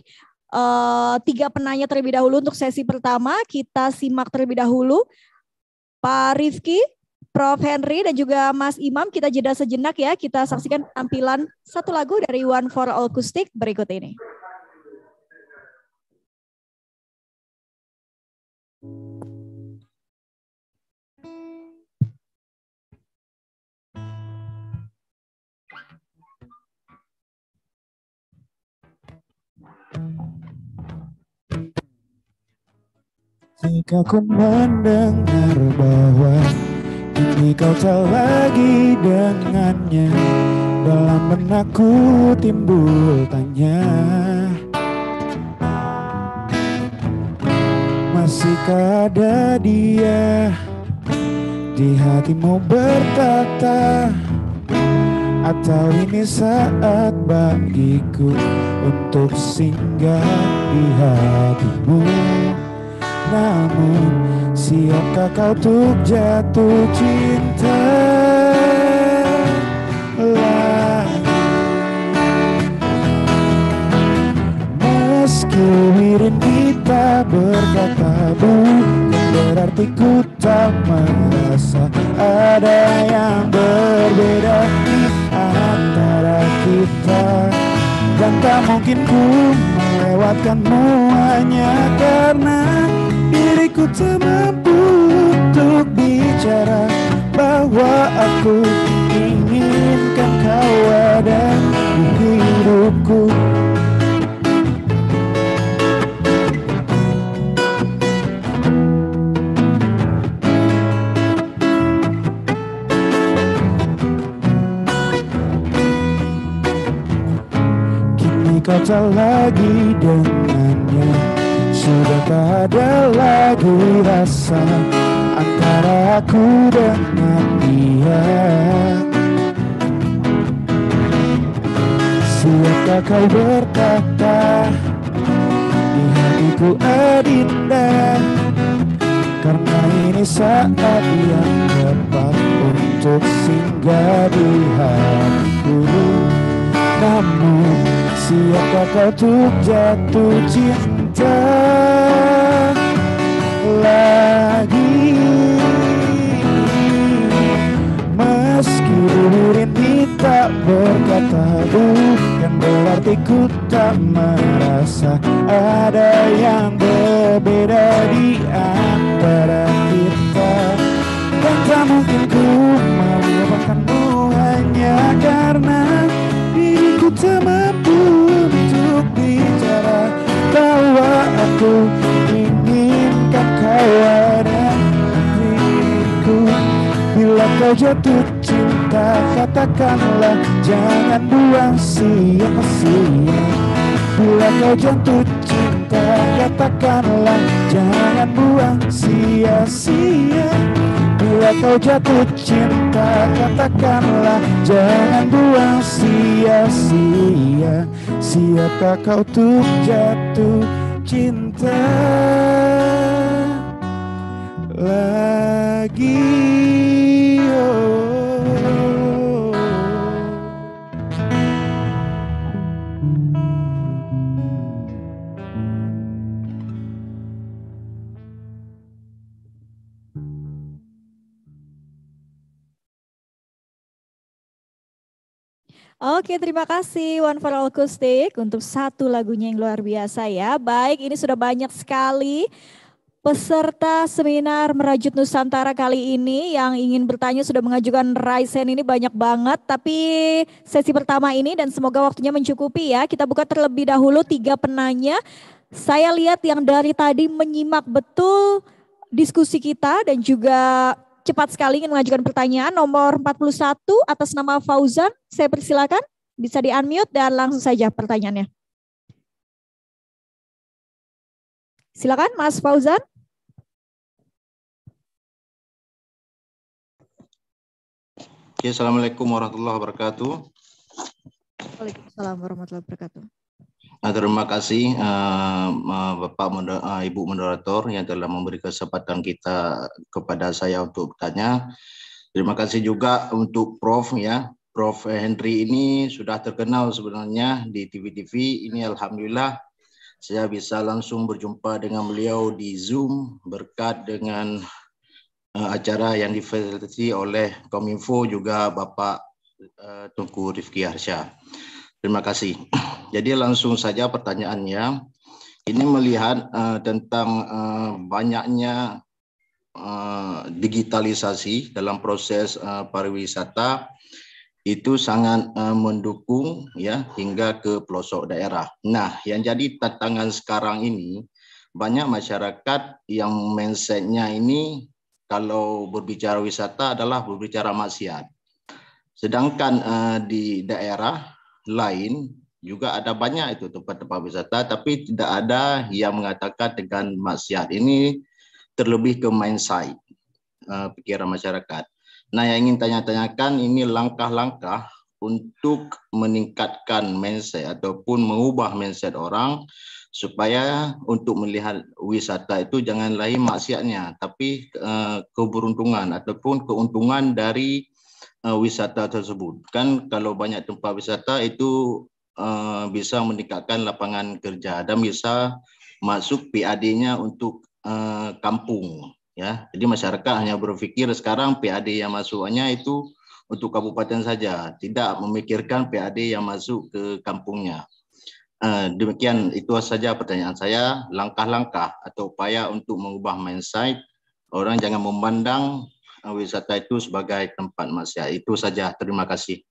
uh, tiga penanya terlebih dahulu untuk sesi pertama. Kita simak terlebih dahulu. Pak Rifki, Prof. Henry dan juga Mas Imam, kita jeda sejenak ya. Kita saksikan tampilan satu lagu dari One for All Acoustic berikut ini. Jika ku mendengar bahwa kini kau tak lagi dengannya Dalam benakku timbul tanya Masihkah ada dia di hatimu bertata Atau ini saat bagiku untuk singgah di hatimu Namun Siapkah kau untuk jatuh cinta lagi Meski wirin kita berkata bukan Berarti ku tak merasa ada yang berbeda di antara kita Dan tak mungkin ku melewatkanmu hanya karena Aku tak mampu untuk bicara Bahwa aku inginkan kau ada di hidupku kau tak lagi dengar sudah tak ada lagi rasa Antara aku dengan dia Siapa kau berkata Di hatiku adinda Karena ini saat yang tepat Untuk singgah di hatiku Namun siapa kau tuh jatuh cinta lagi Meski bibir ini tak berkata bukan berarti ku tak merasa ada yang berbeda di antara kita Dan tak mungkin ku mau melupakanmu hanya karena diriku tak mampu untuk bicara bahwa aku mewarnai diriku Bila kau jatuh cinta katakanlah Jangan buang sia-sia Bila kau jatuh cinta katakanlah Jangan buang sia-sia Bila kau jatuh cinta katakanlah Jangan buang sia-sia Siapa kau tuh jatuh cinta lagi oh. Oke, terima kasih One for All Acoustic untuk satu lagunya yang luar biasa ya. Baik, ini sudah banyak sekali peserta seminar Merajut Nusantara kali ini yang ingin bertanya sudah mengajukan raise ini banyak banget tapi sesi pertama ini dan semoga waktunya mencukupi ya. Kita buka terlebih dahulu tiga penanya. Saya lihat yang dari tadi menyimak betul diskusi kita dan juga cepat sekali ingin mengajukan pertanyaan nomor 41 atas nama Fauzan. Saya persilakan bisa di-unmute dan langsung saja pertanyaannya. Silakan Mas Fauzan. Oke, ya, Assalamualaikum warahmatullahi wabarakatuh. Waalaikumsalam warahmatullahi wabarakatuh. Nah, terima kasih uh, Bapak uh, Ibu moderator yang telah memberi kesempatan kita kepada saya untuk bertanya. Terima kasih juga untuk Prof ya. Prof Henry ini sudah terkenal sebenarnya di TV-TV. Ini alhamdulillah saya bisa langsung berjumpa dengan beliau di Zoom berkat dengan uh, acara yang difasilitasi oleh Kominfo juga Bapak uh, Tunku Rifki Harsya. Terima kasih. Jadi langsung saja pertanyaannya. Ini melihat uh, tentang uh, banyaknya uh, digitalisasi dalam proses uh, pariwisata itu sangat uh, mendukung ya hingga ke pelosok daerah. Nah, yang jadi tantangan sekarang ini banyak masyarakat yang mindsetnya ini kalau berbicara wisata adalah berbicara maksiat. Sedangkan uh, di daerah lain juga ada banyak itu tempat-tempat wisata, tapi tidak ada yang mengatakan dengan maksiat. Ini terlebih ke mindset uh, eh, pikiran masyarakat. Nah, yang ingin tanya-tanyakan ini langkah-langkah untuk meningkatkan mindset ataupun mengubah mindset orang supaya untuk melihat wisata itu jangan lain maksiatnya tapi uh, keberuntungan ataupun keuntungan dari uh, wisata tersebut kan kalau banyak tempat wisata itu uh, bisa meningkatkan lapangan kerja dan bisa masuk PAD-nya untuk uh, kampung ya jadi masyarakat hanya berpikir sekarang PAD yang masuknya itu untuk kabupaten saja tidak memikirkan PAD yang masuk ke kampungnya Eh, demikian itu saja pertanyaan saya. Langkah-langkah atau upaya untuk mengubah mindset orang jangan memandang eh, wisata itu sebagai tempat maksiat. Itu saja. Terima kasih.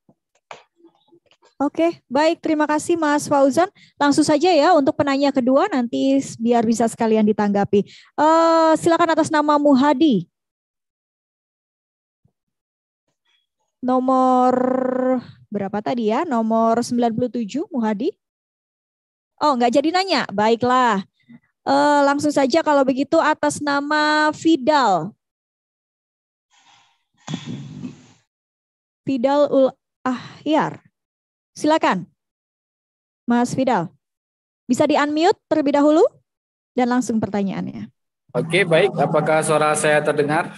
Oke, baik. Terima kasih Mas Fauzan. Langsung saja ya untuk penanya kedua nanti biar bisa sekalian ditanggapi. Uh, silakan atas nama Muhadi. Nomor berapa tadi ya? Nomor 97 Muhadi. Oh, nggak jadi nanya. Baiklah. Uh, langsung saja kalau begitu atas nama Fidal. Fidal Ul Ahyar. Silakan. Mas Fidal. Bisa di-unmute terlebih dahulu dan langsung pertanyaannya. Oke, baik. Apakah suara saya terdengar?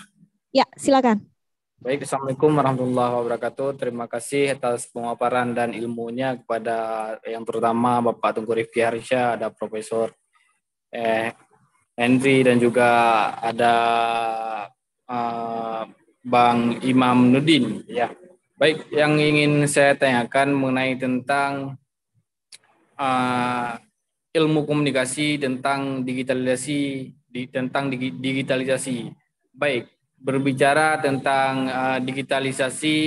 Ya, silakan. Baik, Assalamualaikum warahmatullahi wabarakatuh. Terima kasih atas pemaparan dan ilmunya kepada yang pertama Bapak Tunggu Rifki Harsya, ada Profesor eh, Henry dan juga ada uh, Bang Imam Nudin. Ya, baik. Yang ingin saya tanyakan mengenai tentang uh, ilmu komunikasi tentang digitalisasi, di, tentang digitalisasi. Baik, berbicara tentang uh, digitalisasi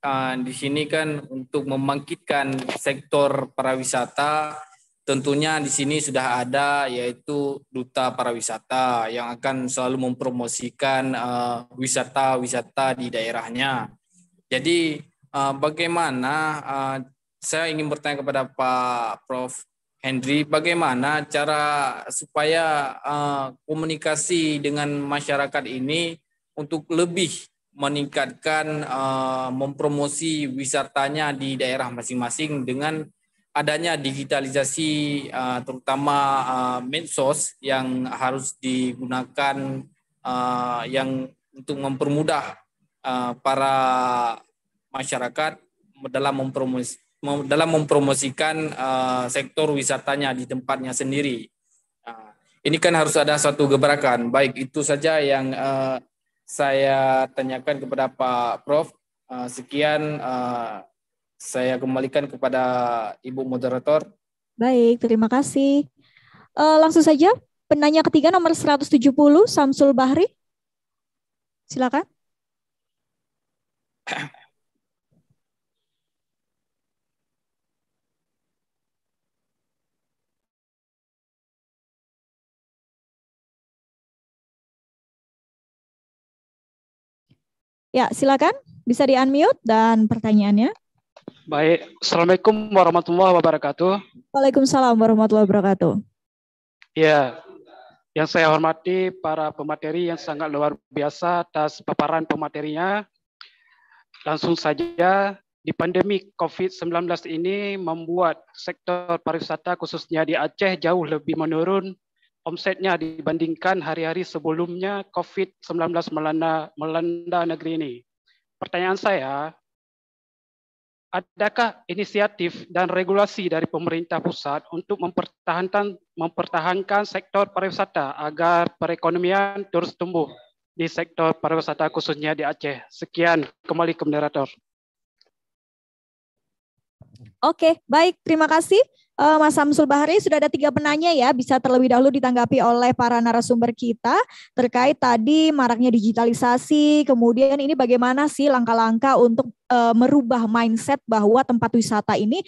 uh, di sini kan untuk membangkitkan sektor pariwisata tentunya di sini sudah ada yaitu duta pariwisata yang akan selalu mempromosikan uh, wisata-wisata uh, di daerahnya. Jadi uh, bagaimana uh, saya ingin bertanya kepada Pak Prof Hendri, bagaimana cara supaya uh, komunikasi dengan masyarakat ini untuk lebih meningkatkan uh, mempromosi wisatanya di daerah masing-masing dengan adanya digitalisasi uh, terutama uh, medsos yang harus digunakan uh, yang untuk mempermudah uh, para masyarakat dalam mempromosi dalam mempromosikan uh, sektor wisatanya di tempatnya sendiri. Uh, ini kan harus ada satu gebrakan. Baik itu saja yang uh, saya tanyakan kepada Pak Prof. Eh, sekian eh, saya kembalikan kepada Ibu moderator. Baik, terima kasih. Eh, langsung saja penanya ketiga nomor 170 Samsul Bahri. Silakan. Ya, silakan bisa di unmute dan pertanyaannya. Baik, assalamualaikum warahmatullahi wabarakatuh. Waalaikumsalam warahmatullahi wabarakatuh. Ya, yang saya hormati para pemateri yang sangat luar biasa atas paparan pematerinya. Langsung saja di pandemi COVID-19 ini membuat sektor pariwisata khususnya di Aceh jauh lebih menurun omsetnya dibandingkan hari-hari sebelumnya COVID-19 melanda, melanda negeri ini. Pertanyaan saya, adakah inisiatif dan regulasi dari pemerintah pusat untuk mempertahankan, mempertahankan sektor pariwisata agar perekonomian terus tumbuh di sektor pariwisata khususnya di Aceh? Sekian, kembali ke moderator. Oke, baik. Terima kasih uh, Mas Samsul Bahari sudah ada tiga penanya ya, bisa terlebih dahulu ditanggapi oleh para narasumber kita terkait tadi maraknya digitalisasi, kemudian ini bagaimana sih langkah-langkah untuk uh, merubah mindset bahwa tempat wisata ini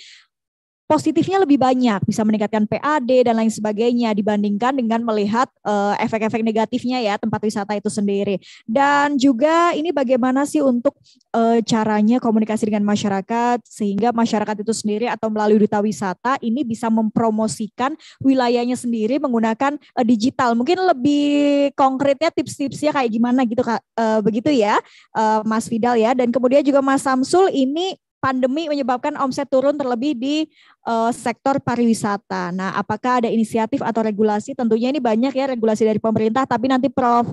positifnya lebih banyak, bisa meningkatkan PAD dan lain sebagainya dibandingkan dengan melihat efek eh, efek-efek negatifnya ya tempat wisata itu sendiri. Dan juga ini bagaimana sih untuk uh, caranya komunikasi dengan masyarakat sehingga masyarakat itu sendiri atau melalui duta wisata ini bisa mempromosikan wilayahnya sendiri menggunakan uh, digital. Mungkin lebih konkretnya tips-tipsnya kayak gimana gitu Kak. Uh, begitu ya uh, Mas Fidal ya dan kemudian juga Mas Samsul ini pandemi menyebabkan omset turun terlebih di uh, sektor pariwisata. Nah, apakah ada inisiatif atau regulasi? Tentunya ini banyak ya regulasi dari pemerintah, tapi nanti Prof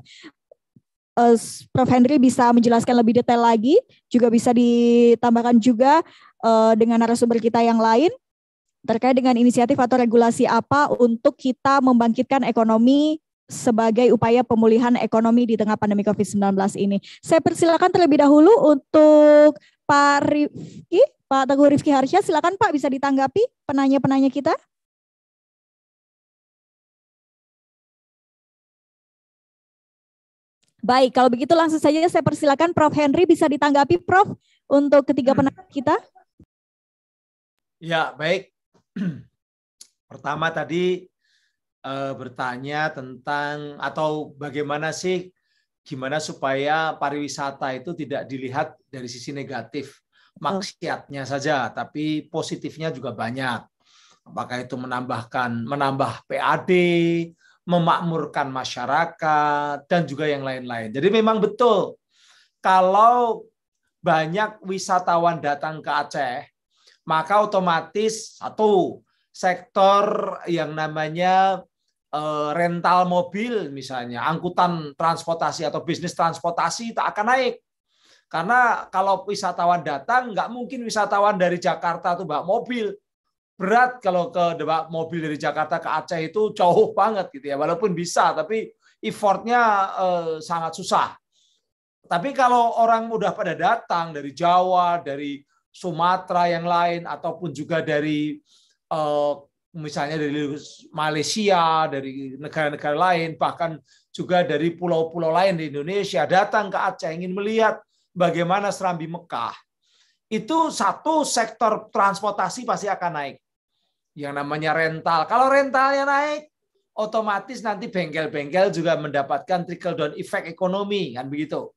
uh, Prof Henry bisa menjelaskan lebih detail lagi, juga bisa ditambahkan juga uh, dengan narasumber kita yang lain terkait dengan inisiatif atau regulasi apa untuk kita membangkitkan ekonomi sebagai upaya pemulihan ekonomi di tengah pandemi COVID-19 ini. Saya persilakan terlebih dahulu untuk Pak Rifki, Pak Teguh Rifki Harsya, silakan Pak bisa ditanggapi penanya-penanya kita. Baik, kalau begitu langsung saja saya persilakan Prof. Henry bisa ditanggapi Prof. untuk ketiga hmm. penanya kita. Ya, baik. Pertama tadi e, bertanya tentang atau bagaimana sih gimana supaya pariwisata itu tidak dilihat dari sisi negatif maksiatnya saja tapi positifnya juga banyak apakah itu menambahkan menambah PAD memakmurkan masyarakat dan juga yang lain-lain jadi memang betul kalau banyak wisatawan datang ke Aceh maka otomatis satu sektor yang namanya Eh, rental mobil misalnya, angkutan transportasi atau bisnis transportasi tak akan naik. Karena kalau wisatawan datang, nggak mungkin wisatawan dari Jakarta tuh bawa mobil. Berat kalau ke bawa mobil dari Jakarta ke Aceh itu jauh banget gitu ya. Walaupun bisa, tapi effortnya eh, sangat susah. Tapi kalau orang udah pada datang dari Jawa, dari Sumatera yang lain, ataupun juga dari eh, misalnya dari Malaysia, dari negara-negara lain, bahkan juga dari pulau-pulau lain di Indonesia datang ke Aceh ingin melihat bagaimana Serambi Mekah. Itu satu sektor transportasi pasti akan naik. Yang namanya rental. Kalau rentalnya naik, otomatis nanti bengkel-bengkel juga mendapatkan trickle down effect ekonomi kan begitu.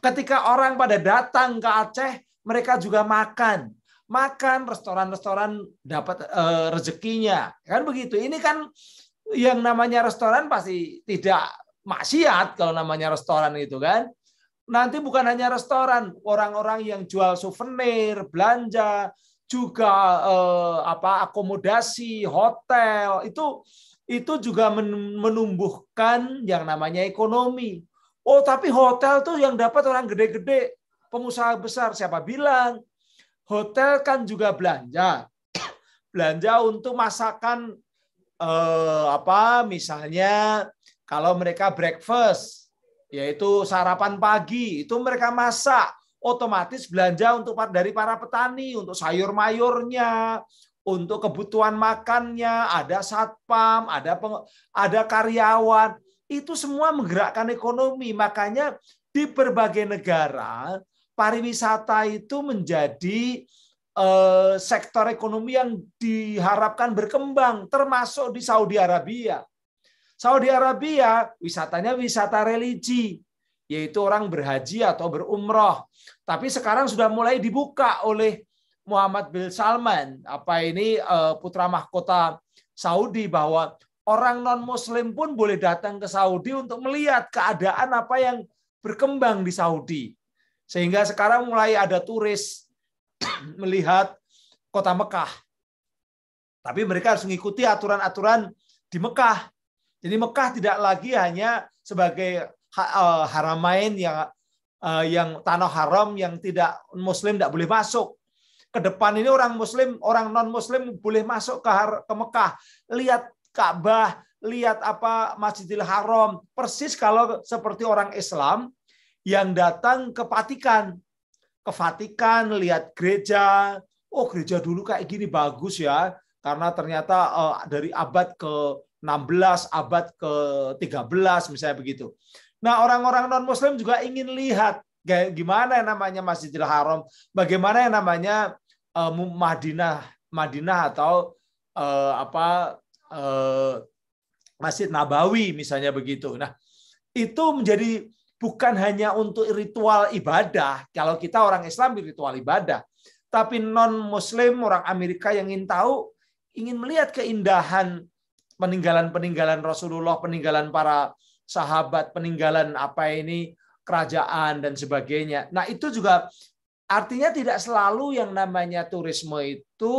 Ketika orang pada datang ke Aceh, mereka juga makan makan, restoran-restoran dapat e, rezekinya. Kan begitu. Ini kan yang namanya restoran pasti tidak maksiat kalau namanya restoran itu kan. Nanti bukan hanya restoran, orang-orang yang jual souvenir, belanja, juga e, apa akomodasi, hotel, itu itu juga menumbuhkan yang namanya ekonomi. Oh, tapi hotel tuh yang dapat orang gede-gede, pengusaha besar. Siapa bilang? hotel kan juga belanja. Belanja untuk masakan eh, apa misalnya kalau mereka breakfast yaitu sarapan pagi itu mereka masak otomatis belanja untuk dari para petani untuk sayur mayurnya untuk kebutuhan makannya ada satpam ada peng, ada karyawan itu semua menggerakkan ekonomi makanya di berbagai negara pariwisata itu menjadi eh, sektor ekonomi yang diharapkan berkembang, termasuk di Saudi Arabia. Saudi Arabia wisatanya wisata religi, yaitu orang berhaji atau berumroh. Tapi sekarang sudah mulai dibuka oleh Muhammad bin Salman, apa ini eh, putra mahkota Saudi bahwa orang non muslim pun boleh datang ke Saudi untuk melihat keadaan apa yang berkembang di Saudi. Sehingga sekarang mulai ada turis melihat kota Mekah. Tapi mereka harus mengikuti aturan-aturan di Mekah. Jadi Mekah tidak lagi hanya sebagai eh, haramain yang eh, yang tanah haram yang tidak muslim tidak boleh masuk. Ke depan ini orang muslim, orang non muslim boleh masuk ke ke Mekah, lihat Ka'bah, lihat apa Masjidil Haram, persis kalau seperti orang Islam yang datang ke Vatikan. Ke Vatikan, lihat gereja. Oh gereja dulu kayak gini bagus ya. Karena ternyata uh, dari abad ke 16, abad ke 13 misalnya begitu. Nah orang-orang non-muslim juga ingin lihat gimana yang namanya Masjidil Haram, bagaimana yang namanya uh, Madinah, Madinah atau uh, apa uh, Masjid Nabawi misalnya begitu. Nah, itu menjadi bukan hanya untuk ritual ibadah. Kalau kita orang Islam ritual ibadah, tapi non Muslim orang Amerika yang ingin tahu, ingin melihat keindahan peninggalan-peninggalan Rasulullah, peninggalan para sahabat, peninggalan apa ini kerajaan dan sebagainya. Nah itu juga artinya tidak selalu yang namanya turisme itu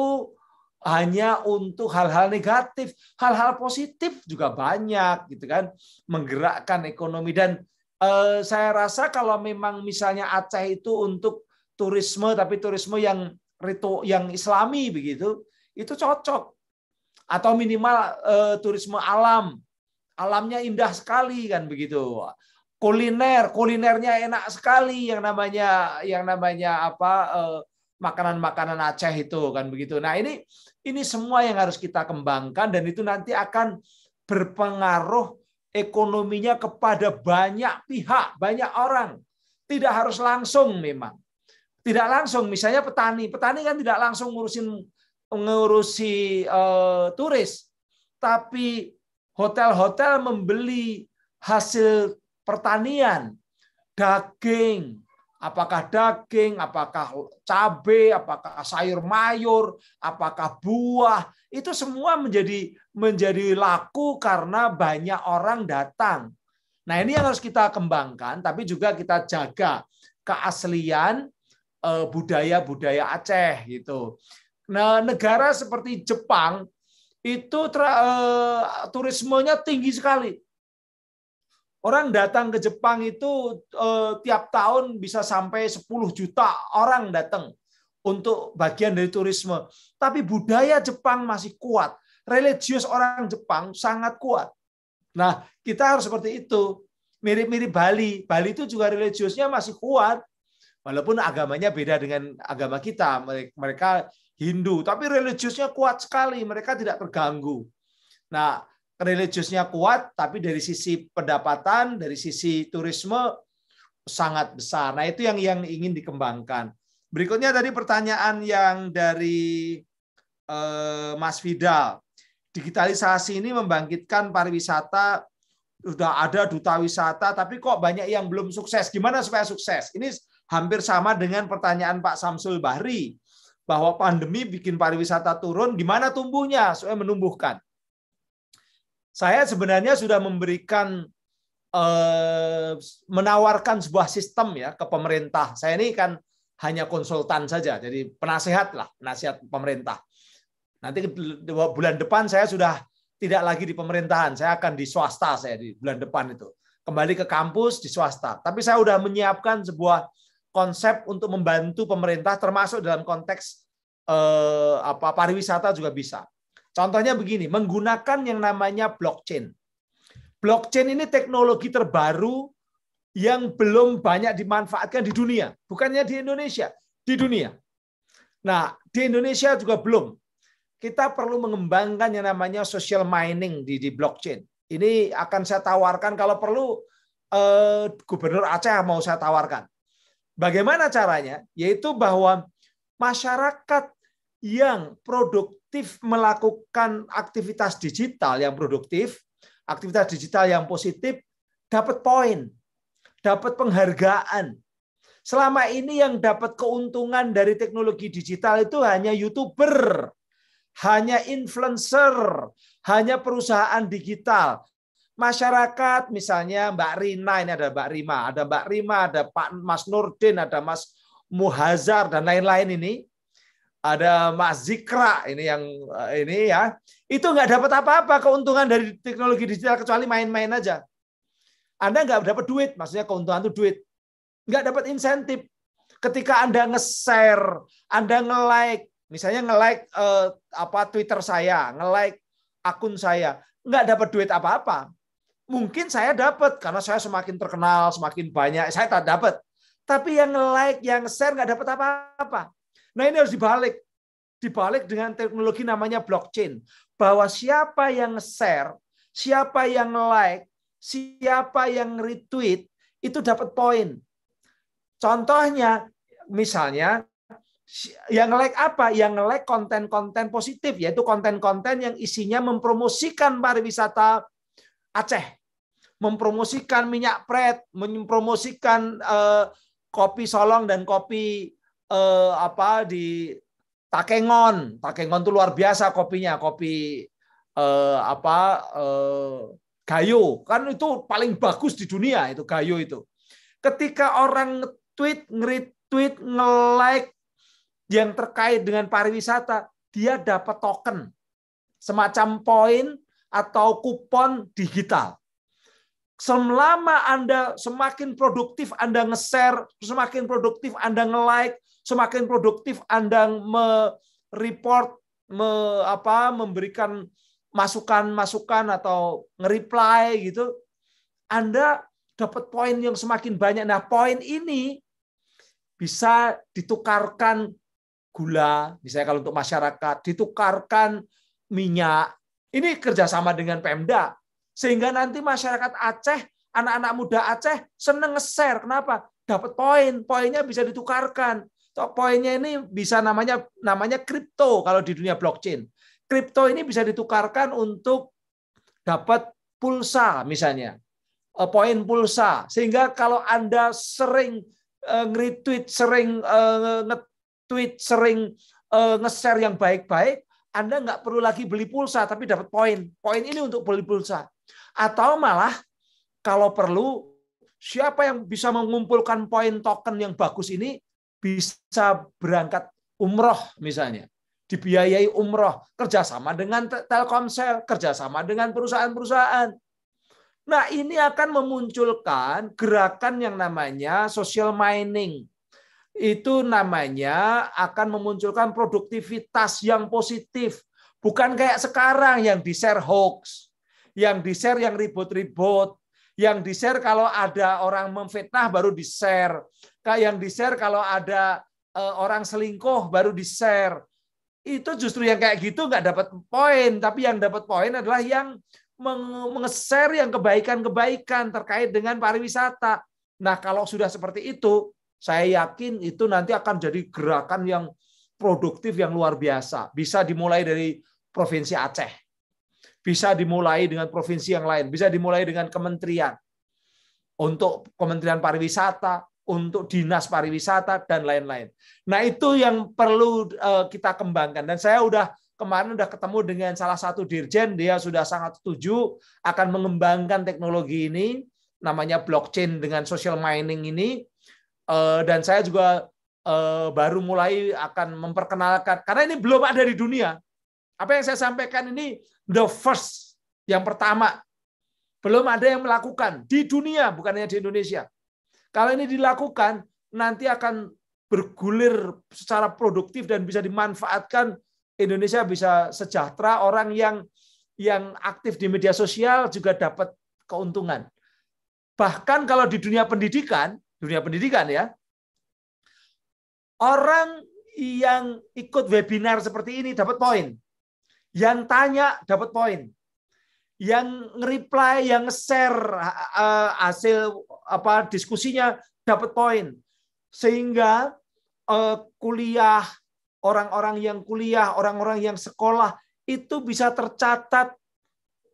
hanya untuk hal-hal negatif, hal-hal positif juga banyak gitu kan, menggerakkan ekonomi dan Eh, saya rasa kalau memang misalnya Aceh itu untuk turisme tapi turisme yang rito yang islami begitu itu cocok atau minimal uh, turisme alam alamnya indah sekali kan begitu kuliner kulinernya enak sekali yang namanya yang namanya apa uh, makanan-makanan Aceh itu kan begitu nah ini ini semua yang harus kita kembangkan dan itu nanti akan berpengaruh ekonominya kepada banyak pihak, banyak orang. Tidak harus langsung memang. Tidak langsung, misalnya petani. Petani kan tidak langsung ngurusin ngurusi uh, eh, turis, tapi hotel-hotel membeli hasil pertanian, daging, apakah daging, apakah cabai, apakah sayur mayur, apakah buah, itu semua menjadi menjadi laku karena banyak orang datang. Nah, ini yang harus kita kembangkan tapi juga kita jaga keaslian eh, budaya-budaya Aceh gitu. Nah, negara seperti Jepang itu tra, uh, turismenya tinggi sekali. Orang datang ke Jepang itu uh, tiap tahun bisa sampai 10 juta orang datang untuk bagian dari turisme. Tapi budaya Jepang masih kuat. Religius orang Jepang sangat kuat. Nah, kita harus seperti itu. Mirip-mirip Bali. Bali itu juga religiusnya masih kuat. Walaupun agamanya beda dengan agama kita. Mereka Hindu, tapi religiusnya kuat sekali. Mereka tidak terganggu. Nah, religiusnya kuat, tapi dari sisi pendapatan, dari sisi turisme, sangat besar. Nah, itu yang yang ingin dikembangkan. Berikutnya dari pertanyaan yang dari eh, Mas Vidal. Digitalisasi ini membangkitkan pariwisata sudah ada duta wisata tapi kok banyak yang belum sukses. Gimana supaya sukses? Ini hampir sama dengan pertanyaan Pak Samsul Bahri bahwa pandemi bikin pariwisata turun, gimana tumbuhnya supaya menumbuhkan. Saya sebenarnya sudah memberikan eh, menawarkan sebuah sistem ya ke pemerintah. Saya ini kan hanya konsultan saja, jadi penasehat lah, penasehat pemerintah. Nanti bulan depan saya sudah tidak lagi di pemerintahan, saya akan di swasta saya di bulan depan itu. Kembali ke kampus di swasta. Tapi saya sudah menyiapkan sebuah konsep untuk membantu pemerintah termasuk dalam konteks eh, apa pariwisata juga bisa. Contohnya begini, menggunakan yang namanya blockchain. Blockchain ini teknologi terbaru yang belum banyak dimanfaatkan di dunia, bukannya di Indonesia, di dunia. Nah, di Indonesia juga belum. Kita perlu mengembangkan yang namanya social mining di, di blockchain. Ini akan saya tawarkan kalau perlu eh, Gubernur Aceh mau saya tawarkan. Bagaimana caranya? Yaitu bahwa masyarakat yang produktif melakukan aktivitas digital yang produktif, aktivitas digital yang positif dapat poin dapat penghargaan. Selama ini yang dapat keuntungan dari teknologi digital itu hanya YouTuber, hanya influencer, hanya perusahaan digital. Masyarakat misalnya Mbak Rina, ini ada Mbak Rima, ada Mbak Rima, ada Pak Mas Nurdin, ada Mas Muhazar, dan lain-lain ini. Ada Mas Zikra, ini yang eh, ini ya. Itu nggak dapat apa-apa keuntungan dari teknologi digital, kecuali main-main aja anda nggak dapat duit, maksudnya keuntungan itu duit. Nggak dapat insentif. Ketika Anda nge-share, Anda nge-like, misalnya nge-like uh, apa Twitter saya, nge-like akun saya, nggak dapat duit apa-apa. Mungkin saya dapat karena saya semakin terkenal, semakin banyak, saya tak dapat. Tapi yang nge-like, yang nge-share nggak dapat apa-apa. Nah ini harus dibalik. Dibalik dengan teknologi namanya blockchain. Bahwa siapa yang nge-share, siapa yang nge-like, siapa yang retweet itu dapat poin. Contohnya misalnya yang like apa? Yang like konten-konten positif, yaitu konten-konten yang isinya mempromosikan pariwisata Aceh, mempromosikan minyak pret, mempromosikan eh, kopi Solong dan kopi eh, apa di Takengon. Takengon itu luar biasa kopinya, kopi eh, apa eh, Gayo, kan itu paling bagus di dunia itu Gayo itu. Ketika orang tweet nge-retweet, nge-like yang terkait dengan pariwisata, dia dapat token semacam poin atau kupon digital. Selama Anda semakin produktif Anda nge-share, semakin produktif Anda nge-like, semakin produktif Anda me-report, me, apa, memberikan masukan-masukan atau nge-reply gitu, Anda dapat poin yang semakin banyak. Nah, poin ini bisa ditukarkan gula, misalnya kalau untuk masyarakat, ditukarkan minyak. Ini kerjasama dengan Pemda. Sehingga nanti masyarakat Aceh, anak-anak muda Aceh seneng nge-share. Kenapa? Dapat poin. Poinnya bisa ditukarkan. Toh poinnya ini bisa namanya namanya kripto kalau di dunia blockchain kripto ini bisa ditukarkan untuk dapat pulsa misalnya, eh, poin pulsa. Sehingga kalau Anda sering eh, nge-retweet, sering eh, nge-tweet, sering nge-share yang baik-baik, Anda nggak perlu lagi beli pulsa, tapi dapat poin. Poin ini untuk beli pulsa. Atau malah kalau perlu, siapa yang bisa mengumpulkan poin token yang bagus ini bisa berangkat umroh misalnya dibiayai umroh, kerjasama dengan Telkomsel, kerjasama dengan perusahaan-perusahaan. Nah ini akan memunculkan gerakan yang namanya social mining. Itu namanya akan memunculkan produktivitas yang positif. Bukan kayak sekarang yang di-share hoax, yang di-share yang ribut-ribut, yang di-share kalau ada orang memfitnah baru di-share, yang di-share kalau ada eh, orang selingkuh baru di-share itu justru yang kayak gitu nggak dapat poin, tapi yang dapat poin adalah yang mengeser yang kebaikan-kebaikan terkait dengan pariwisata. Nah, kalau sudah seperti itu, saya yakin itu nanti akan jadi gerakan yang produktif yang luar biasa. Bisa dimulai dari provinsi Aceh. Bisa dimulai dengan provinsi yang lain, bisa dimulai dengan kementerian. Untuk Kementerian Pariwisata, untuk dinas pariwisata dan lain-lain. Nah, itu yang perlu eh, kita kembangkan dan saya udah kemarin udah ketemu dengan salah satu dirjen dia sudah sangat setuju akan mengembangkan teknologi ini namanya blockchain dengan social mining ini eh, dan saya juga eh, baru mulai akan memperkenalkan karena ini belum ada di dunia. Apa yang saya sampaikan ini the first yang pertama belum ada yang melakukan di dunia bukan hanya di Indonesia. Kalau ini dilakukan, nanti akan bergulir secara produktif dan bisa dimanfaatkan Indonesia bisa sejahtera, orang yang yang aktif di media sosial juga dapat keuntungan. Bahkan kalau di dunia pendidikan, dunia pendidikan ya, orang yang ikut webinar seperti ini dapat poin. Yang tanya dapat poin yang nge reply, yang share uh, hasil apa diskusinya dapat poin. Sehingga uh, kuliah orang-orang yang kuliah, orang-orang yang sekolah itu bisa tercatat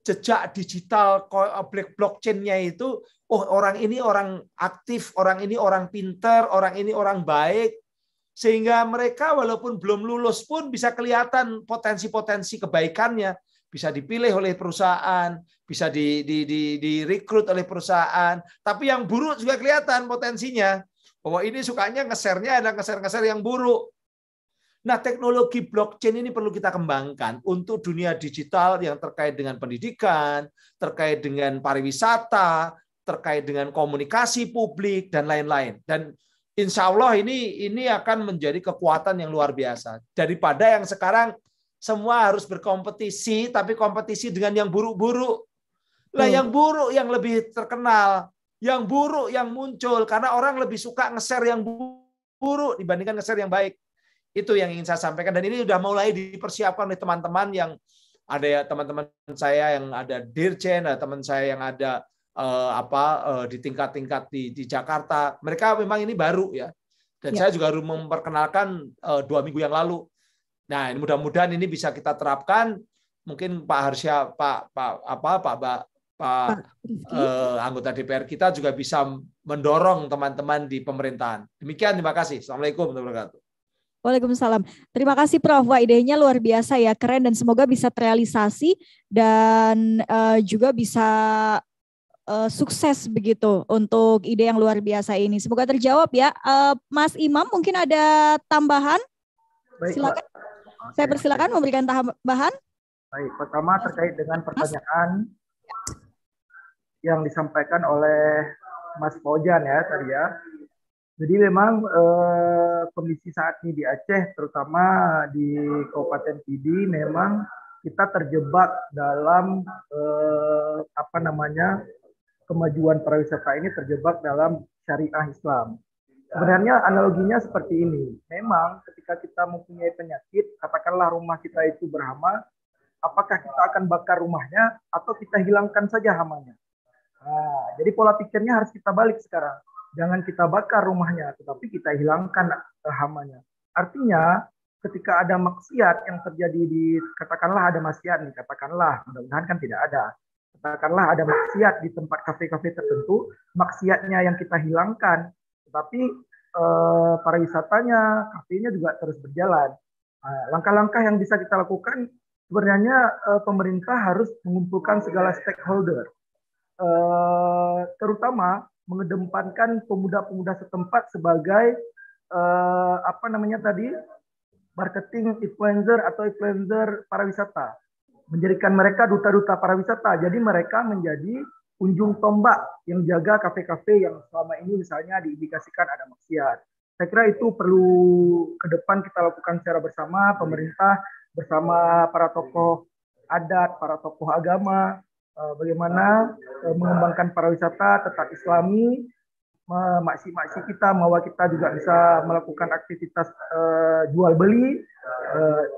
jejak digital eh, blockchain-nya itu oh orang ini orang aktif, orang ini orang pinter, orang ini orang baik sehingga mereka walaupun belum lulus pun bisa kelihatan potensi-potensi kebaikannya bisa dipilih oleh perusahaan, bisa di, di, di, direkrut oleh perusahaan. Tapi yang buruk juga kelihatan potensinya. Bahwa ini sukanya ngesernya ada ngeser-ngeser yang buruk. Nah, teknologi blockchain ini perlu kita kembangkan untuk dunia digital yang terkait dengan pendidikan, terkait dengan pariwisata, terkait dengan komunikasi publik dan lain-lain. Dan insya Allah ini ini akan menjadi kekuatan yang luar biasa daripada yang sekarang semua harus berkompetisi, tapi kompetisi dengan yang buruk-buruk. Lah hmm. yang buruk yang lebih terkenal, yang buruk yang muncul karena orang lebih suka ngeser yang buruk dibandingkan ngeser yang baik. Itu yang ingin saya sampaikan dan ini sudah mulai dipersiapkan oleh teman-teman yang ada ya teman-teman saya yang ada dirjen, ada teman saya yang ada uh, apa uh, di tingkat-tingkat di, di Jakarta. Mereka memang ini baru ya. Dan ya. saya juga harus memperkenalkan uh, dua minggu yang lalu Nah, mudah-mudahan ini bisa kita terapkan. Mungkin Pak Harsya, Pak Pak apa Pak Pak, Pak eh, anggota DPR kita juga bisa mendorong teman-teman di pemerintahan. Demikian, terima kasih. Assalamualaikum warahmatullahi wabarakatuh. Waalaikumsalam. Terima kasih Prof. Wah, idenya luar biasa ya, keren dan semoga bisa terrealisasi dan uh, juga bisa uh, sukses begitu untuk ide yang luar biasa ini. Semoga terjawab ya. Uh, Mas Imam mungkin ada tambahan? Baik, Silakan. Pak. Saya persilakan memberikan bahan. Baik, pertama terkait dengan pertanyaan yang disampaikan oleh Mas Fauzan ya tadi ya. Jadi memang eh, kondisi saat ini di Aceh, terutama di Kabupaten Pidi, memang kita terjebak dalam eh, apa namanya kemajuan pariwisata ini terjebak dalam syariah Islam. Sebenarnya analoginya seperti ini. Memang ketika kita mempunyai penyakit, katakanlah rumah kita itu berhama, apakah kita akan bakar rumahnya atau kita hilangkan saja hamanya? Nah, jadi pola pikirnya harus kita balik sekarang. Jangan kita bakar rumahnya, tetapi kita hilangkan eh, hamanya. Artinya, ketika ada maksiat yang terjadi di, katakanlah ada maksiat nih, katakanlah, mudah-mudahan kan tidak ada katakanlah ada maksiat di tempat kafe-kafe tertentu, maksiatnya yang kita hilangkan, tetapi eh, pariwisatanya, kafenya juga terus berjalan. Nah, langkah-langkah yang bisa kita lakukan sebenarnya eh, pemerintah harus mengumpulkan segala stakeholder, eh, terutama mengedepankan pemuda-pemuda setempat sebagai eh, apa namanya tadi marketing influencer atau influencer pariwisata, menjadikan mereka duta-duta pariwisata. Jadi mereka menjadi Ujung tombak yang jaga kafe-kafe yang selama ini misalnya diindikasikan ada maksiat. Saya kira itu perlu ke depan kita lakukan secara bersama pemerintah bersama para tokoh adat, para tokoh agama, eh, bagaimana eh, mengembangkan pariwisata tetap islami, maksi-maksi kita bahwa kita juga bisa melakukan aktivitas eh, jual beli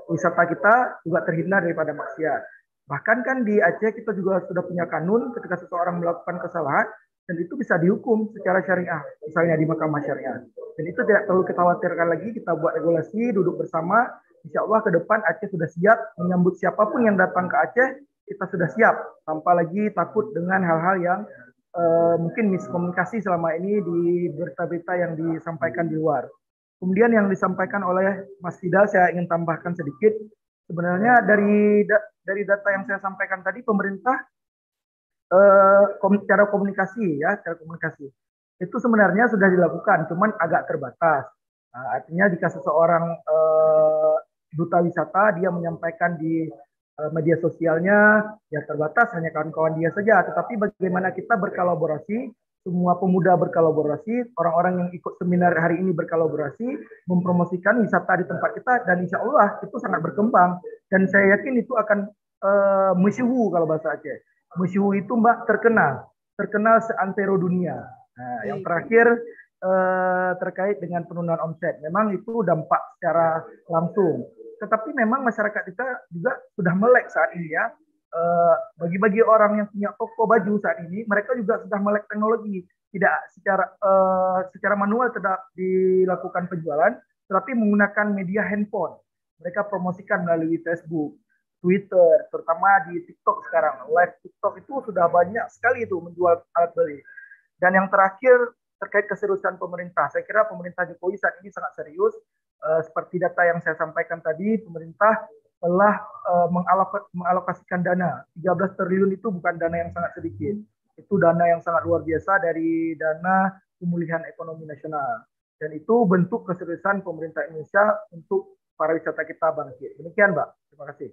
wisata kita juga terhindar daripada maksiat. Bahkan kan di Aceh kita juga sudah punya kanun ketika seseorang melakukan kesalahan dan itu bisa dihukum secara syariah, misalnya di mahkamah syariah. Dan itu tidak perlu kita khawatirkan lagi, kita buat regulasi, duduk bersama, insya Allah ke depan Aceh sudah siap menyambut siapapun yang datang ke Aceh, kita sudah siap tanpa lagi takut dengan hal-hal yang uh, mungkin miskomunikasi selama ini di berita-berita yang disampaikan di luar. Kemudian yang disampaikan oleh Mas Fidal saya ingin tambahkan sedikit Sebenarnya dari da, dari data yang saya sampaikan tadi pemerintah eh, cara komunikasi ya cara komunikasi itu sebenarnya sudah dilakukan, cuman agak terbatas. Nah, artinya jika seseorang eh, duta wisata dia menyampaikan di eh, media sosialnya ya terbatas hanya kawan-kawan dia saja tetapi bagaimana kita berkolaborasi semua pemuda berkolaborasi, orang-orang yang ikut seminar hari ini berkolaborasi, mempromosikan wisata di tempat kita, dan insya Allah itu sangat berkembang. Dan saya yakin itu akan uh, eh, musyuhu kalau bahasa Aceh. Musyuhu itu mbak terkenal, terkenal seantero dunia. Nah, yang iya. terakhir uh, terkait dengan penurunan omset, memang itu dampak secara langsung. Tetapi memang masyarakat kita juga sudah melek saat ini ya Eh, bagi-bagi orang yang punya toko baju saat ini, mereka juga sudah melek teknologi, tidak secara uh, secara manual tidak dilakukan penjualan, tetapi menggunakan media handphone. Mereka promosikan melalui Facebook, Twitter, terutama di TikTok sekarang. Live TikTok itu sudah banyak sekali itu menjual alat beli. Dan yang terakhir terkait keseriusan pemerintah, saya kira pemerintah Jokowi saat ini sangat serius. Uh, seperti data yang saya sampaikan tadi, pemerintah telah uh, mengalokasikan dana 13 triliun itu bukan dana yang sangat sedikit itu dana yang sangat luar biasa dari dana pemulihan ekonomi nasional dan itu bentuk keseriusan pemerintah Indonesia untuk pariwisata kita bangkit demikian mbak terima kasih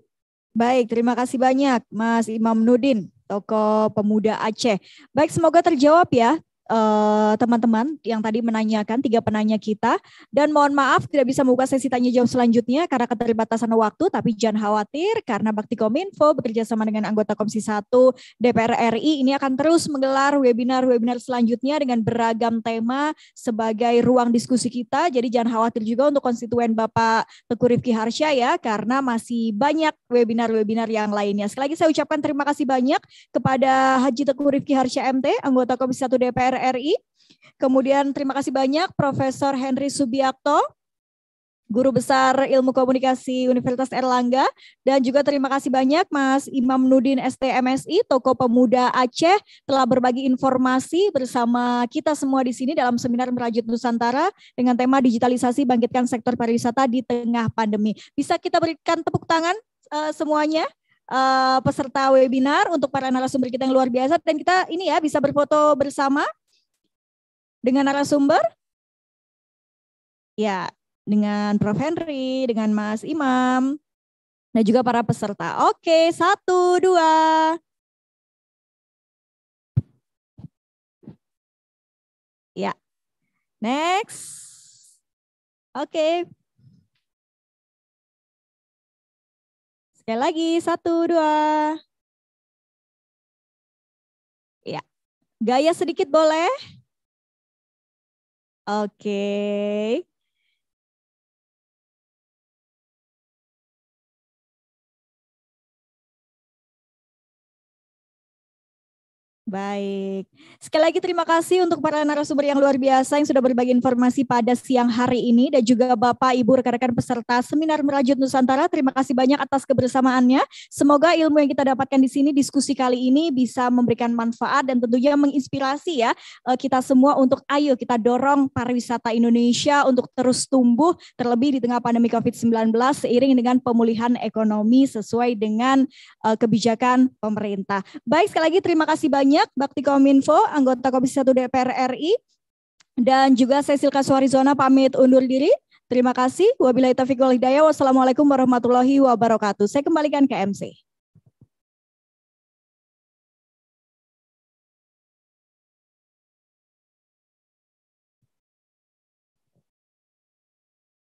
baik terima kasih banyak Mas Imam Nudin tokoh pemuda Aceh baik semoga terjawab ya Eh, teman-teman uh, yang tadi menanyakan tiga penanya kita dan mohon maaf tidak bisa membuka sesi tanya jawab selanjutnya karena keterbatasan waktu tapi jangan khawatir karena Bakti Kominfo bekerja sama dengan anggota Komisi 1 DPR RI ini akan terus menggelar webinar-webinar selanjutnya dengan beragam tema sebagai ruang diskusi kita jadi jangan khawatir juga untuk konstituen Bapak Teguh Rifki Harsya ya karena masih banyak webinar-webinar yang lainnya. Sekali lagi saya ucapkan terima kasih banyak kepada Haji Teguh Rifki Harsya MT anggota Komisi 1 DPR RI. Kemudian terima kasih banyak Profesor Henry Subiakto, Guru Besar Ilmu Komunikasi Universitas Erlangga, dan juga terima kasih banyak Mas Imam Nudin STMSI, Toko Pemuda Aceh, telah berbagi informasi bersama kita semua di sini dalam seminar Merajut Nusantara dengan tema digitalisasi bangkitkan sektor pariwisata di tengah pandemi. Bisa kita berikan tepuk tangan uh, semuanya? Uh, peserta webinar untuk para narasumber kita yang luar biasa dan kita ini ya bisa berfoto bersama dengan narasumber? Ya, dengan Prof. Henry, dengan Mas Imam, dan juga para peserta. Oke, satu, dua. Ya, next. Oke. Sekali lagi, satu, dua. Ya, gaya sedikit boleh. Okay. Baik. Sekali lagi terima kasih untuk para narasumber yang luar biasa yang sudah berbagi informasi pada siang hari ini dan juga Bapak Ibu rekan-rekan peserta seminar Merajut Nusantara. Terima kasih banyak atas kebersamaannya. Semoga ilmu yang kita dapatkan di sini diskusi kali ini bisa memberikan manfaat dan tentunya menginspirasi ya eh, kita semua untuk ayo kita dorong pariwisata Indonesia untuk terus tumbuh terlebih di tengah pandemi Covid-19 seiring dengan pemulihan ekonomi sesuai dengan eh, kebijakan pemerintah. Baik sekali lagi terima kasih banyak banyak Bakti Kominfo, anggota Komisi 1 DPR RI, dan juga Cecil Kaswarizona pamit undur diri. Terima kasih. Wabillahi taufiq wal hidayah. Wassalamualaikum warahmatullahi wabarakatuh. Saya kembalikan ke MC.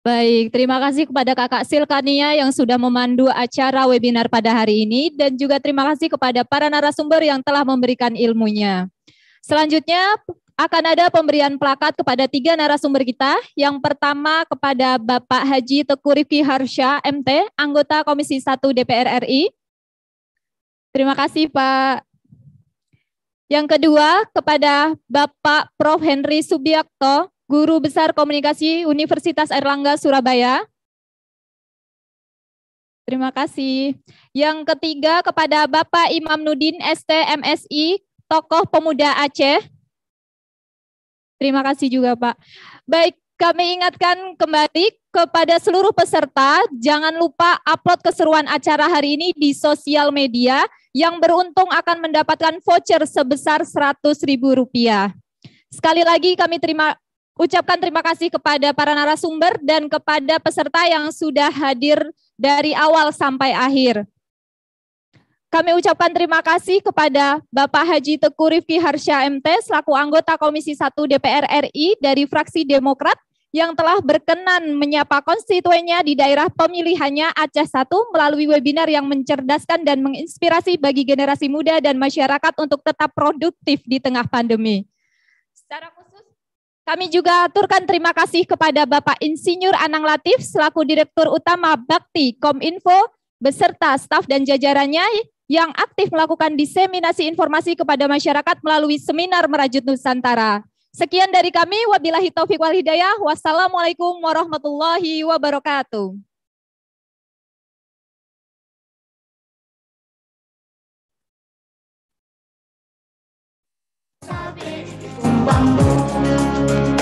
Baik, terima kasih kepada Kakak Silkania yang sudah memandu acara webinar pada hari ini dan juga terima kasih kepada para narasumber yang telah memberikan ilmunya. Selanjutnya akan ada pemberian plakat kepada tiga narasumber kita. Yang pertama kepada Bapak Haji Teku Rifki Harsya, MT, anggota Komisi 1 DPR RI. Terima kasih Pak. Yang kedua kepada Bapak Prof. Henry Subiakto, Guru Besar Komunikasi Universitas Erlangga Surabaya. Terima kasih. Yang ketiga kepada Bapak Imam Nudin ST MSI, tokoh pemuda Aceh. Terima kasih juga Pak. Baik, kami ingatkan kembali kepada seluruh peserta, jangan lupa upload keseruan acara hari ini di sosial media yang beruntung akan mendapatkan voucher sebesar Rp100.000. Sekali lagi kami terima ucapkan terima kasih kepada para narasumber dan kepada peserta yang sudah hadir dari awal sampai akhir. Kami ucapkan terima kasih kepada Bapak Haji Teku Rifki Harsya MT selaku anggota Komisi 1 DPR RI dari fraksi Demokrat yang telah berkenan menyapa konstituennya di daerah pemilihannya Aceh 1 melalui webinar yang mencerdaskan dan menginspirasi bagi generasi muda dan masyarakat untuk tetap produktif di tengah pandemi. Secara kami juga aturkan terima kasih kepada Bapak Insinyur Anang Latif selaku Direktur Utama Bakti Kominfo beserta staf dan jajarannya yang aktif melakukan diseminasi informasi kepada masyarakat melalui seminar Merajut Nusantara. Sekian dari kami, wabillahi taufiq wal hidayah, wassalamualaikum warahmatullahi wabarakatuh. 万物。